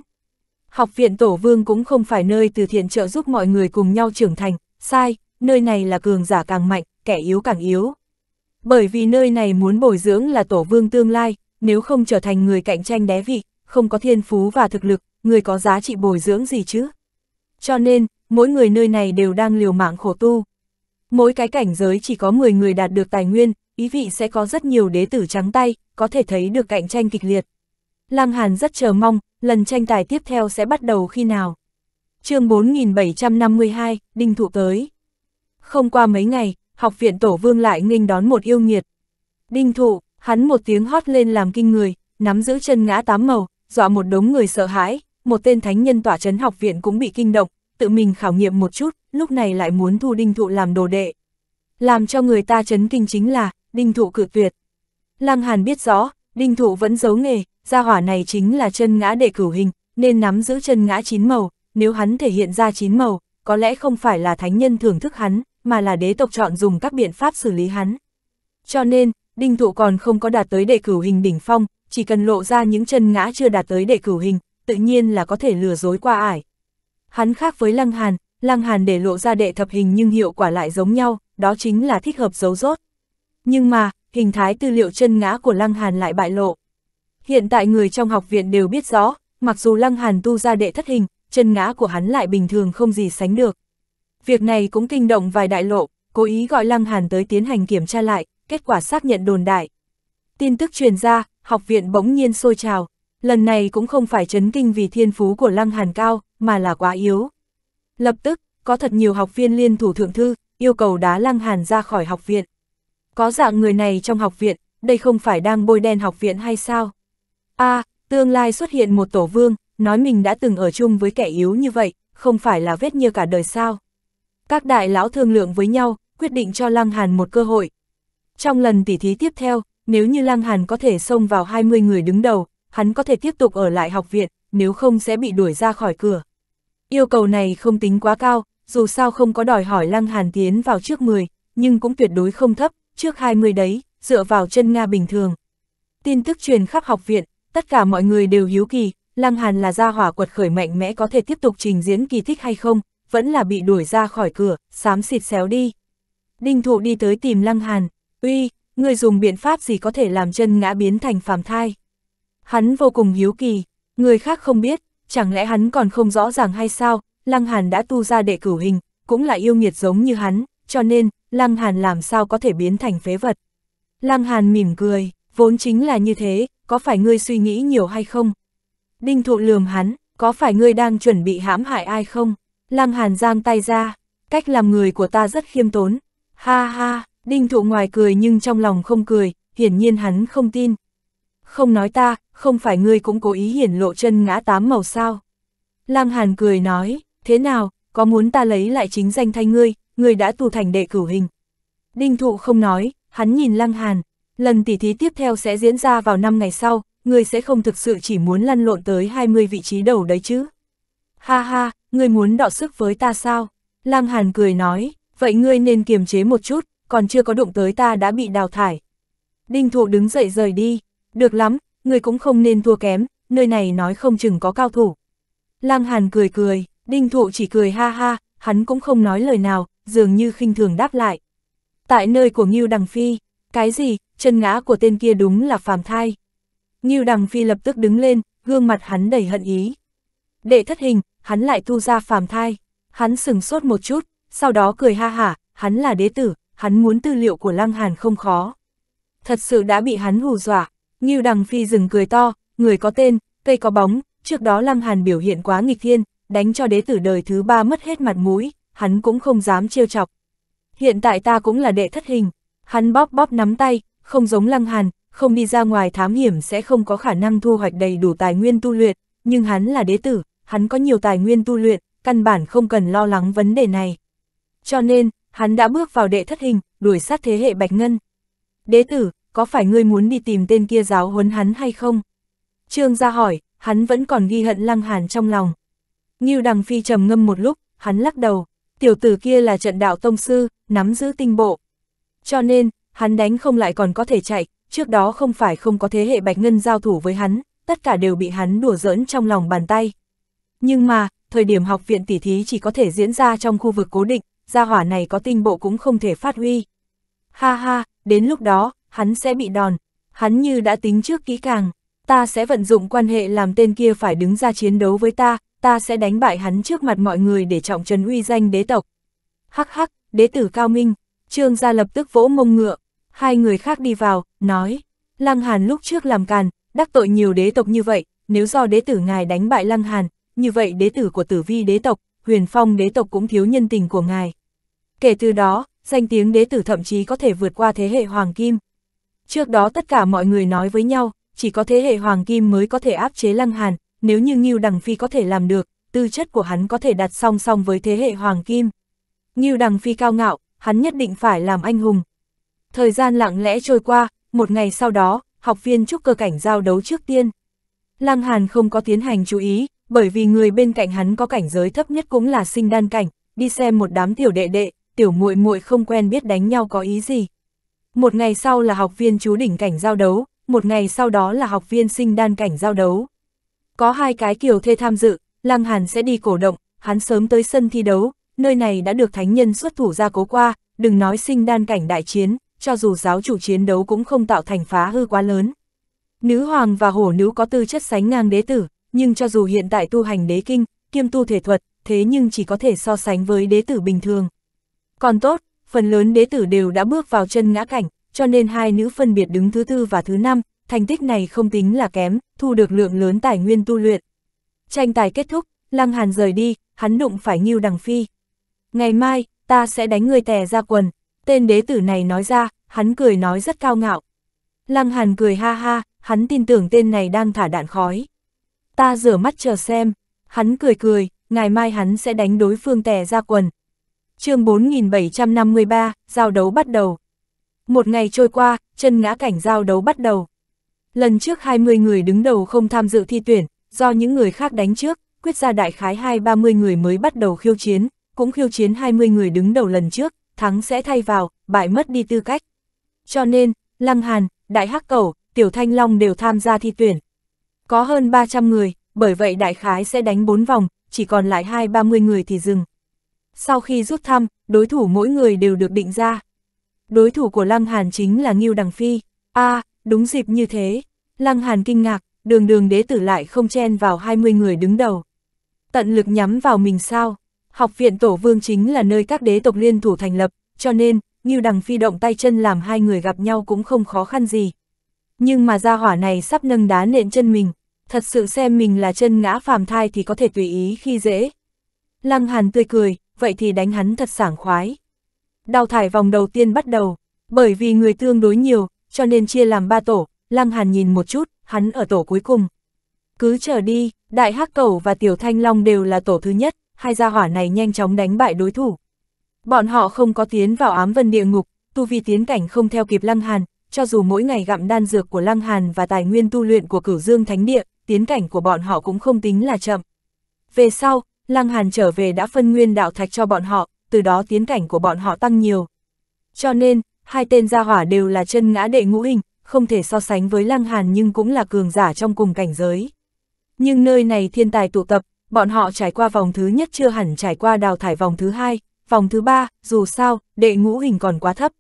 Học viện Tổ Vương cũng không phải nơi từ thiện trợ giúp mọi người cùng nhau trưởng thành, sai, nơi này là cường giả càng mạnh, kẻ yếu càng yếu. Bởi vì nơi này muốn bồi dưỡng là Tổ Vương tương lai, nếu không trở thành người cạnh tranh đé vị, không có thiên phú và thực lực, người có giá trị bồi dưỡng gì chứ. Cho nên, mỗi người nơi này đều đang liều mạng khổ tu. Mỗi cái cảnh giới chỉ có 10 người đạt được tài nguyên, ý vị sẽ có rất nhiều đế tử trắng tay, có thể thấy được cạnh tranh kịch liệt. Lăng Hàn rất chờ mong, lần tranh tài tiếp theo sẽ bắt đầu khi nào. chương 4752, Đinh Thụ tới. Không qua mấy ngày, học viện Tổ Vương lại nghênh đón một yêu nghiệt. Đinh Thụ, hắn một tiếng hót lên làm kinh người, nắm giữ chân ngã tám màu, dọa một đống người sợ hãi, một tên thánh nhân tỏa chấn học viện cũng bị kinh động, tự mình khảo nghiệm một chút, lúc này lại muốn thu đinh thụ làm đồ đệ. Làm cho người ta chấn kinh chính là, đinh thụ cử tuyệt. Lăng Hàn biết rõ, đinh thụ vẫn giấu nghề, gia hỏa này chính là chân ngã đệ cửu hình, nên nắm giữ chân ngã chín màu, nếu hắn thể hiện ra chín màu, có lẽ không phải là thánh nhân thưởng thức hắn, mà là đế tộc chọn dùng các biện pháp xử lý hắn. Cho nên, đinh thụ còn không có đạt tới đệ cửu hình đỉnh phong, chỉ cần lộ ra những chân ngã chưa đạt tới đệ cửu hình, tự nhiên là có thể lừa dối qua ải. Hắn khác với Lăng Hàn, Lăng Hàn để lộ ra đệ thập hình nhưng hiệu quả lại giống nhau, đó chính là thích hợp giấu rốt. Nhưng mà, hình thái tư liệu chân ngã của Lăng Hàn lại bại lộ. Hiện tại người trong học viện đều biết rõ, mặc dù Lăng Hàn tu ra đệ thất hình, chân ngã của hắn lại bình thường không gì sánh được. Việc này cũng kinh động vài đại lộ, cố ý gọi Lăng Hàn tới tiến hành kiểm tra lại, kết quả xác nhận đồn đại. Tin tức truyền ra, học viện bỗng nhiên sôi trào, lần này cũng không phải chấn kinh vì thiên phú của Lăng Hàn cao, mà là quá yếu. Lập tức, có thật nhiều học viên liên thủ thượng thư, yêu cầu đá Lăng Hàn ra khỏi học viện. Có dạng người này trong học viện, đây không phải đang bôi đen học viện hay sao? a à, tương lai xuất hiện một tổ vương, nói mình đã từng ở chung với kẻ yếu như vậy, không phải là vết như cả đời sao? Các đại lão thương lượng với nhau, quyết định cho Lăng Hàn một cơ hội. Trong lần tỉ thí tiếp theo, nếu như Lăng Hàn có thể xông vào 20 người đứng đầu, hắn có thể tiếp tục ở lại học viện, nếu không sẽ bị đuổi ra khỏi cửa. Yêu cầu này không tính quá cao, dù sao không có đòi hỏi Lăng Hàn tiến vào trước 10, nhưng cũng tuyệt đối không thấp, trước 20 đấy, dựa vào chân Nga bình thường. Tin tức truyền khắp học viện, tất cả mọi người đều hiếu kỳ, Lăng Hàn là gia hỏa quật khởi mạnh mẽ có thể tiếp tục trình diễn kỳ thích hay không, vẫn là bị đuổi ra khỏi cửa, xám xịt xéo đi. Đinh thụ đi tới tìm Lăng Hàn, uy, người dùng biện pháp gì có thể làm chân ngã biến thành phàm thai. Hắn vô cùng hiếu kỳ, Người khác không biết, chẳng lẽ hắn còn không rõ ràng hay sao, Lăng Hàn đã tu ra đệ cửu hình, cũng là yêu nghiệt giống như hắn, cho nên, Lăng Hàn làm sao có thể biến thành phế vật. Lăng Hàn mỉm cười, vốn chính là như thế, có phải ngươi suy nghĩ nhiều hay không? Đinh thụ lườm hắn, có phải ngươi đang chuẩn bị hãm hại ai không? Lăng Hàn giang tay ra, cách làm người của ta rất khiêm tốn. Ha ha, đinh thụ ngoài cười nhưng trong lòng không cười, hiển nhiên hắn không tin, không nói ta, không phải ngươi cũng cố ý hiển lộ chân ngã tám màu sao. Lăng Hàn cười nói, thế nào, có muốn ta lấy lại chính danh thay ngươi, ngươi đã tù thành đệ cửu hình. Đinh thụ không nói, hắn nhìn Lăng Hàn, lần tỉ thí tiếp theo sẽ diễn ra vào năm ngày sau, ngươi sẽ không thực sự chỉ muốn lăn lộn tới 20 vị trí đầu đấy chứ. Ha ha, ngươi muốn đọ sức với ta sao? Lăng Hàn cười nói, vậy ngươi nên kiềm chế một chút, còn chưa có đụng tới ta đã bị đào thải. Đinh thụ đứng dậy rời đi, được lắm, người cũng không nên thua kém, nơi này nói không chừng có cao thủ. Lăng Hàn cười cười, Đinh Thụ chỉ cười ha ha, hắn cũng không nói lời nào, dường như khinh thường đáp lại. Tại nơi của Ngưu Đằng Phi, cái gì, chân ngã của tên kia đúng là phàm thai. Ngưu Đằng Phi lập tức đứng lên, gương mặt hắn đầy hận ý. đệ thất hình, hắn lại thu ra phàm thai. Hắn sừng sốt một chút, sau đó cười ha hả, hắn là đế tử, hắn muốn tư liệu của Lăng Hàn không khó. Thật sự đã bị hắn hù dọa, Ngưu Đằng Phi dừng cười to, người có tên, cây có bóng, trước đó Lăng Hàn biểu hiện quá nghịch thiên, đánh cho đế tử đời thứ ba mất hết mặt mũi, hắn cũng không dám trêu chọc. Hiện tại ta cũng là đệ thất hình, hắn bóp bóp nắm tay, không giống Lăng Hàn, không đi ra ngoài thám hiểm sẽ không có khả năng thu hoạch đầy đủ tài nguyên tu luyện, nhưng hắn là đế tử, hắn có nhiều tài nguyên tu luyện, căn bản không cần lo lắng vấn đề này. Cho nên, hắn đã bước vào đệ thất hình, đuổi sát thế hệ Bạch Ngân. Đế tử, có phải ngươi muốn đi tìm tên kia giáo huấn hắn hay không? Trương gia hỏi, hắn vẫn còn ghi hận lăng hàn trong lòng. Ngưu đằng phi trầm ngâm một lúc, hắn lắc đầu, tiểu tử kia là trận đạo tông sư, nắm giữ tinh bộ. Cho nên, hắn đánh không lại còn có thể chạy, trước đó không phải không có thế hệ bạch ngân giao thủ với hắn, tất cả đều bị hắn đùa giỡn trong lòng bàn tay. Nhưng mà, thời điểm học viện tỉ thí chỉ có thể diễn ra trong khu vực cố định, gia hỏa này có tinh bộ cũng không thể phát huy. Ha ha, đến lúc đó, hắn sẽ bị đòn, hắn như đã tính trước kỹ càng, ta sẽ vận dụng quan hệ làm tên kia phải đứng ra chiến đấu với ta, ta sẽ đánh bại hắn trước mặt mọi người để trọng trấn uy danh đế tộc. Hắc hắc, đế tử cao minh, trương gia lập tức vỗ mông ngựa, hai người khác đi vào, nói, Lăng Hàn lúc trước làm càn, đắc tội nhiều đế tộc như vậy, nếu do đế tử ngài đánh bại Lăng Hàn, như vậy đế tử của tử vi đế tộc, huyền phong đế tộc cũng thiếu nhân tình của ngài. Kể từ đó, danh tiếng đế tử thậm chí có thể vượt qua thế hệ hoàng kim. Trước đó tất cả mọi người nói với nhau, chỉ có thế hệ Hoàng Kim mới có thể áp chế Lăng Hàn, nếu như Ngưu Đằng Phi có thể làm được, tư chất của hắn có thể đặt song song với thế hệ Hoàng Kim. Ngưu Đằng Phi cao ngạo, hắn nhất định phải làm anh hùng. Thời gian lặng lẽ trôi qua, một ngày sau đó, học viên trúc cơ cảnh giao đấu trước tiên. Lăng Hàn không có tiến hành chú ý, bởi vì người bên cạnh hắn có cảnh giới thấp nhất cũng là sinh đan cảnh, đi xem một đám tiểu đệ đệ, tiểu muội muội không quen biết đánh nhau có ý gì, một ngày sau là học viên chú đỉnh cảnh giao đấu, một ngày sau đó là học viên sinh đan cảnh giao đấu. Có hai cái kiều thê tham dự, Lăng Hàn sẽ đi cổ động, hắn sớm tới sân thi đấu, nơi này đã được thánh nhân xuất thủ ra cố qua, đừng nói sinh đan cảnh đại chiến, cho dù giáo chủ chiến đấu cũng không tạo thành phá hư quá lớn. Nữ hoàng và hổ nữ có tư chất sánh ngang đế tử, nhưng cho dù hiện tại tu hành đế kinh, kiêm tu thể thuật, thế nhưng chỉ có thể so sánh với đế tử bình thường. Còn tốt, phần lớn đế tử đều đã bước vào chân ngã cảnh, cho nên hai nữ phân biệt đứng thứ tư và thứ năm, thành tích này không tính là kém, thu được lượng lớn tài nguyên tu luyện. Tranh tài kết thúc, Lăng Hàn rời đi, hắn đụng phải Ngưu Đằng Phi. Ngày mai, ta sẽ đánh người tè ra quần, tên đế tử này nói ra, hắn cười nói rất cao ngạo. Lăng Hàn cười ha ha, hắn tin tưởng tên này đang thả đạn khói. Ta rửa mắt chờ xem, hắn cười cười, ngày mai hắn sẽ đánh đối phương tè ra quần, chương 4753, giao đấu bắt đầu. Một ngày trôi qua, chân ngã cảnh giao đấu bắt đầu. Lần trước 20 người đứng đầu không tham dự thi tuyển, do những người khác đánh trước, quyết ra đại khái 2-30 người mới bắt đầu khiêu chiến, cũng khiêu chiến 20 người đứng đầu lần trước, thắng sẽ thay vào, bại mất đi tư cách. Cho nên, Lăng Hàn, Đại Hắc Cẩu, Tiểu Thanh Long đều tham gia thi tuyển. Có hơn 300 người, bởi vậy đại khái sẽ đánh 4 vòng, chỉ còn lại 2-30 người thì dừng. Sau khi rút thăm, đối thủ mỗi người đều được định ra. Đối thủ của Lăng Hàn chính là Ngưu Đằng Phi. a à, đúng dịp như thế. Lăng Hàn kinh ngạc, đường đường đế tử lại không chen vào 20 người đứng đầu. Tận lực nhắm vào mình sao? Học viện Tổ Vương chính là nơi các đế tộc liên thủ thành lập, cho nên, Ngưu Đằng Phi động tay chân làm hai người gặp nhau cũng không khó khăn gì. Nhưng mà gia hỏa này sắp nâng đá nện chân mình, thật sự xem mình là chân ngã phàm thai thì có thể tùy ý khi dễ. Lăng Hàn tươi cười, vậy thì đánh hắn thật sảng khoái. Đào thải vòng đầu tiên bắt đầu, bởi vì người tương đối nhiều, cho nên chia làm ba tổ, Lăng Hàn nhìn một chút, hắn ở tổ cuối cùng. Cứ chờ đi, Đại Hắc Cẩu và Tiểu Thanh Long đều là tổ thứ nhất, hai gia hỏa này nhanh chóng đánh bại đối thủ. Bọn họ không có tiến vào ám vân địa ngục, tu vi tiến cảnh không theo kịp Lăng Hàn, cho dù mỗi ngày gặm đan dược của Lăng Hàn và tài nguyên tu luyện của Cửu Dương Thánh Địa, tiến cảnh của bọn họ cũng không tính là chậm. Về sau, Lăng Hàn trở về đã phân nguyên đạo thạch cho bọn họ, từ đó tiến cảnh của bọn họ tăng nhiều. Cho nên, hai tên gia hỏa đều là chân ngã đệ ngũ hình, không thể so sánh với Lăng Hàn nhưng cũng là cường giả trong cùng cảnh giới. Nhưng nơi này thiên tài tụ tập, bọn họ trải qua vòng thứ nhất chưa hẳn trải qua đào thải vòng thứ hai, vòng thứ ba, dù sao, đệ ngũ hình còn quá thấp.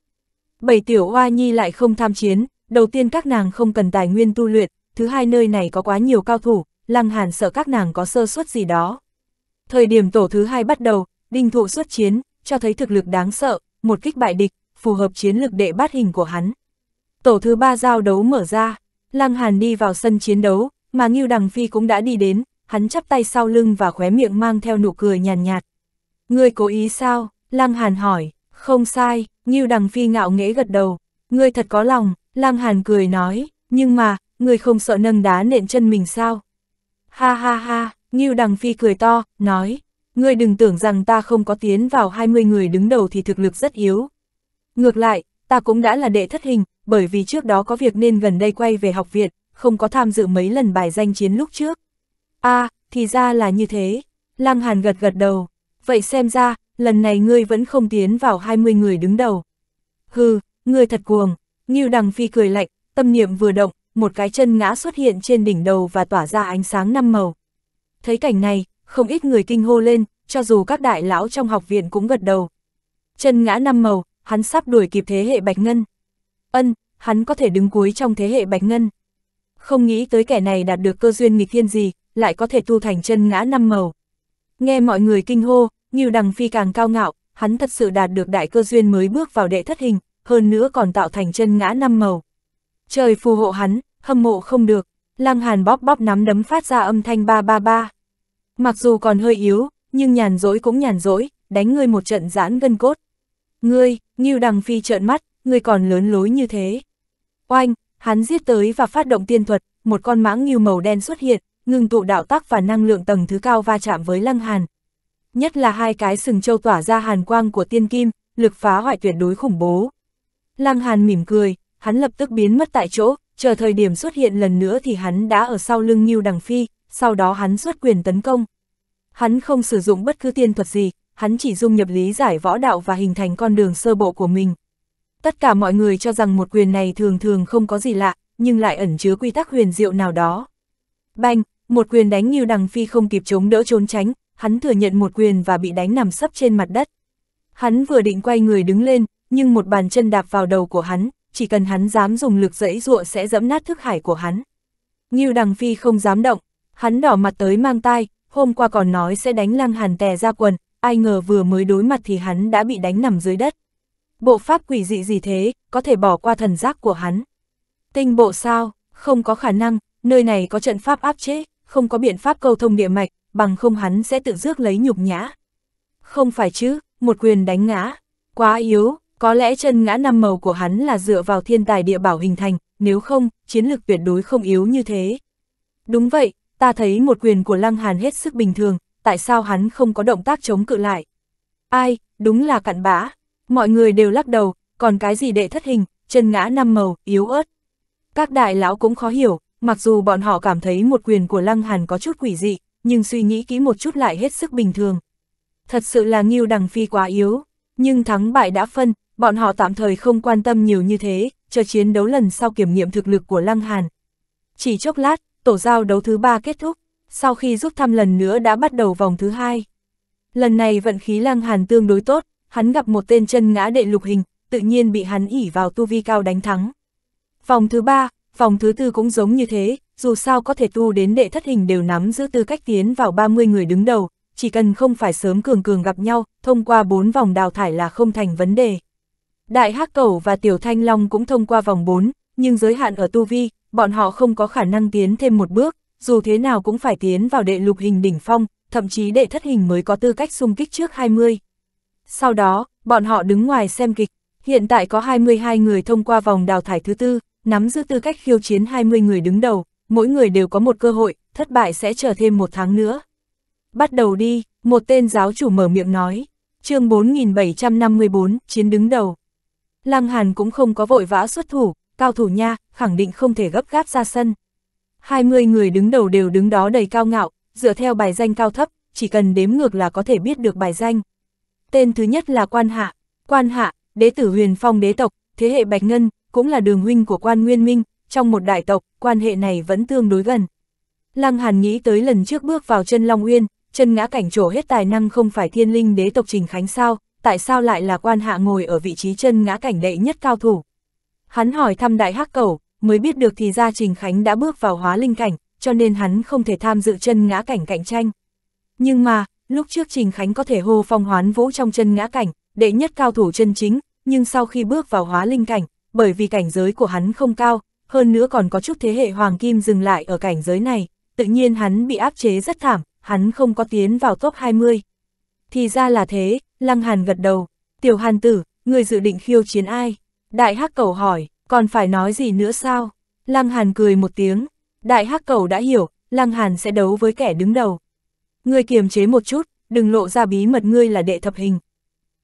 Bảy tiểu oa nhi lại không tham chiến, đầu tiên các nàng không cần tài nguyên tu luyện, thứ hai nơi này có quá nhiều cao thủ, Lăng Hàn sợ các nàng có sơ suất gì đó. Thời điểm tổ thứ hai bắt đầu, Đinh Thụ xuất chiến, cho thấy thực lực đáng sợ, một kích bại địch, phù hợp chiến lực đệ bát hình của hắn. Tổ thứ ba giao đấu mở ra, Lăng Hàn đi vào sân chiến đấu, mà Ngưu Đằng Phi cũng đã đi đến, hắn chắp tay sau lưng và khóe miệng mang theo nụ cười nhàn nhạt, Ngươi cố ý sao? Lăng Hàn hỏi, không sai, Ngưu Đằng Phi ngạo nghễ gật đầu. Ngươi thật có lòng, Lăng Hàn cười nói, nhưng mà, ngươi không sợ nâng đá nện chân mình sao? Ha ha ha, Ngưu Đằng Phi cười to, nói, ngươi đừng tưởng rằng ta không có tiến vào 20 người đứng đầu thì thực lực rất yếu. Ngược lại, ta cũng đã là đệ thất hình, bởi vì trước đó có việc nên gần đây quay về học viện, không có tham dự mấy lần bài danh chiến lúc trước. a à, thì ra là như thế. Lăng Hàn gật gật đầu. Vậy xem ra, lần này ngươi vẫn không tiến vào 20 người đứng đầu. Hừ, ngươi thật cuồng. Ngưu Đằng Phi cười lạnh, tâm niệm vừa động, một cái chân ngã xuất hiện trên đỉnh đầu và tỏa ra ánh sáng năm màu. Thấy cảnh này, không ít người kinh hô lên, cho dù các đại lão trong học viện cũng gật đầu. Chân ngã năm màu, hắn sắp đuổi kịp thế hệ Bạch Ngân. Ân, hắn có thể đứng cuối trong thế hệ Bạch Ngân. Không nghĩ tới kẻ này đạt được cơ duyên nghịch thiên gì, lại có thể tu thành chân ngã năm màu. Nghe mọi người kinh hô, Ngưu Đằng Phi càng cao ngạo, hắn thật sự đạt được đại cơ duyên mới bước vào đệ thất hình, hơn nữa còn tạo thành chân ngã năm màu. Trời phù hộ hắn, hâm mộ không được, Lăng Hàn bóp bóp nắm đấm phát ra âm thanh ba ba ba. Mặc dù còn hơi yếu, nhưng nhàn rỗi cũng nhàn rỗi đánh ngươi một trận giãn gân cốt. Ngươi, Ngưu Đằng Phi trợn mắt, ngươi còn lớn lối như thế. Oanh, hắn giết tới và phát động tiên thuật, một con mãng ngưu màu đen xuất hiện, ngừng tụ đạo tác và năng lượng tầng thứ cao va chạm với Lăng Hàn. Nhất là hai cái sừng châu tỏa ra hàn quang của tiên kim, lực phá hoại tuyệt đối khủng bố. Lăng Hàn mỉm cười, hắn lập tức biến mất tại chỗ, chờ thời điểm xuất hiện lần nữa thì hắn đã ở sau lưng Ngưu Đằng Phi, sau đó hắn xuất quyền tấn công. Hắn không sử dụng bất cứ tiên thuật gì, hắn chỉ dung nhập lý giải võ đạo và hình thành con đường sơ bộ của mình. Tất cả mọi người cho rằng một quyền này thường thường không có gì lạ, nhưng lại ẩn chứa quy tắc huyền diệu nào đó. Banh, một quyền đánh như đằng phi không kịp chống đỡ trốn tránh, hắn thừa nhận một quyền và bị đánh nằm sấp trên mặt đất. Hắn vừa định quay người đứng lên, nhưng một bàn chân đạp vào đầu của hắn, chỉ cần hắn dám dùng lực dẫy ruộng sẽ dẫm nát thức hải của hắn. Ngưu Đằng Phi không dám động, hắn đỏ mặt tới mang tai, hôm qua còn nói sẽ đánh lăng hàn tè ra quần, ai ngờ vừa mới đối mặt thì hắn đã bị đánh nằm dưới đất. Bộ pháp quỷ dị gì thế, có thể bỏ qua thần giác của hắn. Tinh bộ sao, không có khả năng, nơi này có trận pháp áp chế, không có biện pháp câu thông địa mạch, bằng không hắn sẽ tự rước lấy nhục nhã. Không phải chứ, một quyền đánh ngã, quá yếu, có lẽ chân ngã năm màu của hắn là dựa vào thiên tài địa bảo hình thành, nếu không, chiến lược tuyệt đối không yếu như thế. Đúng vậy, ta thấy một quyền của Lăng Hàn hết sức bình thường, tại sao hắn không có động tác chống cự lại? Ai, đúng là cặn bã. Mọi người đều lắc đầu, còn cái gì đệ thất hình, chân ngã năm màu, yếu ớt. Các đại lão cũng khó hiểu, mặc dù bọn họ cảm thấy một quyền của Lăng Hàn có chút quỷ dị, nhưng suy nghĩ kỹ một chút lại hết sức bình thường. Thật sự là Ngưu Đằng Phi quá yếu, nhưng thắng bại đã phân, bọn họ tạm thời không quan tâm nhiều như thế, chờ chiến đấu lần sau kiểm nghiệm thực lực của Lăng Hàn. Chỉ chốc lát, Tổ giao đấu thứ ba kết thúc, sau khi giúp thăm lần nữa đã bắt đầu vòng thứ hai. Lần này vận khí Lăng Hàn tương đối tốt, hắn gặp một tên chân ngã đệ lục hình, tự nhiên bị hắn ỉ vào tu vi cao đánh thắng. Vòng thứ ba, vòng thứ tư cũng giống như thế, dù sao có thể tu đến đệ thất hình đều nắm giữ tư cách tiến vào 30 người đứng đầu, chỉ cần không phải sớm cường cường gặp nhau, thông qua 4 vòng đào thải là không thành vấn đề. Đại Hắc Cẩu và Tiểu Thanh Long cũng thông qua vòng 4, nhưng giới hạn ở tu vi, bọn họ không có khả năng tiến thêm một bước, dù thế nào cũng phải tiến vào đệ lục hình đỉnh phong, thậm chí đệ thất hình mới có tư cách xung kích trước 20. Sau đó, bọn họ đứng ngoài xem kịch, hiện tại có 22 người thông qua vòng đào thải thứ tư, nắm giữ tư cách khiêu chiến 20 người đứng đầu, mỗi người đều có một cơ hội, thất bại sẽ chờ thêm một tháng nữa. Bắt đầu đi, một tên giáo chủ mở miệng nói, chương 4754, chiến đứng đầu. Lăng Hàn cũng không có vội vã xuất thủ, cao thủ nha, khẳng định không thể gấp gáp ra sân. 20 người đứng đầu đều đứng đó đầy cao ngạo, dựa theo bài danh cao thấp, chỉ cần đếm ngược là có thể biết được bài danh. Tên thứ nhất là Quan Hạ, Quan Hạ, đế tử huyền phong đế tộc, thế hệ Bạch Ngân, cũng là đường huynh của Quan Nguyên Minh, trong một đại tộc, quan hệ này vẫn tương đối gần. Lăng Hàn nghĩ tới lần trước bước vào chân Long Uyên, chân ngã cảnh trổ hết tài năng không phải thiên linh đế tộc Trình Khánh sao, tại sao lại là quan hạ ngồi ở vị trí chân ngã cảnh đệ nhất cao thủ. Hắn hỏi thăm đại hắc cẩu, mới biết được thì ra Trình Khánh đã bước vào hóa linh cảnh, cho nên hắn không thể tham dự chân ngã cảnh cạnh tranh. Nhưng mà, lúc trước Trình Khánh có thể hô phong hoán vũ trong chân ngã cảnh, đệ nhất cao thủ chân chính, nhưng sau khi bước vào hóa linh cảnh, bởi vì cảnh giới của hắn không cao, hơn nữa còn có chút thế hệ hoàng kim dừng lại ở cảnh giới này, tự nhiên hắn bị áp chế rất thảm, hắn không có tiến vào top 20. Thì ra là thế, Lăng Hàn gật đầu, tiểu hàn tử, người dự định khiêu chiến ai? Đại hắc cầu hỏi, còn phải nói gì nữa sao? Lăng Hàn cười một tiếng, đại hắc cầu đã hiểu, Lăng Hàn sẽ đấu với kẻ đứng đầu. Ngươi kiềm chế một chút, đừng lộ ra bí mật ngươi là đệ thập hình.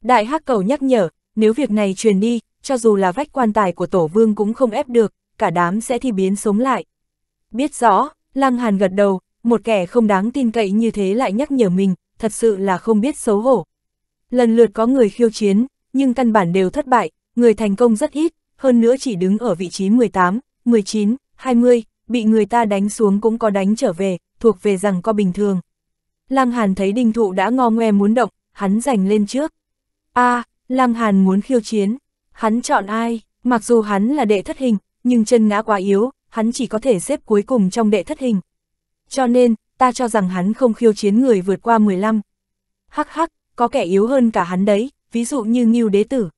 Đại hắc cầu nhắc nhở, nếu việc này truyền đi, cho dù là vách quan tài của tổ vương cũng không ép được, cả đám sẽ thi biến sống lại. Biết rõ, Lăng Hàn gật đầu, một kẻ không đáng tin cậy như thế lại nhắc nhở mình, thật sự là không biết xấu hổ. Lần lượt có người khiêu chiến, nhưng căn bản đều thất bại, người thành công rất ít, hơn nữa chỉ đứng ở vị trí 18, 19, 20, bị người ta đánh xuống cũng có đánh trở về, thuộc về rằng có bình thường. Lăng Hàn thấy đinh thụ đã ngo ngoe muốn động, hắn giành lên trước. a à, Lăng Hàn muốn khiêu chiến, hắn chọn ai, mặc dù hắn là đệ thất hình, nhưng chân ngã quá yếu, hắn chỉ có thể xếp cuối cùng trong đệ thất hình. Cho nên, ta cho rằng hắn không khiêu chiến người vượt qua 15. Hắc hắc, có kẻ yếu hơn cả hắn đấy, ví dụ như Ngưu Đế Tử.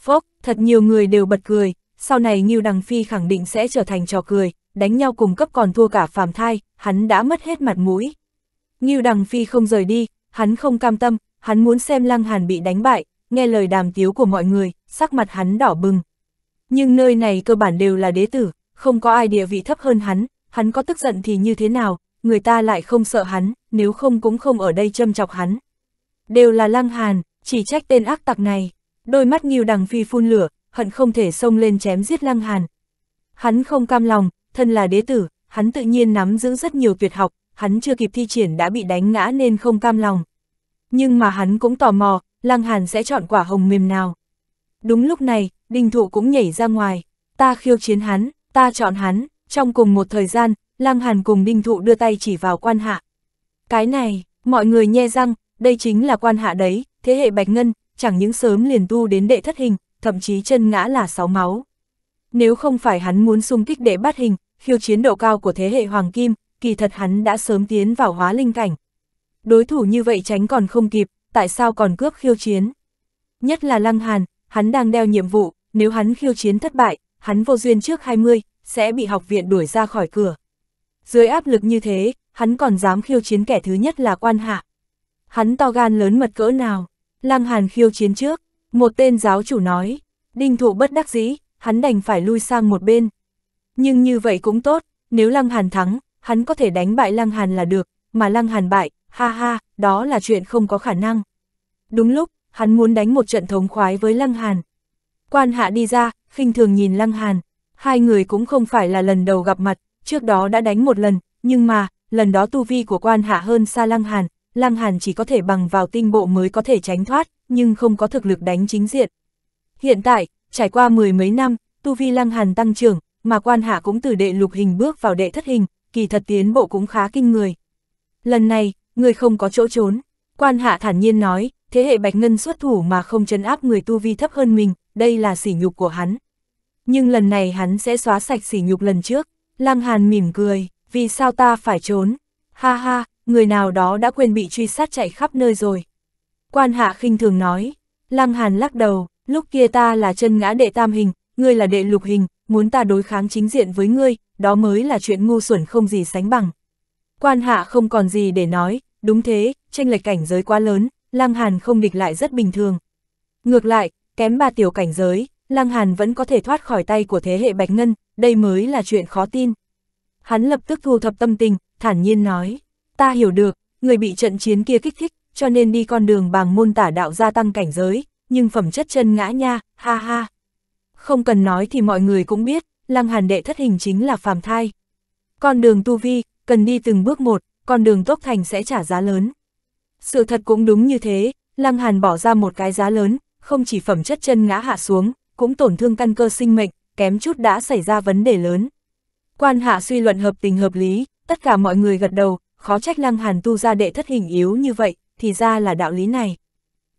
Phốc, thật nhiều người đều bật cười, sau này Ngưu Đằng Phi khẳng định sẽ trở thành trò cười, đánh nhau cùng cấp còn thua cả phàm thai, hắn đã mất hết mặt mũi. Ngưu Đằng Phi không rời đi, hắn không cam tâm, hắn muốn xem Lăng Hàn bị đánh bại, nghe lời đàm tiếu của mọi người, sắc mặt hắn đỏ bừng. Nhưng nơi này cơ bản đều là đế tử, không có ai địa vị thấp hơn hắn, hắn có tức giận thì như thế nào, người ta lại không sợ hắn, nếu không cũng không ở đây châm chọc hắn. Đều là Lăng Hàn, chỉ trách tên ác tặc này đôi mắt nghiêu đằng phi phun lửa, hận không thể xông lên chém giết lăng hàn. Hắn không cam lòng, thân là đế tử, hắn tự nhiên nắm giữ rất nhiều tuyệt học, hắn chưa kịp thi triển đã bị đánh ngã nên không cam lòng. Nhưng mà hắn cũng tò mò, lăng hàn sẽ chọn quả hồng mềm nào. Đúng lúc này, đinh thụ cũng nhảy ra ngoài, ta khiêu chiến hắn, ta chọn hắn, trong cùng một thời gian, lăng hàn cùng đinh thụ đưa tay chỉ vào quan hạ. Cái này, mọi người nhe răng, đây chính là quan hạ đấy, thế hệ bạch ngân, chẳng những sớm liền tu đến đệ thất hình, thậm chí chân ngã là sáu máu. Nếu không phải hắn muốn xung kích đệ bát hình, khiêu chiến độ cao của thế hệ Hoàng Kim, kỳ thật hắn đã sớm tiến vào hóa linh cảnh. Đối thủ như vậy tránh còn không kịp, tại sao còn cướp khiêu chiến? Nhất là Lăng Hàn, hắn đang đeo nhiệm vụ, nếu hắn khiêu chiến thất bại, hắn vô duyên trước 20, sẽ bị học viện đuổi ra khỏi cửa. Dưới áp lực như thế, hắn còn dám khiêu chiến kẻ thứ nhất là quan hạ. Hắn to gan lớn mật cỡ nào? Lăng Hàn khiêu chiến trước, một tên giáo chủ nói, đinh thụ bất đắc dĩ, hắn đành phải lui sang một bên. Nhưng như vậy cũng tốt, nếu Lăng Hàn thắng, hắn có thể đánh bại Lăng Hàn là được, mà Lăng Hàn bại, ha ha, đó là chuyện không có khả năng. Đúng lúc, hắn muốn đánh một trận thống khoái với Lăng Hàn. Quan hạ đi ra, khinh thường nhìn Lăng Hàn, hai người cũng không phải là lần đầu gặp mặt, trước đó đã đánh một lần, nhưng mà, lần đó tu vi của quan hạ hơn xa Lăng Hàn, Lăng Hàn chỉ có thể bằng vào tinh bộ mới có thể tránh thoát, nhưng không có thực lực đánh chính diện. Hiện tại, trải qua mười mấy năm, tu vi Lăng Hàn tăng trưởng, mà quan hạ cũng từ đệ lục hình bước vào đệ thất hình, kỳ thật tiến bộ cũng khá kinh người. Lần này, người không có chỗ trốn, quan hạ thản nhiên nói, thế hệ Bạch Ngân xuất thủ mà không chấn áp người tu vi thấp hơn mình, đây là sỉ nhục của hắn. Nhưng lần này hắn sẽ xóa sạch sỉ nhục lần trước, Lăng Hàn mỉm cười, vì sao ta phải trốn, ha ha, người nào đó đã quên bị truy sát chạy khắp nơi rồi. Quan hạ khinh thường nói, Lăng Hàn lắc đầu, lúc kia ta là chân ngã đệ tam hình, ngươi là đệ lục hình, muốn ta đối kháng chính diện với ngươi, đó mới là chuyện ngu xuẩn không gì sánh bằng. Quan hạ không còn gì để nói, đúng thế, tranh lệch cảnh giới quá lớn, Lăng Hàn không địch lại rất bình thường. Ngược lại, kém ba tiểu cảnh giới, Lăng Hàn vẫn có thể thoát khỏi tay của thế hệ Bạch Ngân, đây mới là chuyện khó tin. Hắn lập tức thu thập tâm tình, thản nhiên nói. Ta hiểu được, người bị trận chiến kia kích thích, cho nên đi con đường bằng môn tả đạo gia tăng cảnh giới, nhưng phẩm chất chân ngã nha, ha ha. Không cần nói thì mọi người cũng biết, lăng hàn đệ thất hình chính là phàm thai. Con đường tu vi, cần đi từng bước một, con đường tốt thành sẽ trả giá lớn. Sự thật cũng đúng như thế, lăng hàn bỏ ra một cái giá lớn, không chỉ phẩm chất chân ngã hạ xuống, cũng tổn thương căn cơ sinh mệnh, kém chút đã xảy ra vấn đề lớn. Quan hạ suy luận hợp tình hợp lý, tất cả mọi người gật đầu, khó trách Lăng Hàn tu ra đệ thất hình yếu như vậy, thì ra là đạo lý này.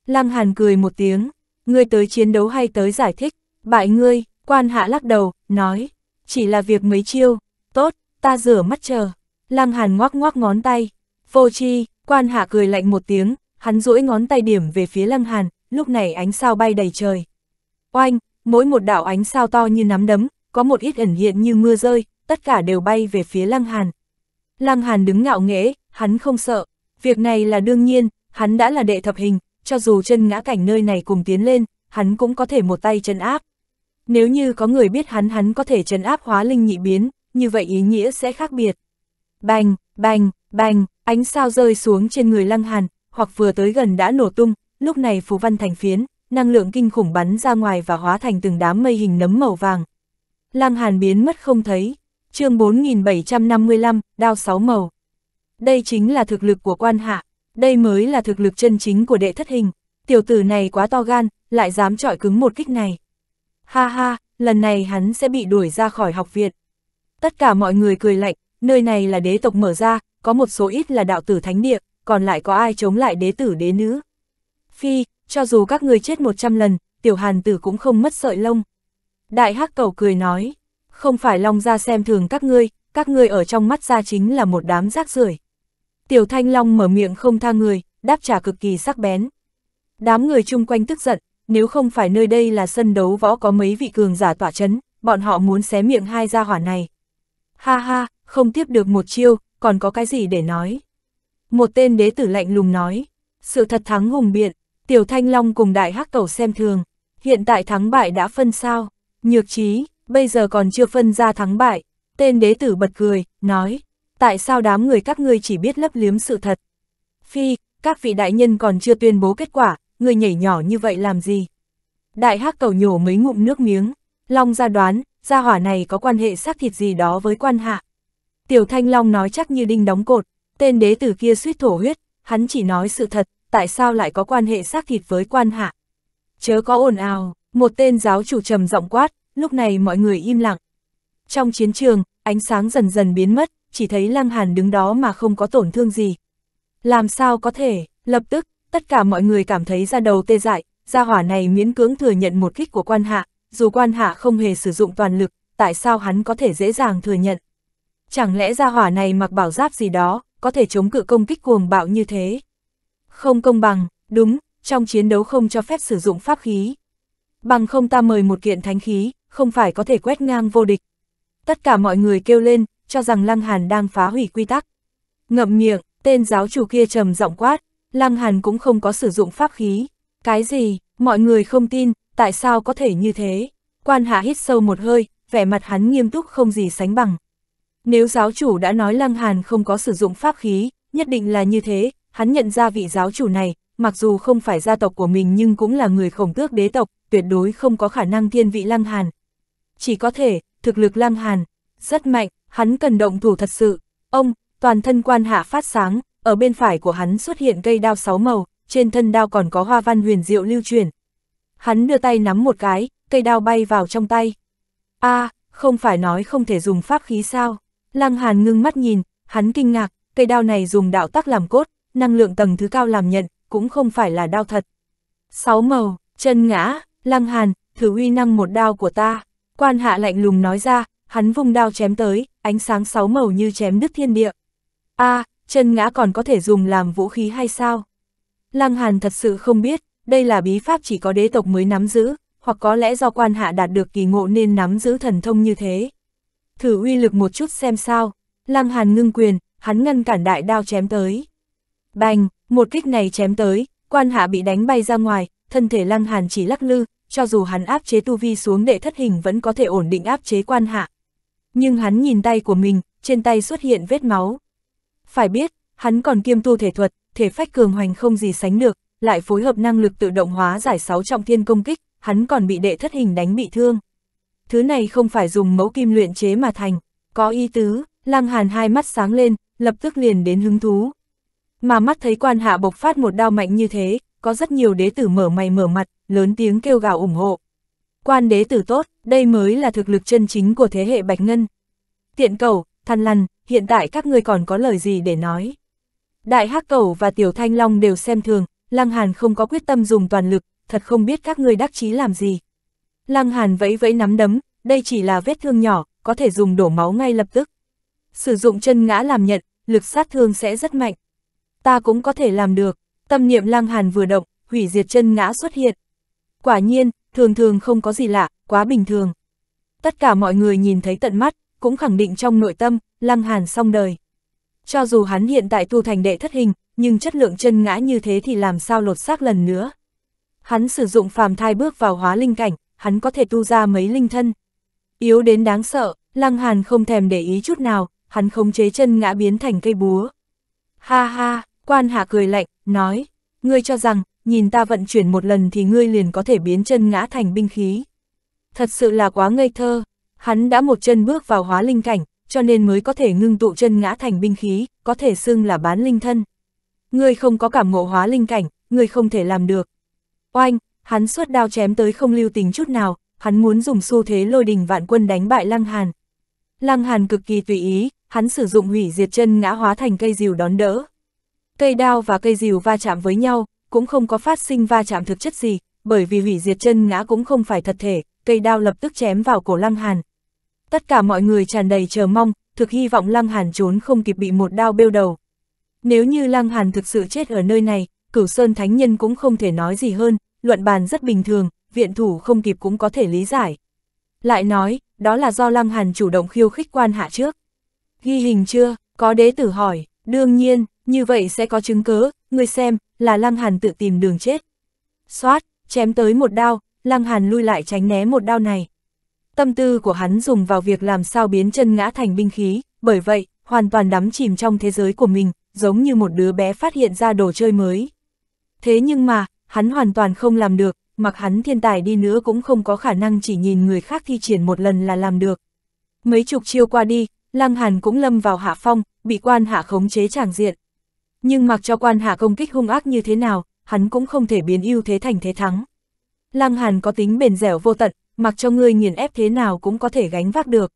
Lăng Hàn cười một tiếng, ngươi tới chiến đấu hay tới giải thích, bại ngươi, quan hạ lắc đầu, nói, chỉ là việc mấy chiêu, tốt, ta rửa mắt chờ. Lăng Hàn ngoác ngoác ngón tay, vô chi, quan hạ cười lạnh một tiếng, hắn duỗi ngón tay điểm về phía Lăng Hàn, lúc này ánh sao bay đầy trời. Oanh, mỗi một đạo ánh sao to như nắm đấm, có một ít ẩn hiện như mưa rơi, tất cả đều bay về phía Lăng Hàn. Lăng Hàn đứng ngạo nghễ, hắn không sợ. Việc này là đương nhiên, hắn đã là đệ thập hình, cho dù chân ngã cảnh nơi này cùng tiến lên, hắn cũng có thể một tay chân áp. Nếu như có người biết hắn hắn có thể chân áp hóa linh nhị biến, như vậy ý nghĩa sẽ khác biệt. Bành, bành, bành, ánh sao rơi xuống trên người Lăng Hàn, hoặc vừa tới gần đã nổ tung, lúc này phù văn thành phiến, năng lượng kinh khủng bắn ra ngoài và hóa thành từng đám mây hình nấm màu vàng. Lăng Hàn biến mất không thấy chương 4755, đao sáu màu. Đây chính là thực lực của quan hạ, đây mới là thực lực chân chính của đệ thất hình. Tiểu tử này quá to gan, lại dám trọi cứng một kích này. Ha ha, lần này hắn sẽ bị đuổi ra khỏi học viện. Tất cả mọi người cười lạnh, nơi này là đế tộc mở ra, có một số ít là đạo tử thánh địa, còn lại có ai chống lại đế tử đế nữ. Phi, cho dù các người chết 100 lần, tiểu hàn tử cũng không mất sợi lông. Đại hắc cầu cười nói, không phải Long ra xem thường các ngươi, các ngươi ở trong mắt ra chính là một đám rác rưởi. Tiểu Thanh Long mở miệng không tha người, đáp trả cực kỳ sắc bén. Đám người chung quanh tức giận, nếu không phải nơi đây là sân đấu võ có mấy vị cường giả tỏa chấn, bọn họ muốn xé miệng hai gia hỏa này. Ha ha, không tiếp được một chiêu, còn có cái gì để nói? Một tên đế tử lạnh lùng nói, sự thật thắng hùng biện, tiểu thanh long cùng đại hắc cầu xem thường, hiện tại thắng bại đã phân sao, nhược trí, bây giờ còn chưa phân ra thắng bại. Tên đế tử bật cười, nói, tại sao đám người các ngươi chỉ biết lấp liếm sự thật? Phi, các vị đại nhân còn chưa tuyên bố kết quả, người nhảy nhỏ như vậy làm gì? Đại hắc cầu nhổ mấy ngụm nước miếng, Long ra đoán, gia hỏa này có quan hệ xác thịt gì đó với quan hạ. Tiểu Thanh Long nói chắc như đinh đóng cột, tên đế tử kia suýt thổ huyết, hắn chỉ nói sự thật, tại sao lại có quan hệ xác thịt với quan hạ. Chớ có ồn ào, một tên giáo chủ trầm giọng quát, lúc này mọi người im lặng. Trong chiến trường, ánh sáng dần dần biến mất, chỉ thấy Lăng Hàn đứng đó mà không có tổn thương gì. Làm sao có thể, lập tức, tất cả mọi người cảm thấy ra đầu tê dại, gia hỏa này miễn cưỡng thừa nhận một kích của quan hạ, dù quan hạ không hề sử dụng toàn lực, tại sao hắn có thể dễ dàng thừa nhận. Chẳng lẽ gia hỏa này mặc bảo giáp gì đó, có thể chống cự công kích cuồng bạo như thế? Không công bằng, đúng, trong chiến đấu không cho phép sử dụng pháp khí. Bằng không ta mời một kiện thánh khí, không phải có thể quét ngang vô địch. Tất cả mọi người kêu lên, cho rằng Lăng Hàn đang phá hủy quy tắc. Ngậm miệng, tên giáo chủ kia trầm giọng quát, Lăng Hàn cũng không có sử dụng pháp khí. Cái gì, mọi người không tin, tại sao có thể như thế? Quan hạ hít sâu một hơi, vẻ mặt hắn nghiêm túc không gì sánh bằng. Nếu giáo chủ đã nói Lăng Hàn không có sử dụng pháp khí, nhất định là như thế, hắn nhận ra vị giáo chủ này, mặc dù không phải gia tộc của mình nhưng cũng là người khổng tước đế tộc, tuyệt đối không có khả năng thiên vị Lăng Hàn, chỉ có thể, thực lực Lăng Hàn, rất mạnh, hắn cần động thủ thật sự. Ông, toàn thân quan hạ phát sáng, ở bên phải của hắn xuất hiện cây đao sáu màu, trên thân đao còn có hoa văn huyền diệu lưu truyền. Hắn đưa tay nắm một cái, cây đao bay vào trong tay. a à, không phải nói không thể dùng pháp khí sao? Lăng Hàn ngưng mắt nhìn, hắn kinh ngạc, cây đao này dùng đạo tắc làm cốt, năng lượng tầng thứ cao làm nhận, cũng không phải là đao thật. Sáu màu, chân ngã, Lăng Hàn, thử uy năng một đao của ta. Quan hạ lạnh lùng nói ra, hắn vùng đao chém tới, ánh sáng sáu màu như chém đứt thiên địa. a à, chân ngã còn có thể dùng làm vũ khí hay sao? Lăng Hàn thật sự không biết, đây là bí pháp chỉ có đế tộc mới nắm giữ, hoặc có lẽ do quan hạ đạt được kỳ ngộ nên nắm giữ thần thông như thế. Thử uy lực một chút xem sao, Lăng Hàn ngưng quyền, hắn ngăn cản đại đao chém tới. Bành, một kích này chém tới, quan hạ bị đánh bay ra ngoài, thân thể Lăng Hàn chỉ lắc lư, cho dù hắn áp chế tu vi xuống đệ thất hình vẫn có thể ổn định áp chế quan hạ. Nhưng hắn nhìn tay của mình, trên tay xuất hiện vết máu. Phải biết, hắn còn kiêm tu thể thuật, thể phách cường hoành không gì sánh được, lại phối hợp năng lực tự động hóa giải sáu trọng thiên công kích, hắn còn bị đệ thất hình đánh bị thương. Thứ này không phải dùng mẫu kim luyện chế mà thành, có ý tứ, lăng hàn hai mắt sáng lên, lập tức liền đến hứng thú. Mà mắt thấy quan hạ bộc phát một đao mạnh như thế, có rất nhiều đế tử mở mày mở mặt, lớn tiếng kêu gào ủng hộ. Quan đế tử tốt, đây mới là thực lực chân chính của thế hệ Bạch Ngân. Tiện cầu, thăn lằn, hiện tại các ngươi còn có lời gì để nói. Đại Hắc Cầu và Tiểu Thanh Long đều xem thường, Lăng Hàn không có quyết tâm dùng toàn lực, thật không biết các ngươi đắc chí làm gì. Lăng Hàn vẫy vẫy nắm đấm, đây chỉ là vết thương nhỏ, có thể dùng đổ máu ngay lập tức. Sử dụng chân ngã làm nhận, lực sát thương sẽ rất mạnh. Ta cũng có thể làm được, Tâm niệm lăng hàn vừa động, hủy diệt chân ngã xuất hiện. Quả nhiên, thường thường không có gì lạ, quá bình thường. Tất cả mọi người nhìn thấy tận mắt, cũng khẳng định trong nội tâm, lăng hàn xong đời. Cho dù hắn hiện tại tu thành đệ thất hình, nhưng chất lượng chân ngã như thế thì làm sao lột xác lần nữa. Hắn sử dụng phàm thai bước vào hóa linh cảnh, hắn có thể tu ra mấy linh thân. Yếu đến đáng sợ, lăng hàn không thèm để ý chút nào, hắn khống chế chân ngã biến thành cây búa. Ha ha, quan hạ cười lạnh, nói, ngươi cho rằng, nhìn ta vận chuyển một lần thì ngươi liền có thể biến chân ngã thành binh khí. Thật sự là quá ngây thơ, hắn đã một chân bước vào hóa linh cảnh, cho nên mới có thể ngưng tụ chân ngã thành binh khí, có thể xưng là bán linh thân. Ngươi không có cảm ngộ hóa linh cảnh, ngươi không thể làm được. Oanh, hắn suốt đao chém tới không lưu tình chút nào, hắn muốn dùng xu thế lôi đình vạn quân đánh bại Lăng Hàn. Lăng Hàn cực kỳ tùy ý, hắn sử dụng hủy diệt chân ngã hóa thành cây rìu đón đỡ, Cây đao và cây rìu va chạm với nhau, cũng không có phát sinh va chạm thực chất gì, bởi vì hủy diệt chân ngã cũng không phải thật thể, cây đao lập tức chém vào cổ Lăng Hàn. Tất cả mọi người tràn đầy chờ mong, thực hy vọng Lăng Hàn trốn không kịp bị một đao bêu đầu. Nếu như Lăng Hàn thực sự chết ở nơi này, Cửu Sơn Thánh Nhân cũng không thể nói gì hơn, luận bàn rất bình thường, viện thủ không kịp cũng có thể lý giải. Lại nói, đó là do Lăng Hàn chủ động khiêu khích quan hạ trước. Ghi hình chưa, có đế tử hỏi, đương nhiên, như vậy sẽ có chứng cớ, người xem, là Lăng Hàn tự tìm đường chết. Xoát, chém tới một đao, Lăng Hàn lui lại tránh né một đao này. Tâm tư của hắn dùng vào việc làm sao biến chân ngã thành binh khí, bởi vậy, hoàn toàn đắm chìm trong thế giới của mình, giống như một đứa bé phát hiện ra đồ chơi mới. Thế nhưng mà, hắn hoàn toàn không làm được, mặc hắn thiên tài đi nữa cũng không có khả năng chỉ nhìn người khác thi triển một lần là làm được. Mấy chục chiêu qua đi, Lăng Hàn cũng lâm vào hạ phong, bị quan hạ khống chế tràng diện, nhưng mặc cho quan hạ công kích hung ác như thế nào, hắn cũng không thể biến ưu thế thành thế thắng. Lăng Hàn có tính bền dẻo vô tận, mặc cho ngươi nghiền ép thế nào cũng có thể gánh vác được.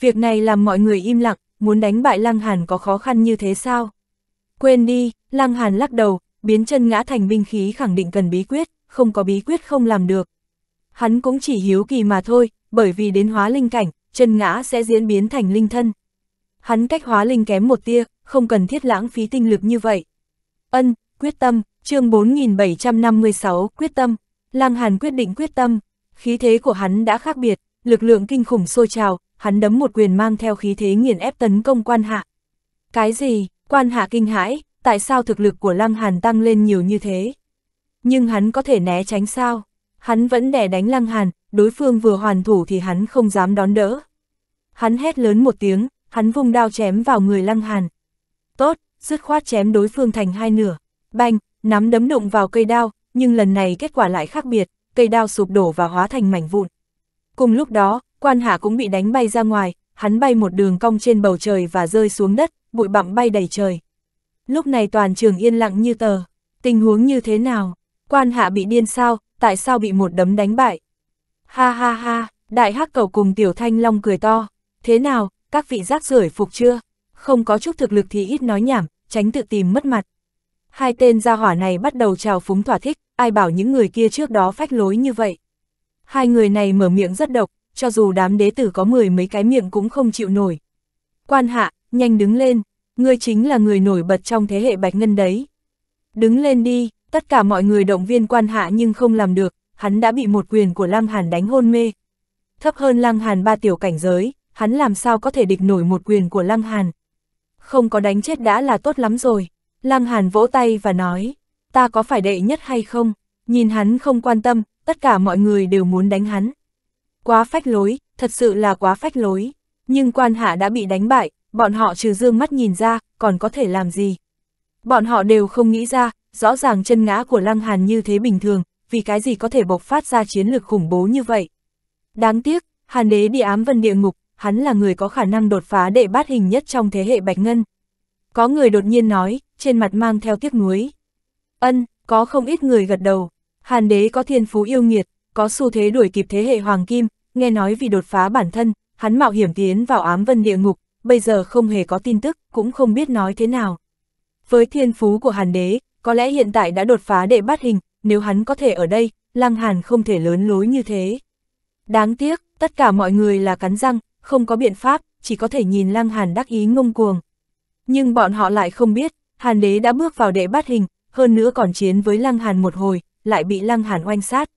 Việc này làm mọi người im lặng, muốn đánh bại Lăng Hàn có khó khăn như thế sao? Quên đi, Lăng Hàn lắc đầu, biến chân ngã thành binh khí khẳng định cần bí quyết, không có bí quyết không làm được. Hắn cũng chỉ hiếu kỳ mà thôi, bởi vì đến hóa linh cảnh, chân ngã sẽ diễn biến thành linh thân. Hắn cách hóa linh kém một tia, không cần thiết lãng phí tinh lực như vậy. Ân, quyết tâm, chương 4756, quyết tâm, lăng Hàn quyết định quyết tâm, khí thế của hắn đã khác biệt, lực lượng kinh khủng sôi trào, hắn đấm một quyền mang theo khí thế nghiền ép tấn công quan hạ. Cái gì, quan hạ kinh hãi, tại sao thực lực của Lăng Hàn tăng lên nhiều như thế? Nhưng hắn có thể né tránh sao? Hắn vẫn đè đánh Lăng Hàn, đối phương vừa hoàn thủ thì hắn không dám đón đỡ. Hắn hét lớn một tiếng, hắn vung đao chém vào người Lăng Hàn tốt, dứt khoát chém đối phương thành hai nửa. Banh, nắm đấm đụng vào cây đao, nhưng lần này kết quả lại khác biệt, cây đao sụp đổ và hóa thành mảnh vụn. Cùng lúc đó, quan hạ cũng bị đánh bay ra ngoài, hắn bay một đường cong trên bầu trời và rơi xuống đất, bụi bặm bay đầy trời. Lúc này toàn trường yên lặng như tờ, tình huống như thế nào? Quan hạ bị điên sao, tại sao bị một đấm đánh bại? Ha ha ha, đại hắc cầu cùng tiểu thanh long cười to, thế nào, các vị rác rưởi phục chưa? không có chút thực lực thì ít nói nhảm, tránh tự tìm mất mặt. Hai tên gia hỏa này bắt đầu trào phúng thỏa thích, ai bảo những người kia trước đó phách lối như vậy. Hai người này mở miệng rất độc, cho dù đám đế tử có mười mấy cái miệng cũng không chịu nổi. Quan hạ, nhanh đứng lên, ngươi chính là người nổi bật trong thế hệ bạch ngân đấy. Đứng lên đi, tất cả mọi người động viên quan hạ nhưng không làm được, hắn đã bị một quyền của Lăng Hàn đánh hôn mê. Thấp hơn Lăng Hàn ba tiểu cảnh giới, hắn làm sao có thể địch nổi một quyền của Lăng Hàn không có đánh chết đã là tốt lắm rồi. Lăng Hàn vỗ tay và nói, ta có phải đệ nhất hay không? Nhìn hắn không quan tâm, tất cả mọi người đều muốn đánh hắn. Quá phách lối, thật sự là quá phách lối. Nhưng quan hạ đã bị đánh bại, bọn họ trừ dương mắt nhìn ra, còn có thể làm gì? Bọn họ đều không nghĩ ra, rõ ràng chân ngã của Lăng Hàn như thế bình thường, vì cái gì có thể bộc phát ra chiến lược khủng bố như vậy. Đáng tiếc, Hàn đế đi ám vân địa ngục, hắn là người có khả năng đột phá đệ bát hình nhất trong thế hệ Bạch Ngân. Có người đột nhiên nói, trên mặt mang theo tiếc nuối. Ân, có không ít người gật đầu. Hàn đế có thiên phú yêu nghiệt, có xu thế đuổi kịp thế hệ Hoàng Kim, nghe nói vì đột phá bản thân, hắn mạo hiểm tiến vào ám vân địa ngục, bây giờ không hề có tin tức, cũng không biết nói thế nào. Với thiên phú của Hàn đế, có lẽ hiện tại đã đột phá đệ bát hình, nếu hắn có thể ở đây, Lăng Hàn không thể lớn lối như thế. Đáng tiếc, tất cả mọi người là cắn răng, không có biện pháp, chỉ có thể nhìn Lăng Hàn đắc ý ngông cuồng. Nhưng bọn họ lại không biết, Hàn đế đã bước vào đệ bát hình, hơn nữa còn chiến với Lăng Hàn một hồi, lại bị Lăng Hàn oanh sát.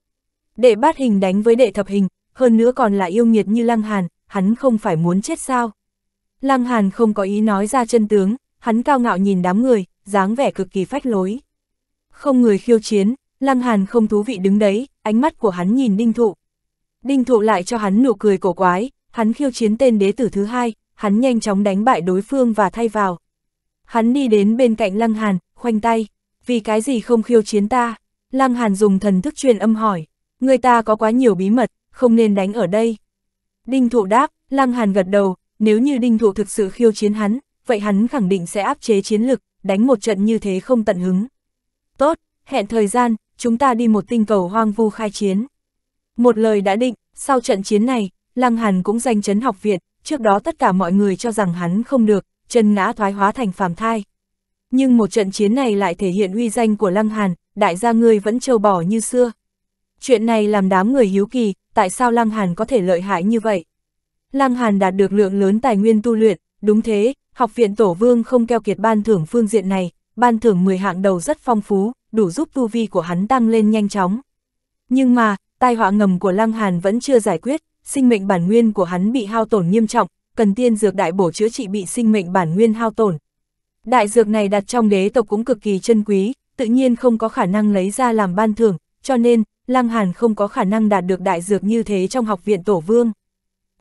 Đệ bát hình đánh với đệ thập hình, hơn nữa còn là yêu nghiệt như Lăng Hàn, hắn không phải muốn chết sao. Lăng Hàn không có ý nói ra chân tướng, hắn cao ngạo nhìn đám người, dáng vẻ cực kỳ phách lối. Không người khiêu chiến, Lăng Hàn không thú vị đứng đấy, ánh mắt của hắn nhìn Đinh Thụ. Đinh Thụ lại cho hắn nụ cười cổ quái, hắn khiêu chiến tên đế tử thứ hai, hắn nhanh chóng đánh bại đối phương và thay vào. Hắn đi đến bên cạnh Lăng Hàn, khoanh tay, vì cái gì không khiêu chiến ta? Lăng Hàn dùng thần thức truyền âm hỏi, người ta có quá nhiều bí mật, không nên đánh ở đây. Đinh thụ đáp, Lăng Hàn gật đầu, nếu như đinh thụ thực sự khiêu chiến hắn, vậy hắn khẳng định sẽ áp chế chiến lực, đánh một trận như thế không tận hứng. Tốt, hẹn thời gian, chúng ta đi một tinh cầu hoang vu khai chiến. Một lời đã định, sau trận chiến này, Lăng Hàn cũng danh chấn học viện, trước đó tất cả mọi người cho rằng hắn không được, chân ngã thoái hóa thành phàm thai. Nhưng một trận chiến này lại thể hiện uy danh của Lăng Hàn, đại gia ngươi vẫn trâu bỏ như xưa. Chuyện này làm đám người hiếu kỳ, tại sao Lăng Hàn có thể lợi hại như vậy? Lăng Hàn đạt được lượng lớn tài nguyên tu luyện, đúng thế, học viện Tổ Vương không keo kiệt ban thưởng phương diện này, ban thưởng 10 hạng đầu rất phong phú, đủ giúp tu vi của hắn tăng lên nhanh chóng. Nhưng mà, tai họa ngầm của Lăng Hàn vẫn chưa giải quyết, sinh mệnh bản nguyên của hắn bị hao tổn nghiêm trọng, cần tiên dược đại bổ chữa trị bị sinh mệnh bản nguyên hao tổn. Đại dược này đặt trong đế tộc cũng cực kỳ chân quý, tự nhiên không có khả năng lấy ra làm ban thưởng, cho nên, Lăng Hàn không có khả năng đạt được đại dược như thế trong học viện Tổ Vương.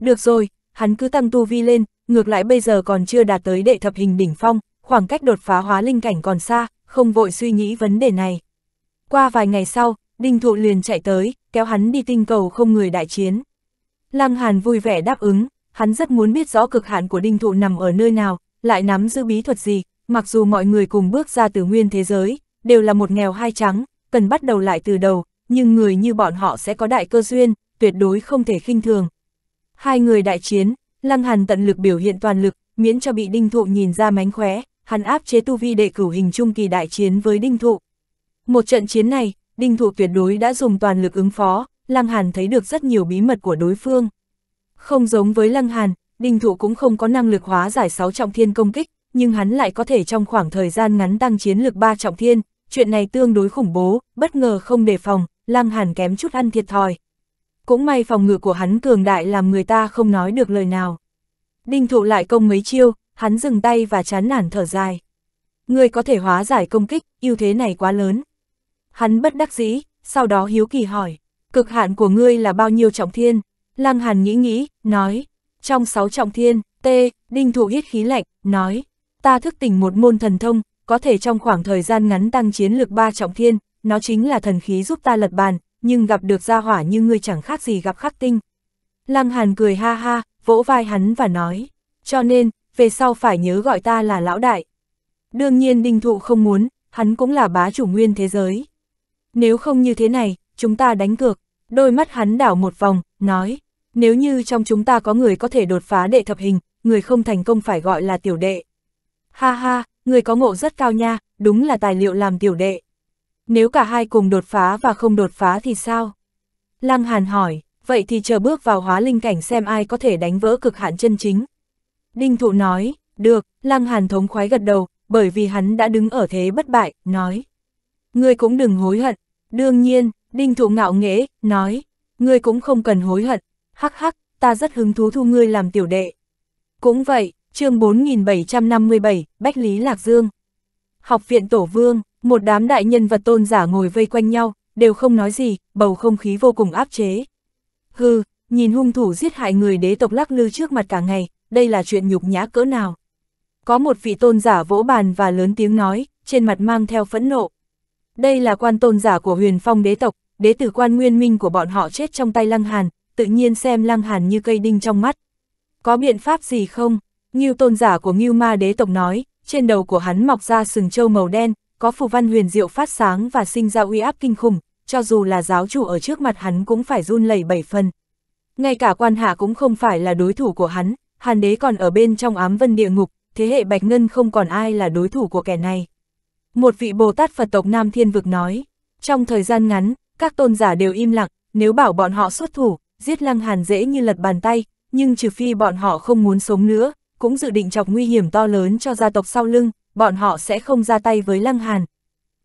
Được rồi, hắn cứ tăng tu vi lên, ngược lại bây giờ còn chưa đạt tới đệ thập hình đỉnh phong, khoảng cách đột phá hóa linh cảnh còn xa, không vội suy nghĩ vấn đề này. Qua vài ngày sau, Đinh Thụ liền chạy tới, kéo hắn đi tinh cầu không người đại chiến. Lăng Hàn vui vẻ đáp ứng, hắn rất muốn biết rõ cực hạn của đinh thụ nằm ở nơi nào, lại nắm giữ bí thuật gì, mặc dù mọi người cùng bước ra từ nguyên thế giới, đều là một nghèo hai trắng, cần bắt đầu lại từ đầu, nhưng người như bọn họ sẽ có đại cơ duyên, tuyệt đối không thể khinh thường. Hai người đại chiến, Lăng Hàn tận lực biểu hiện toàn lực, miễn cho bị đinh thụ nhìn ra mánh khóe, hắn áp chế tu vi đệ cửu hình trung kỳ đại chiến với đinh thụ. Một trận chiến này, đinh thụ tuyệt đối đã dùng toàn lực ứng phó, Lăng Hàn thấy được rất nhiều bí mật của đối phương. Không giống với Lăng Hàn, Đinh Thụ cũng không có năng lực hóa giải 6 trọng thiên công kích, nhưng hắn lại có thể trong khoảng thời gian ngắn tăng chiến lực 3 trọng thiên, chuyện này tương đối khủng bố, bất ngờ không đề phòng, Lăng Hàn kém chút ăn thiệt thòi. Cũng may phòng ngự của hắn cường đại làm người ta không nói được lời nào. Đinh Thụ lại công mấy chiêu, hắn dừng tay và chán nản thở dài. Người có thể hóa giải công kích, ưu thế này quá lớn. Hắn bất đắc dĩ, sau đó hiếu kỳ hỏi cực hạn của ngươi là bao nhiêu trọng thiên? Lăng Hàn nghĩ nghĩ, nói, trong sáu trọng thiên, T, Đinh Thụ hít khí lạnh, nói, ta thức tỉnh một môn thần thông, có thể trong khoảng thời gian ngắn tăng chiến lược ba trọng thiên, nó chính là thần khí giúp ta lật bàn, nhưng gặp được gia hỏa như ngươi chẳng khác gì gặp khắc tinh. Lăng Hàn cười ha ha, vỗ vai hắn và nói, cho nên, về sau phải nhớ gọi ta là lão đại. Đương nhiên Đinh Thụ không muốn, hắn cũng là bá chủ nguyên thế giới. Nếu không như thế này, chúng ta đánh cược. Đôi mắt hắn đảo một vòng, nói, nếu như trong chúng ta có người có thể đột phá đệ thập hình, người không thành công phải gọi là tiểu đệ. Ha ha, người có ngộ rất cao nha, đúng là tài liệu làm tiểu đệ. Nếu cả hai cùng đột phá và không đột phá thì sao? Lăng Hàn hỏi, vậy thì chờ bước vào hóa linh cảnh xem ai có thể đánh vỡ cực hạn chân chính. Đinh Thụ nói, được, Lăng Hàn thống khoái gật đầu, bởi vì hắn đã đứng ở thế bất bại, nói. người cũng đừng hối hận, đương nhiên, Đinh thụ ngạo nghễ, nói, ngươi cũng không cần hối hận, hắc hắc, ta rất hứng thú thu ngươi làm tiểu đệ. Cũng vậy, chương 4757, Bách Lý Lạc Dương. Học viện Tổ Vương, một đám đại nhân vật tôn giả ngồi vây quanh nhau, đều không nói gì, bầu không khí vô cùng áp chế. Hừ, nhìn hung thủ giết hại người đế tộc lắc lư trước mặt cả ngày, đây là chuyện nhục nhã cỡ nào. Có một vị tôn giả vỗ bàn và lớn tiếng nói, trên mặt mang theo phẫn nộ, đây là quan tôn giả của huyền phong đế tộc, đế tử quan nguyên minh của bọn họ chết trong tay Lăng Hàn, tự nhiên xem Lăng Hàn như cây đinh trong mắt. Có biện pháp gì không? Ngưu tôn giả của Ngưu ma đế tộc nói, trên đầu của hắn mọc ra sừng trâu màu đen, có phù văn huyền diệu phát sáng và sinh ra uy áp kinh khủng, cho dù là giáo chủ ở trước mặt hắn cũng phải run lẩy bảy phần. Ngay cả quan hạ cũng không phải là đối thủ của hắn, hàn đế còn ở bên trong ám vân địa ngục, thế hệ Bạch Ngân không còn ai là đối thủ của kẻ này. Một vị Bồ Tát Phật tộc Nam Thiên Vực nói, trong thời gian ngắn, các tôn giả đều im lặng, nếu bảo bọn họ xuất thủ, giết Lăng Hàn dễ như lật bàn tay, nhưng trừ phi bọn họ không muốn sống nữa, cũng dự định chọc nguy hiểm to lớn cho gia tộc sau lưng, bọn họ sẽ không ra tay với Lăng Hàn.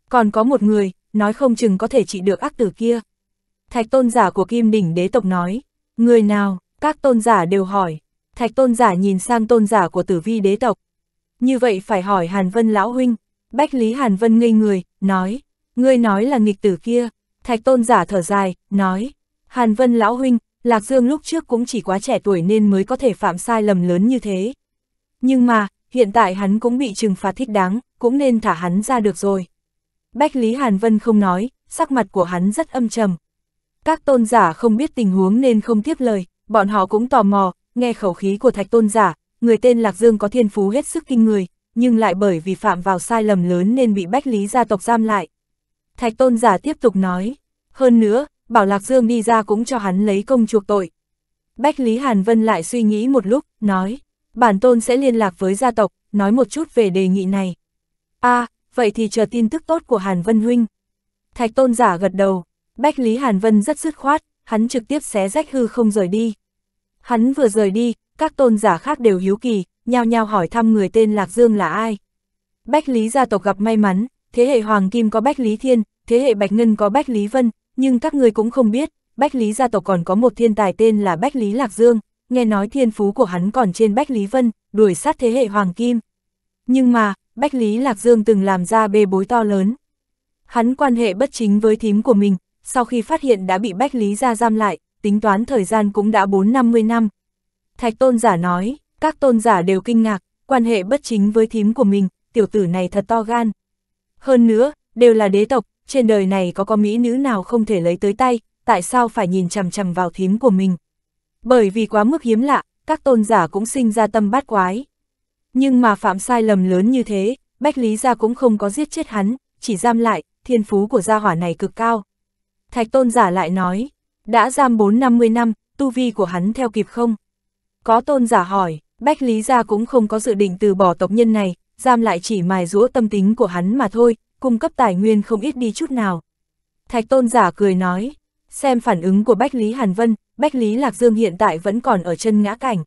Còn có một người, nói không chừng có thể trị được ác tử kia. Thạch tôn giả của Kim Đỉnh đế tộc nói, người nào, các tôn giả đều hỏi, thạch tôn giả nhìn sang tôn giả của tử vi đế tộc. Như vậy phải hỏi Hàn Vân Lão Huynh, Bách Lý Hàn Vân ngây người, nói, ngươi nói là nghịch tử kia, thạch tôn giả thở dài, nói, Hàn Vân lão huynh, Lạc Dương lúc trước cũng chỉ quá trẻ tuổi nên mới có thể phạm sai lầm lớn như thế. Nhưng mà, hiện tại hắn cũng bị trừng phạt thích đáng, cũng nên thả hắn ra được rồi. Bách Lý Hàn Vân không nói, sắc mặt của hắn rất âm trầm. Các tôn giả không biết tình huống nên không tiếp lời, bọn họ cũng tò mò, nghe khẩu khí của thạch tôn giả, người tên Lạc Dương có thiên phú hết sức kinh người, nhưng lại bởi vì phạm vào sai lầm lớn nên bị bách lý gia tộc giam lại. Thạch tôn giả tiếp tục nói, hơn nữa, bảo Lạc Dương đi ra cũng cho hắn lấy công chuộc tội. Bách Lý Hàn Vân lại suy nghĩ một lúc, nói, bản tôn sẽ liên lạc với gia tộc, nói một chút về đề nghị này. a à, vậy thì chờ tin tức tốt của Hàn Vân Huynh. Thạch tôn giả gật đầu, Bách Lý Hàn Vân rất dứt khoát, hắn trực tiếp xé rách hư không rời đi. Hắn vừa rời đi, các tôn giả khác đều hiếu kỳ, nhao nhao hỏi thăm người tên Lạc Dương là ai. Bách Lý gia tộc gặp may mắn, thế hệ Hoàng Kim có Bách Lý Thiên, thế hệ Bạch Ngân có Bách Lý Vân, nhưng các người cũng không biết, Bách Lý gia tộc còn có một thiên tài tên là Bách Lý Lạc Dương, nghe nói thiên phú của hắn còn trên Bách Lý Vân, đuổi sát thế hệ Hoàng Kim. Nhưng mà, Bách Lý Lạc Dương từng làm ra bê bối to lớn. Hắn quan hệ bất chính với thím của mình, sau khi phát hiện đã bị Bách Lý gia giam lại, tính toán thời gian cũng đã 4-50 năm. Thạch Tôn giả nói, các tôn giả đều kinh ngạc, quan hệ bất chính với thím của mình, tiểu tử này thật to gan. Hơn nữa, đều là đế tộc, trên đời này có có mỹ nữ nào không thể lấy tới tay, tại sao phải nhìn chằm chằm vào thím của mình. Bởi vì quá mức hiếm lạ, các tôn giả cũng sinh ra tâm bát quái. Nhưng mà phạm sai lầm lớn như thế, Bách Lý Gia cũng không có giết chết hắn, chỉ giam lại, thiên phú của gia hỏa này cực cao. Thạch tôn giả lại nói, đã giam 4-50 năm, tu vi của hắn theo kịp không? Có tôn giả hỏi, Bách Lý Gia cũng không có dự định từ bỏ tộc nhân này, giam lại chỉ mài rũa tâm tính của hắn mà thôi, cung cấp tài nguyên không ít đi chút nào. Thạch Tôn giả cười nói, xem phản ứng của Bách Lý Hàn Vân, Bách Lý Lạc Dương hiện tại vẫn còn ở chân ngã cảnh.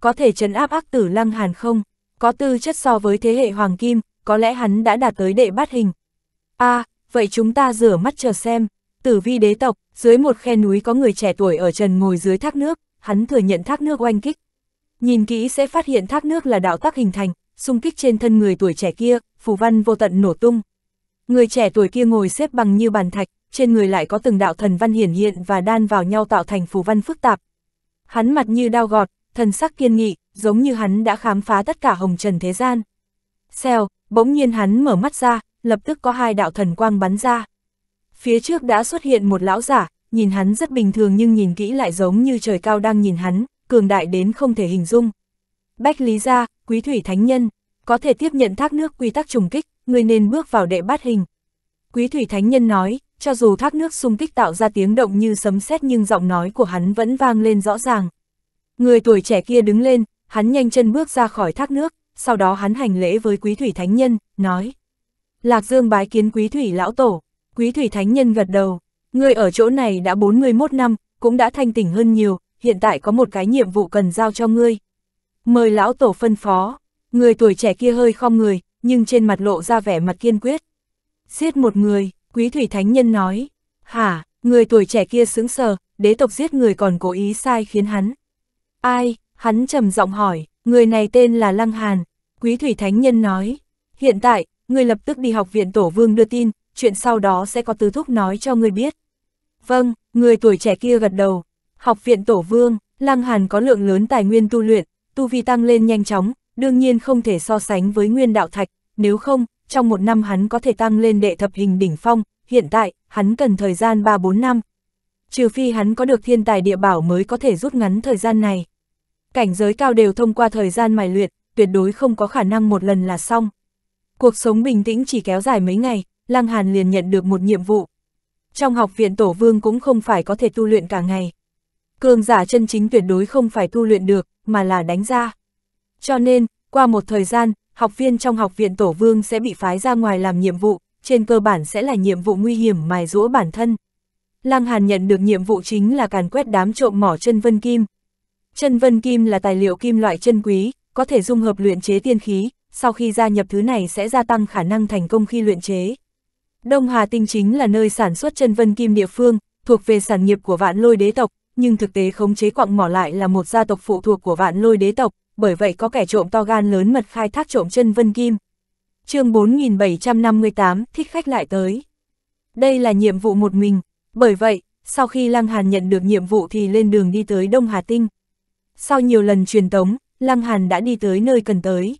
Có thể chấn áp ác tử Lăng Hàn không? Có tư chất so với thế hệ Hoàng Kim, có lẽ hắn đã đạt tới đệ bát hình. a à, vậy chúng ta rửa mắt chờ xem. Tử vi đế tộc, dưới một khe núi có người trẻ tuổi ở trần ngồi dưới thác nước, hắn thừa nhận thác nước oanh kích. Nhìn kỹ sẽ phát hiện thác nước là đạo tắc hình thành, xung kích trên thân người tuổi trẻ kia, phù văn vô tận nổ tung. Người trẻ tuổi kia ngồi xếp bằng như bàn thạch, trên người lại có từng đạo thần văn hiển hiện và đan vào nhau tạo thành phù văn phức tạp. Hắn mặt như đao gọt, thần sắc kiên nghị, giống như hắn đã khám phá tất cả hồng trần thế gian. Xèo, bỗng nhiên hắn mở mắt ra, lập tức có hai đạo thần quang bắn ra. Phía trước đã xuất hiện một lão giả, nhìn hắn rất bình thường nhưng nhìn kỹ lại giống như trời cao đang nhìn hắn, cường đại đến không thể hình dung. Bách Lý Gia, Quý Thủy Thánh Nhân, có thể tiếp nhận thác nước quy tắc trùng kích, người nên bước vào đệ bát hình. Quý Thủy Thánh Nhân nói, cho dù thác nước xung kích tạo ra tiếng động như sấm sét nhưng giọng nói của hắn vẫn vang lên rõ ràng. Người tuổi trẻ kia đứng lên, hắn nhanh chân bước ra khỏi thác nước, sau đó hắn hành lễ với Quý Thủy Thánh Nhân, nói. Lạc Dương bái kiến Quý Thủy Lão Tổ, Quý Thủy Thánh Nhân gật đầu, người ở chỗ này đã 41 năm, cũng đã thanh tỉnh hơn nhiều, hiện tại có một cái nhiệm vụ cần giao cho ngươi. Mời lão tổ phân phó, người tuổi trẻ kia hơi không người, nhưng trên mặt lộ ra vẻ mặt kiên quyết. Giết một người, quý thủy thánh nhân nói, hả, người tuổi trẻ kia sững sờ, đế tộc giết người còn cố ý sai khiến hắn. Ai, hắn trầm giọng hỏi, người này tên là Lăng Hàn, quý thủy thánh nhân nói, hiện tại, người lập tức đi học viện tổ vương đưa tin, chuyện sau đó sẽ có tứ thúc nói cho người biết. Vâng, người tuổi trẻ kia gật đầu, Học viện Tổ Vương, Lăng Hàn có lượng lớn tài nguyên tu luyện, tu vi tăng lên nhanh chóng, đương nhiên không thể so sánh với nguyên đạo thạch, nếu không, trong một năm hắn có thể tăng lên đệ thập hình đỉnh phong, hiện tại, hắn cần thời gian 3-4 năm. Trừ phi hắn có được thiên tài địa bảo mới có thể rút ngắn thời gian này. Cảnh giới cao đều thông qua thời gian mài luyện, tuyệt đối không có khả năng một lần là xong. Cuộc sống bình tĩnh chỉ kéo dài mấy ngày, Lăng Hàn liền nhận được một nhiệm vụ. Trong học viện Tổ Vương cũng không phải có thể tu luyện cả ngày cường giả chân chính tuyệt đối không phải tu luyện được, mà là đánh ra. Cho nên, qua một thời gian, học viên trong học viện Tổ Vương sẽ bị phái ra ngoài làm nhiệm vụ, trên cơ bản sẽ là nhiệm vụ nguy hiểm mài rũa bản thân. Lăng Hàn nhận được nhiệm vụ chính là càn quét đám trộm mỏ chân vân kim. Chân vân kim là tài liệu kim loại chân quý, có thể dung hợp luyện chế tiên khí, sau khi gia nhập thứ này sẽ gia tăng khả năng thành công khi luyện chế. Đông Hà Tinh chính là nơi sản xuất chân vân kim địa phương, thuộc về sản nghiệp của vạn lôi đế tộc, nhưng thực tế khống chế quặng mỏ lại là một gia tộc phụ thuộc của vạn lôi đế tộc, bởi vậy có kẻ trộm to gan lớn mật khai thác trộm chân vân kim. chương 4758, thích khách lại tới. Đây là nhiệm vụ một mình, bởi vậy, sau khi Lăng Hàn nhận được nhiệm vụ thì lên đường đi tới Đông Hà Tinh. Sau nhiều lần truyền tống, Lăng Hàn đã đi tới nơi cần tới.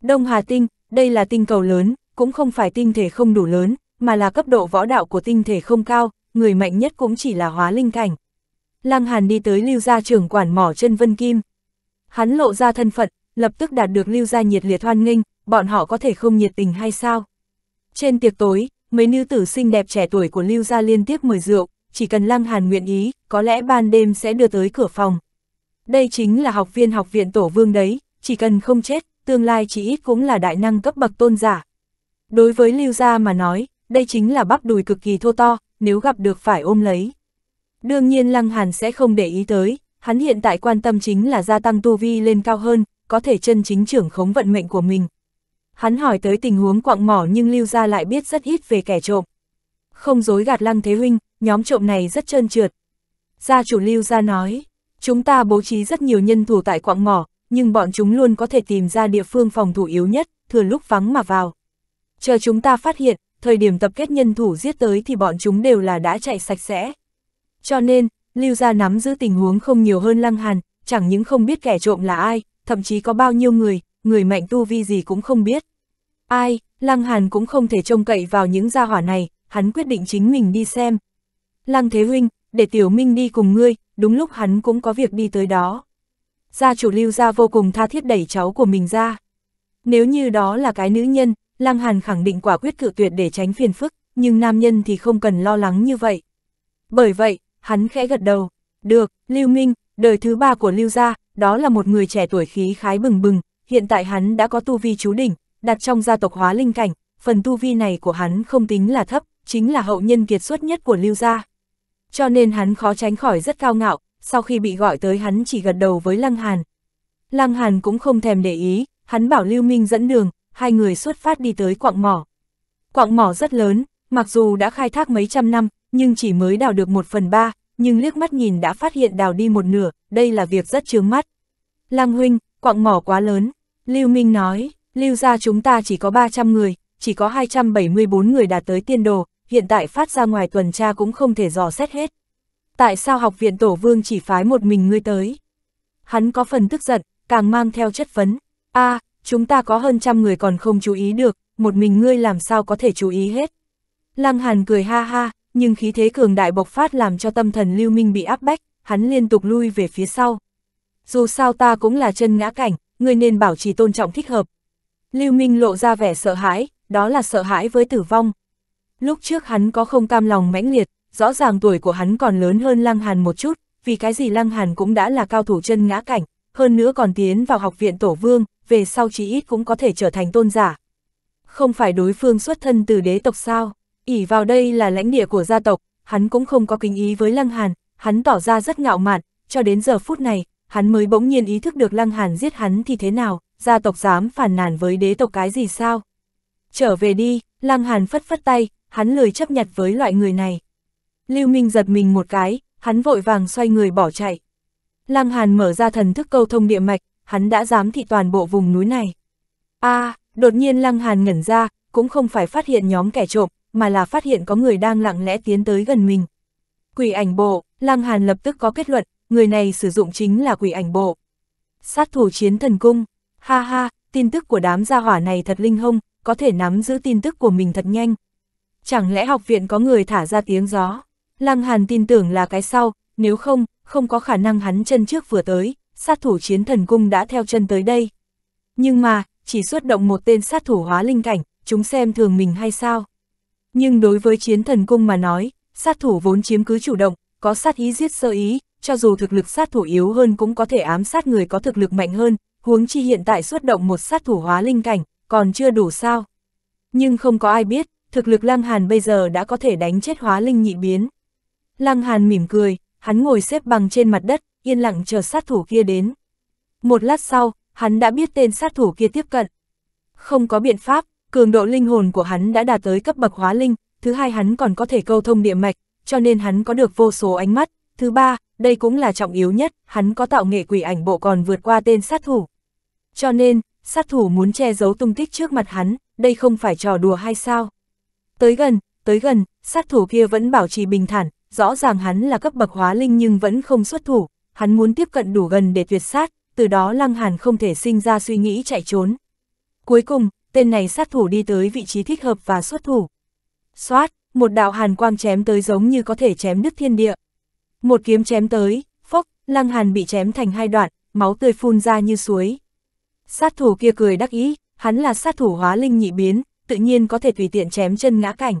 Đông Hà Tinh, đây là tinh cầu lớn, cũng không phải tinh thể không đủ lớn, mà là cấp độ võ đạo của tinh thể không cao, người mạnh nhất cũng chỉ là hóa linh cảnh, Lăng Hàn đi tới lưu gia trưởng quản mỏ chân Vân Kim. Hắn lộ ra thân phận, lập tức đạt được lưu gia nhiệt liệt hoan nghênh, bọn họ có thể không nhiệt tình hay sao? Trên tiệc tối, mấy nữ tử xinh đẹp trẻ tuổi của lưu gia liên tiếp mời rượu, chỉ cần Lăng Hàn nguyện ý, có lẽ ban đêm sẽ đưa tới cửa phòng. Đây chính là học viên học viện tổ vương đấy, chỉ cần không chết, tương lai chỉ ít cũng là đại năng cấp bậc tôn giả. Đối với lưu gia mà nói, đây chính là bắp đùi cực kỳ thô to, nếu gặp được phải ôm lấy. Đương nhiên Lăng Hàn sẽ không để ý tới, hắn hiện tại quan tâm chính là gia tăng tu vi lên cao hơn, có thể chân chính trưởng khống vận mệnh của mình. Hắn hỏi tới tình huống quạng mỏ nhưng Lưu Gia lại biết rất ít về kẻ trộm. Không dối gạt Lăng Thế Huynh, nhóm trộm này rất trơn trượt. Gia chủ Lưu Gia nói, chúng ta bố trí rất nhiều nhân thủ tại quạng mỏ, nhưng bọn chúng luôn có thể tìm ra địa phương phòng thủ yếu nhất, thừa lúc vắng mà vào. Chờ chúng ta phát hiện, thời điểm tập kết nhân thủ giết tới thì bọn chúng đều là đã chạy sạch sẽ. Cho nên, Lưu Gia nắm giữ tình huống không nhiều hơn Lăng Hàn, chẳng những không biết kẻ trộm là ai, thậm chí có bao nhiêu người, người mạnh tu vi gì cũng không biết. Ai, Lăng Hàn cũng không thể trông cậy vào những gia hỏa này, hắn quyết định chính mình đi xem. Lăng Thế Huynh, để Tiểu Minh đi cùng ngươi, đúng lúc hắn cũng có việc đi tới đó. Gia chủ Lưu Gia vô cùng tha thiết đẩy cháu của mình ra. Nếu như đó là cái nữ nhân, Lăng Hàn khẳng định quả quyết cự tuyệt để tránh phiền phức, nhưng nam nhân thì không cần lo lắng như vậy. Bởi vậy, hắn khẽ gật đầu. Được, Lưu Minh, đời thứ ba của Lưu gia, đó là một người trẻ tuổi khí khái bừng bừng, hiện tại hắn đã có tu vi chú đỉnh, đặt trong gia tộc hóa linh cảnh, phần tu vi này của hắn không tính là thấp, chính là hậu nhân kiệt xuất nhất của Lưu gia. Cho nên hắn khó tránh khỏi rất cao ngạo, sau khi bị gọi tới hắn chỉ gật đầu với Lăng Hàn. Lăng Hàn cũng không thèm để ý, hắn bảo Lưu Minh dẫn đường, hai người xuất phát đi tới quạng mỏ. Quạng mỏ rất lớn, mặc dù đã khai thác mấy trăm năm, nhưng chỉ mới đào được một phần ba, nhưng liếc mắt nhìn đã phát hiện đào đi một nửa, đây là việc rất chướng mắt. Lăng huynh, quặng mỏ quá lớn, Lưu Minh nói, Lưu ra chúng ta chỉ có 300 người, chỉ có 274 người đạt tới tiên đồ, hiện tại phát ra ngoài tuần tra cũng không thể dò xét hết. Tại sao học viện Tổ Vương chỉ phái một mình ngươi tới? Hắn có phần tức giận, càng mang theo chất vấn. a à, chúng ta có hơn trăm người còn không chú ý được, một mình ngươi làm sao có thể chú ý hết. Lăng Hàn cười ha ha, nhưng khí thế cường đại bộc phát làm cho tâm thần Lưu Minh bị áp bách, hắn liên tục lui về phía sau. Dù sao ta cũng là chân ngã cảnh, ngươi nên bảo trì tôn trọng thích hợp. Lưu Minh lộ ra vẻ sợ hãi, đó là sợ hãi với tử vong. Lúc trước hắn có không cam lòng mãnh liệt, rõ ràng tuổi của hắn còn lớn hơn Lăng Hàn một chút, vì cái gì Lăng Hàn cũng đã là cao thủ chân ngã cảnh, hơn nữa còn tiến vào học viện Tổ Vương, về sau chí ít cũng có thể trở thành tôn giả. Không phải đối phương xuất thân từ đế tộc sao? ỉ vào đây là lãnh địa của gia tộc, hắn cũng không có kính ý với Lăng Hàn, hắn tỏ ra rất ngạo mạn, cho đến giờ phút này, hắn mới bỗng nhiên ý thức được Lăng Hàn giết hắn thì thế nào, gia tộc dám phản nàn với đế tộc cái gì sao. Trở về đi, Lăng Hàn phất phất tay, hắn lười chấp nhặt với loại người này. Lưu Minh giật mình một cái, hắn vội vàng xoay người bỏ chạy. Lăng Hàn mở ra thần thức câu thông địa mạch, hắn đã dám thị toàn bộ vùng núi này. a à, đột nhiên Lăng Hàn ngẩn ra, cũng không phải phát hiện nhóm kẻ trộm, mà là phát hiện có người đang lặng lẽ tiến tới gần mình. Quỷ ảnh bộ, Lăng Hàn lập tức có kết luận, người này sử dụng chính là quỷ ảnh bộ. Sát thủ chiến thần cung, ha ha, tin tức của đám gia hỏa này thật linh hông, có thể nắm giữ tin tức của mình thật nhanh. Chẳng lẽ học viện có người thả ra tiếng gió? Lăng Hàn tin tưởng là cái sau, nếu không, không có khả năng hắn chân trước vừa tới, sát thủ chiến thần cung đã theo chân tới đây. Nhưng mà, chỉ xuất động một tên sát thủ hóa linh cảnh, chúng xem thường mình hay sao? Nhưng đối với chiến thần cung mà nói, sát thủ vốn chiếm cứ chủ động, có sát ý giết sơ ý, cho dù thực lực sát thủ yếu hơn cũng có thể ám sát người có thực lực mạnh hơn, huống chi hiện tại xuất động một sát thủ hóa linh cảnh, còn chưa đủ sao. Nhưng không có ai biết, thực lực Lăng Hàn bây giờ đã có thể đánh chết hóa linh nhị biến. Lăng Hàn mỉm cười, hắn ngồi xếp bằng trên mặt đất, yên lặng chờ sát thủ kia đến. Một lát sau, hắn đã biết tên sát thủ kia tiếp cận. Không có biện pháp, Cường độ linh hồn của hắn đã đạt tới cấp bậc hóa linh, thứ hai hắn còn có thể câu thông địa mạch, cho nên hắn có được vô số ánh mắt. Thứ ba, đây cũng là trọng yếu nhất, hắn có tạo nghệ quỷ ảnh bộ còn vượt qua tên sát thủ. Cho nên, sát thủ muốn che giấu tung tích trước mặt hắn, đây không phải trò đùa hay sao? Tới gần, tới gần, sát thủ kia vẫn bảo trì bình thản, rõ ràng hắn là cấp bậc hóa linh nhưng vẫn không xuất thủ, hắn muốn tiếp cận đủ gần để tuyệt sát, từ đó Lăng Hàn không thể sinh ra suy nghĩ chạy trốn. Cuối cùng, tên này sát thủ đi tới vị trí thích hợp và xuất thủ. Xoát, một đạo hàn quang chém tới giống như có thể chém đứt thiên địa. Một kiếm chém tới, phốc, lăng hàn bị chém thành hai đoạn, máu tươi phun ra như suối. Sát thủ kia cười đắc ý, hắn là sát thủ hóa linh nhị biến, tự nhiên có thể tùy tiện chém chân ngã cảnh.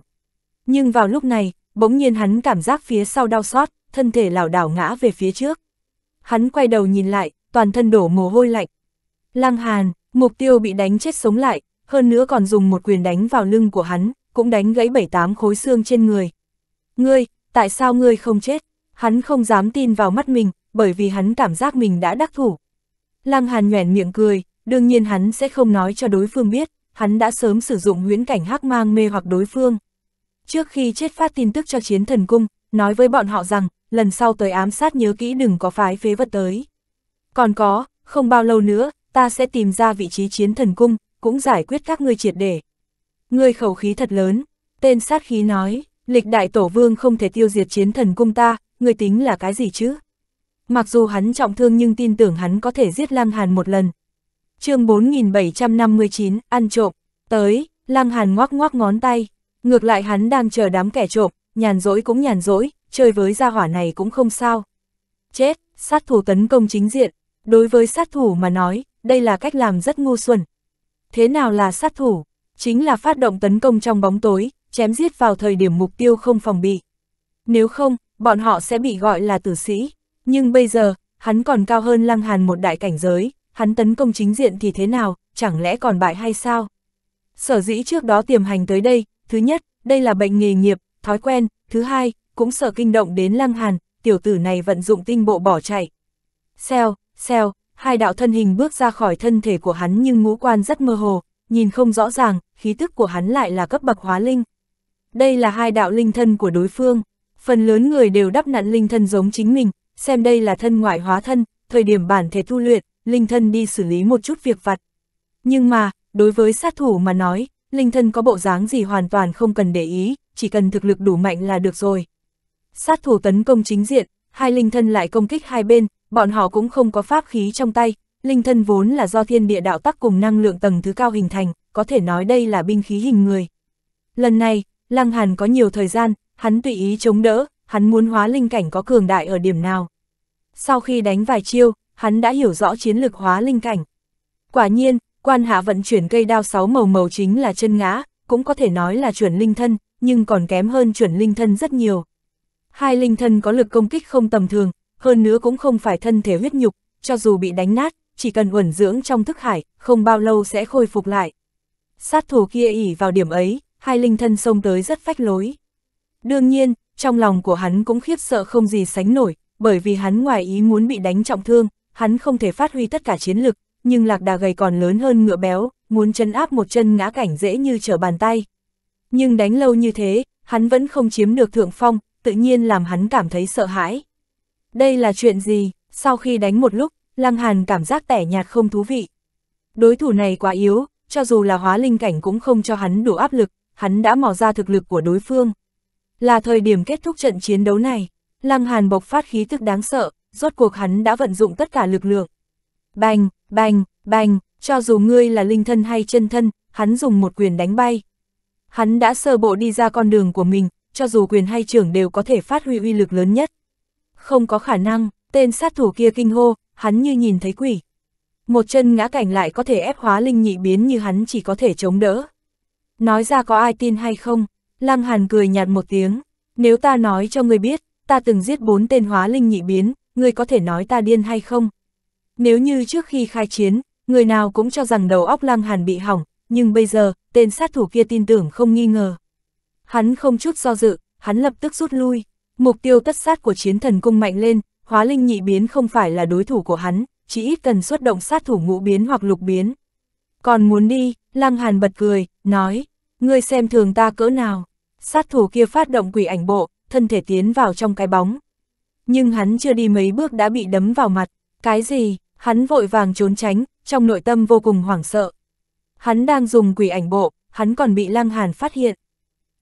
Nhưng vào lúc này, bỗng nhiên hắn cảm giác phía sau đau xót, thân thể lảo đảo ngã về phía trước. Hắn quay đầu nhìn lại, toàn thân đổ mồ hôi lạnh. Lăng Hàn, mục tiêu bị đánh chết sống lại, hơn nữa còn dùng một quyền đánh vào lưng của hắn, cũng đánh gãy bảy tám khối xương trên người. Ngươi, tại sao ngươi không chết? Hắn không dám tin vào mắt mình, bởi vì hắn cảm giác mình đã đắc thủ. Lăng Hàn nhoẻn miệng cười, đương nhiên hắn sẽ không nói cho đối phương biết, hắn đã sớm sử dụng huyễn cảnh hắc mang mê hoặc đối phương. Trước khi chết phát tin tức cho chiến thần cung, nói với bọn họ rằng, lần sau tới ám sát nhớ kỹ đừng có phái phế vật tới. Còn có, không bao lâu nữa, ta sẽ tìm ra vị trí chiến thần cung, cũng giải quyết các ngươi triệt để. Ngươi khẩu khí thật lớn, tên sát khí nói, lịch đại tổ vương không thể tiêu diệt chiến thần cung ta, ngươi tính là cái gì chứ? Mặc dù hắn trọng thương nhưng tin tưởng hắn có thể giết Lam Hàn một lần. chương 4759, ăn trộm, tới, Lam Hàn ngoác ngoác ngón tay, ngược lại hắn đang chờ đám kẻ trộm, nhàn rỗi cũng nhàn rỗi, chơi với gia hỏa này cũng không sao. Chết, sát thủ tấn công chính diện, đối với sát thủ mà nói, đây là cách làm rất ngu xuẩn, Thế nào là sát thủ? Chính là phát động tấn công trong bóng tối, chém giết vào thời điểm mục tiêu không phòng bị. Nếu không, bọn họ sẽ bị gọi là tử sĩ. Nhưng bây giờ, hắn còn cao hơn Lăng Hàn một đại cảnh giới, hắn tấn công chính diện thì thế nào, chẳng lẽ còn bại hay sao? Sở dĩ trước đó tiềm hành tới đây, thứ nhất, đây là bệnh nghề nghiệp, thói quen, thứ hai, cũng sợ kinh động đến Lăng Hàn, tiểu tử này vận dụng tinh bộ bỏ chạy. xeo xeo hai đạo thân hình bước ra khỏi thân thể của hắn nhưng ngũ quan rất mơ hồ, nhìn không rõ ràng, khí tức của hắn lại là cấp bậc hóa linh. Đây là hai đạo linh thân của đối phương, phần lớn người đều đắp nặn linh thân giống chính mình, xem đây là thân ngoại hóa thân, thời điểm bản thể tu luyện, linh thân đi xử lý một chút việc vặt. Nhưng mà, đối với sát thủ mà nói, linh thân có bộ dáng gì hoàn toàn không cần để ý, chỉ cần thực lực đủ mạnh là được rồi. Sát thủ tấn công chính diện, hai linh thân lại công kích hai bên, bọn họ cũng không có pháp khí trong tay, linh thân vốn là do thiên địa đạo tắc cùng năng lượng tầng thứ cao hình thành, có thể nói đây là binh khí hình người. Lần này, Lăng Hàn có nhiều thời gian, hắn tùy ý chống đỡ, hắn muốn hóa linh cảnh có cường đại ở điểm nào. Sau khi đánh vài chiêu, hắn đã hiểu rõ chiến lược hóa linh cảnh. Quả nhiên, quan hạ vận chuyển cây đao sáu màu màu chính là chân ngã, cũng có thể nói là chuẩn linh thân, nhưng còn kém hơn chuẩn linh thân rất nhiều. Hai linh thân có lực công kích không tầm thường, hơn nữa cũng không phải thân thể huyết nhục, cho dù bị đánh nát, chỉ cần uẩn dưỡng trong thức hải, không bao lâu sẽ khôi phục lại. Sát thủ kia ỉ vào điểm ấy, hai linh thân xông tới rất phách lối. Đương nhiên, trong lòng của hắn cũng khiếp sợ không gì sánh nổi, bởi vì hắn ngoài ý muốn bị đánh trọng thương, hắn không thể phát huy tất cả chiến lực, nhưng lạc đà gầy còn lớn hơn ngựa béo, muốn chân áp một chân ngã cảnh dễ như trở bàn tay. Nhưng đánh lâu như thế, hắn vẫn không chiếm được thượng phong, tự nhiên làm hắn cảm thấy sợ hãi. Đây là chuyện gì? Sau khi đánh một lúc, Lăng Hàn cảm giác tẻ nhạt không thú vị. Đối thủ này quá yếu, cho dù là hóa linh cảnh cũng không cho hắn đủ áp lực, hắn đã mò ra thực lực của đối phương. Là thời điểm kết thúc trận chiến đấu này, Lăng Hàn bộc phát khí tức đáng sợ, rốt cuộc hắn đã vận dụng tất cả lực lượng. Bành, bành, bành, cho dù ngươi là linh thân hay chân thân, hắn dùng một quyền đánh bay. Hắn đã sơ bộ đi ra con đường của mình, cho dù quyền hay trưởng đều có thể phát huy uy lực lớn nhất không có khả năng, tên sát thủ kia kinh hô, hắn như nhìn thấy quỷ. Một chân ngã cảnh lại có thể ép hóa linh nhị biến như hắn chỉ có thể chống đỡ. Nói ra có ai tin hay không, Lăng Hàn cười nhạt một tiếng, nếu ta nói cho ngươi biết, ta từng giết bốn tên hóa linh nhị biến, ngươi có thể nói ta điên hay không? Nếu như trước khi khai chiến, người nào cũng cho rằng đầu óc Lăng Hàn bị hỏng, nhưng bây giờ, tên sát thủ kia tin tưởng không nghi ngờ. Hắn không chút do dự, hắn lập tức rút lui. Mục tiêu tất sát của chiến thần cung mạnh lên, hóa linh nhị biến không phải là đối thủ của hắn, chỉ ít cần xuất động sát thủ ngũ biến hoặc lục biến. Còn muốn đi, Lăng Hàn bật cười, nói, ngươi xem thường ta cỡ nào. Sát thủ kia phát động quỷ ảnh bộ, thân thể tiến vào trong cái bóng. Nhưng hắn chưa đi mấy bước đã bị đấm vào mặt, cái gì, hắn vội vàng trốn tránh, trong nội tâm vô cùng hoảng sợ. Hắn đang dùng quỷ ảnh bộ, hắn còn bị Lăng Hàn phát hiện.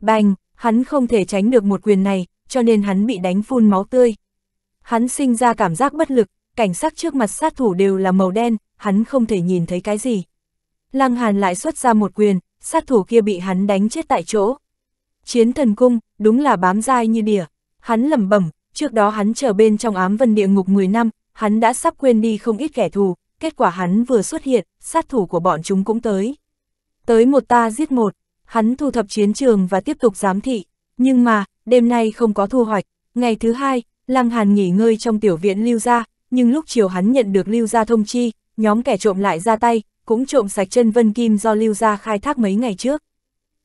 Bành, hắn không thể tránh được một quyền này, cho nên hắn bị đánh phun máu tươi. Hắn sinh ra cảm giác bất lực, cảnh sắc trước mặt sát thủ đều là màu đen, hắn không thể nhìn thấy cái gì. Lăng Hàn lại xuất ra một quyền, sát thủ kia bị hắn đánh chết tại chỗ. Chiến thần cung, đúng là bám dai như đỉa. Hắn lẩm bẩm, trước đó hắn chờ bên trong ám vân địa ngục 10 năm, hắn đã sắp quên đi không ít kẻ thù, kết quả hắn vừa xuất hiện, sát thủ của bọn chúng cũng tới. Tới một ta giết một, hắn thu thập chiến trường và tiếp tục giám thị, nhưng mà, đêm nay không có thu hoạch. Ngày thứ hai, Lăng Hàn nghỉ ngơi trong tiểu viện lưu gia, nhưng lúc chiều hắn nhận được lưu gia thông chi, nhóm kẻ trộm lại ra tay, cũng trộm sạch chân vân kim do lưu gia khai thác mấy ngày trước.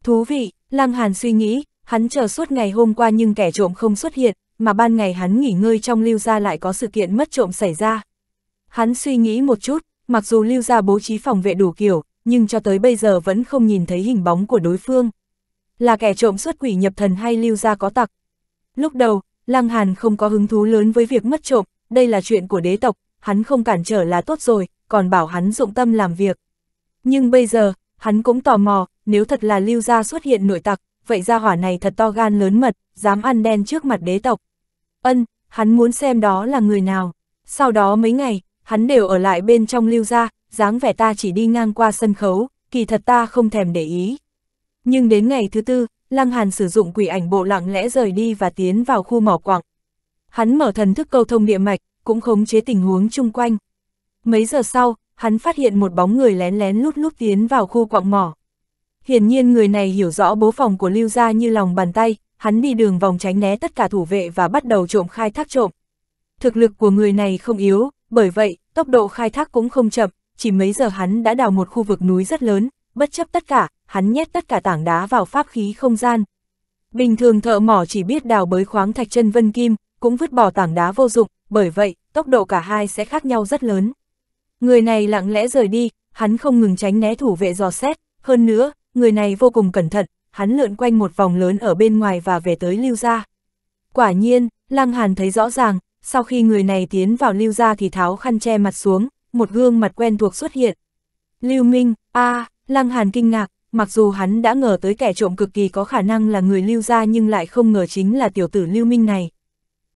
Thú vị, Lăng Hàn suy nghĩ, hắn chờ suốt ngày hôm qua nhưng kẻ trộm không xuất hiện, mà ban ngày hắn nghỉ ngơi trong lưu gia lại có sự kiện mất trộm xảy ra. Hắn suy nghĩ một chút, mặc dù lưu gia bố trí phòng vệ đủ kiểu, nhưng cho tới bây giờ vẫn không nhìn thấy hình bóng của đối phương là kẻ trộm xuất quỷ nhập thần hay lưu gia có tặc. Lúc đầu, Lăng Hàn không có hứng thú lớn với việc mất trộm, đây là chuyện của đế tộc, hắn không cản trở là tốt rồi, còn bảo hắn dụng tâm làm việc. Nhưng bây giờ, hắn cũng tò mò, nếu thật là lưu gia xuất hiện nội tặc, vậy gia hỏa này thật to gan lớn mật, dám ăn đen trước mặt đế tộc. Ân, hắn muốn xem đó là người nào. Sau đó mấy ngày, hắn đều ở lại bên trong lưu gia, dáng vẻ ta chỉ đi ngang qua sân khấu, kỳ thật ta không thèm để ý. Nhưng đến ngày thứ tư, Lăng Hàn sử dụng quỷ ảnh bộ lặng lẽ rời đi và tiến vào khu mỏ quặng. Hắn mở thần thức câu thông địa mạch, cũng khống chế tình huống chung quanh. Mấy giờ sau, hắn phát hiện một bóng người lén lén lút lút tiến vào khu quặng mỏ. Hiển nhiên người này hiểu rõ bố phòng của Lưu Gia như lòng bàn tay, hắn đi đường vòng tránh né tất cả thủ vệ và bắt đầu trộm khai thác trộm. Thực lực của người này không yếu, bởi vậy, tốc độ khai thác cũng không chậm, chỉ mấy giờ hắn đã đào một khu vực núi rất lớn, bất chấp tất cả, hắn nhét tất cả tảng đá vào pháp khí không gian. Bình thường thợ mỏ chỉ biết đào bới khoáng thạch chân vân kim, cũng vứt bỏ tảng đá vô dụng, bởi vậy, tốc độ cả hai sẽ khác nhau rất lớn. Người này lặng lẽ rời đi, hắn không ngừng tránh né thủ vệ dò xét, hơn nữa, người này vô cùng cẩn thận, hắn lượn quanh một vòng lớn ở bên ngoài và về tới lưu gia. Quả nhiên, Lăng Hàn thấy rõ ràng, sau khi người này tiến vào lưu gia thì tháo khăn che mặt xuống, một gương mặt quen thuộc xuất hiện. Lưu Minh, a, à, Lăng Hàn kinh ngạc, mặc dù hắn đã ngờ tới kẻ trộm cực kỳ có khả năng là người lưu gia nhưng lại không ngờ chính là tiểu tử lưu minh này.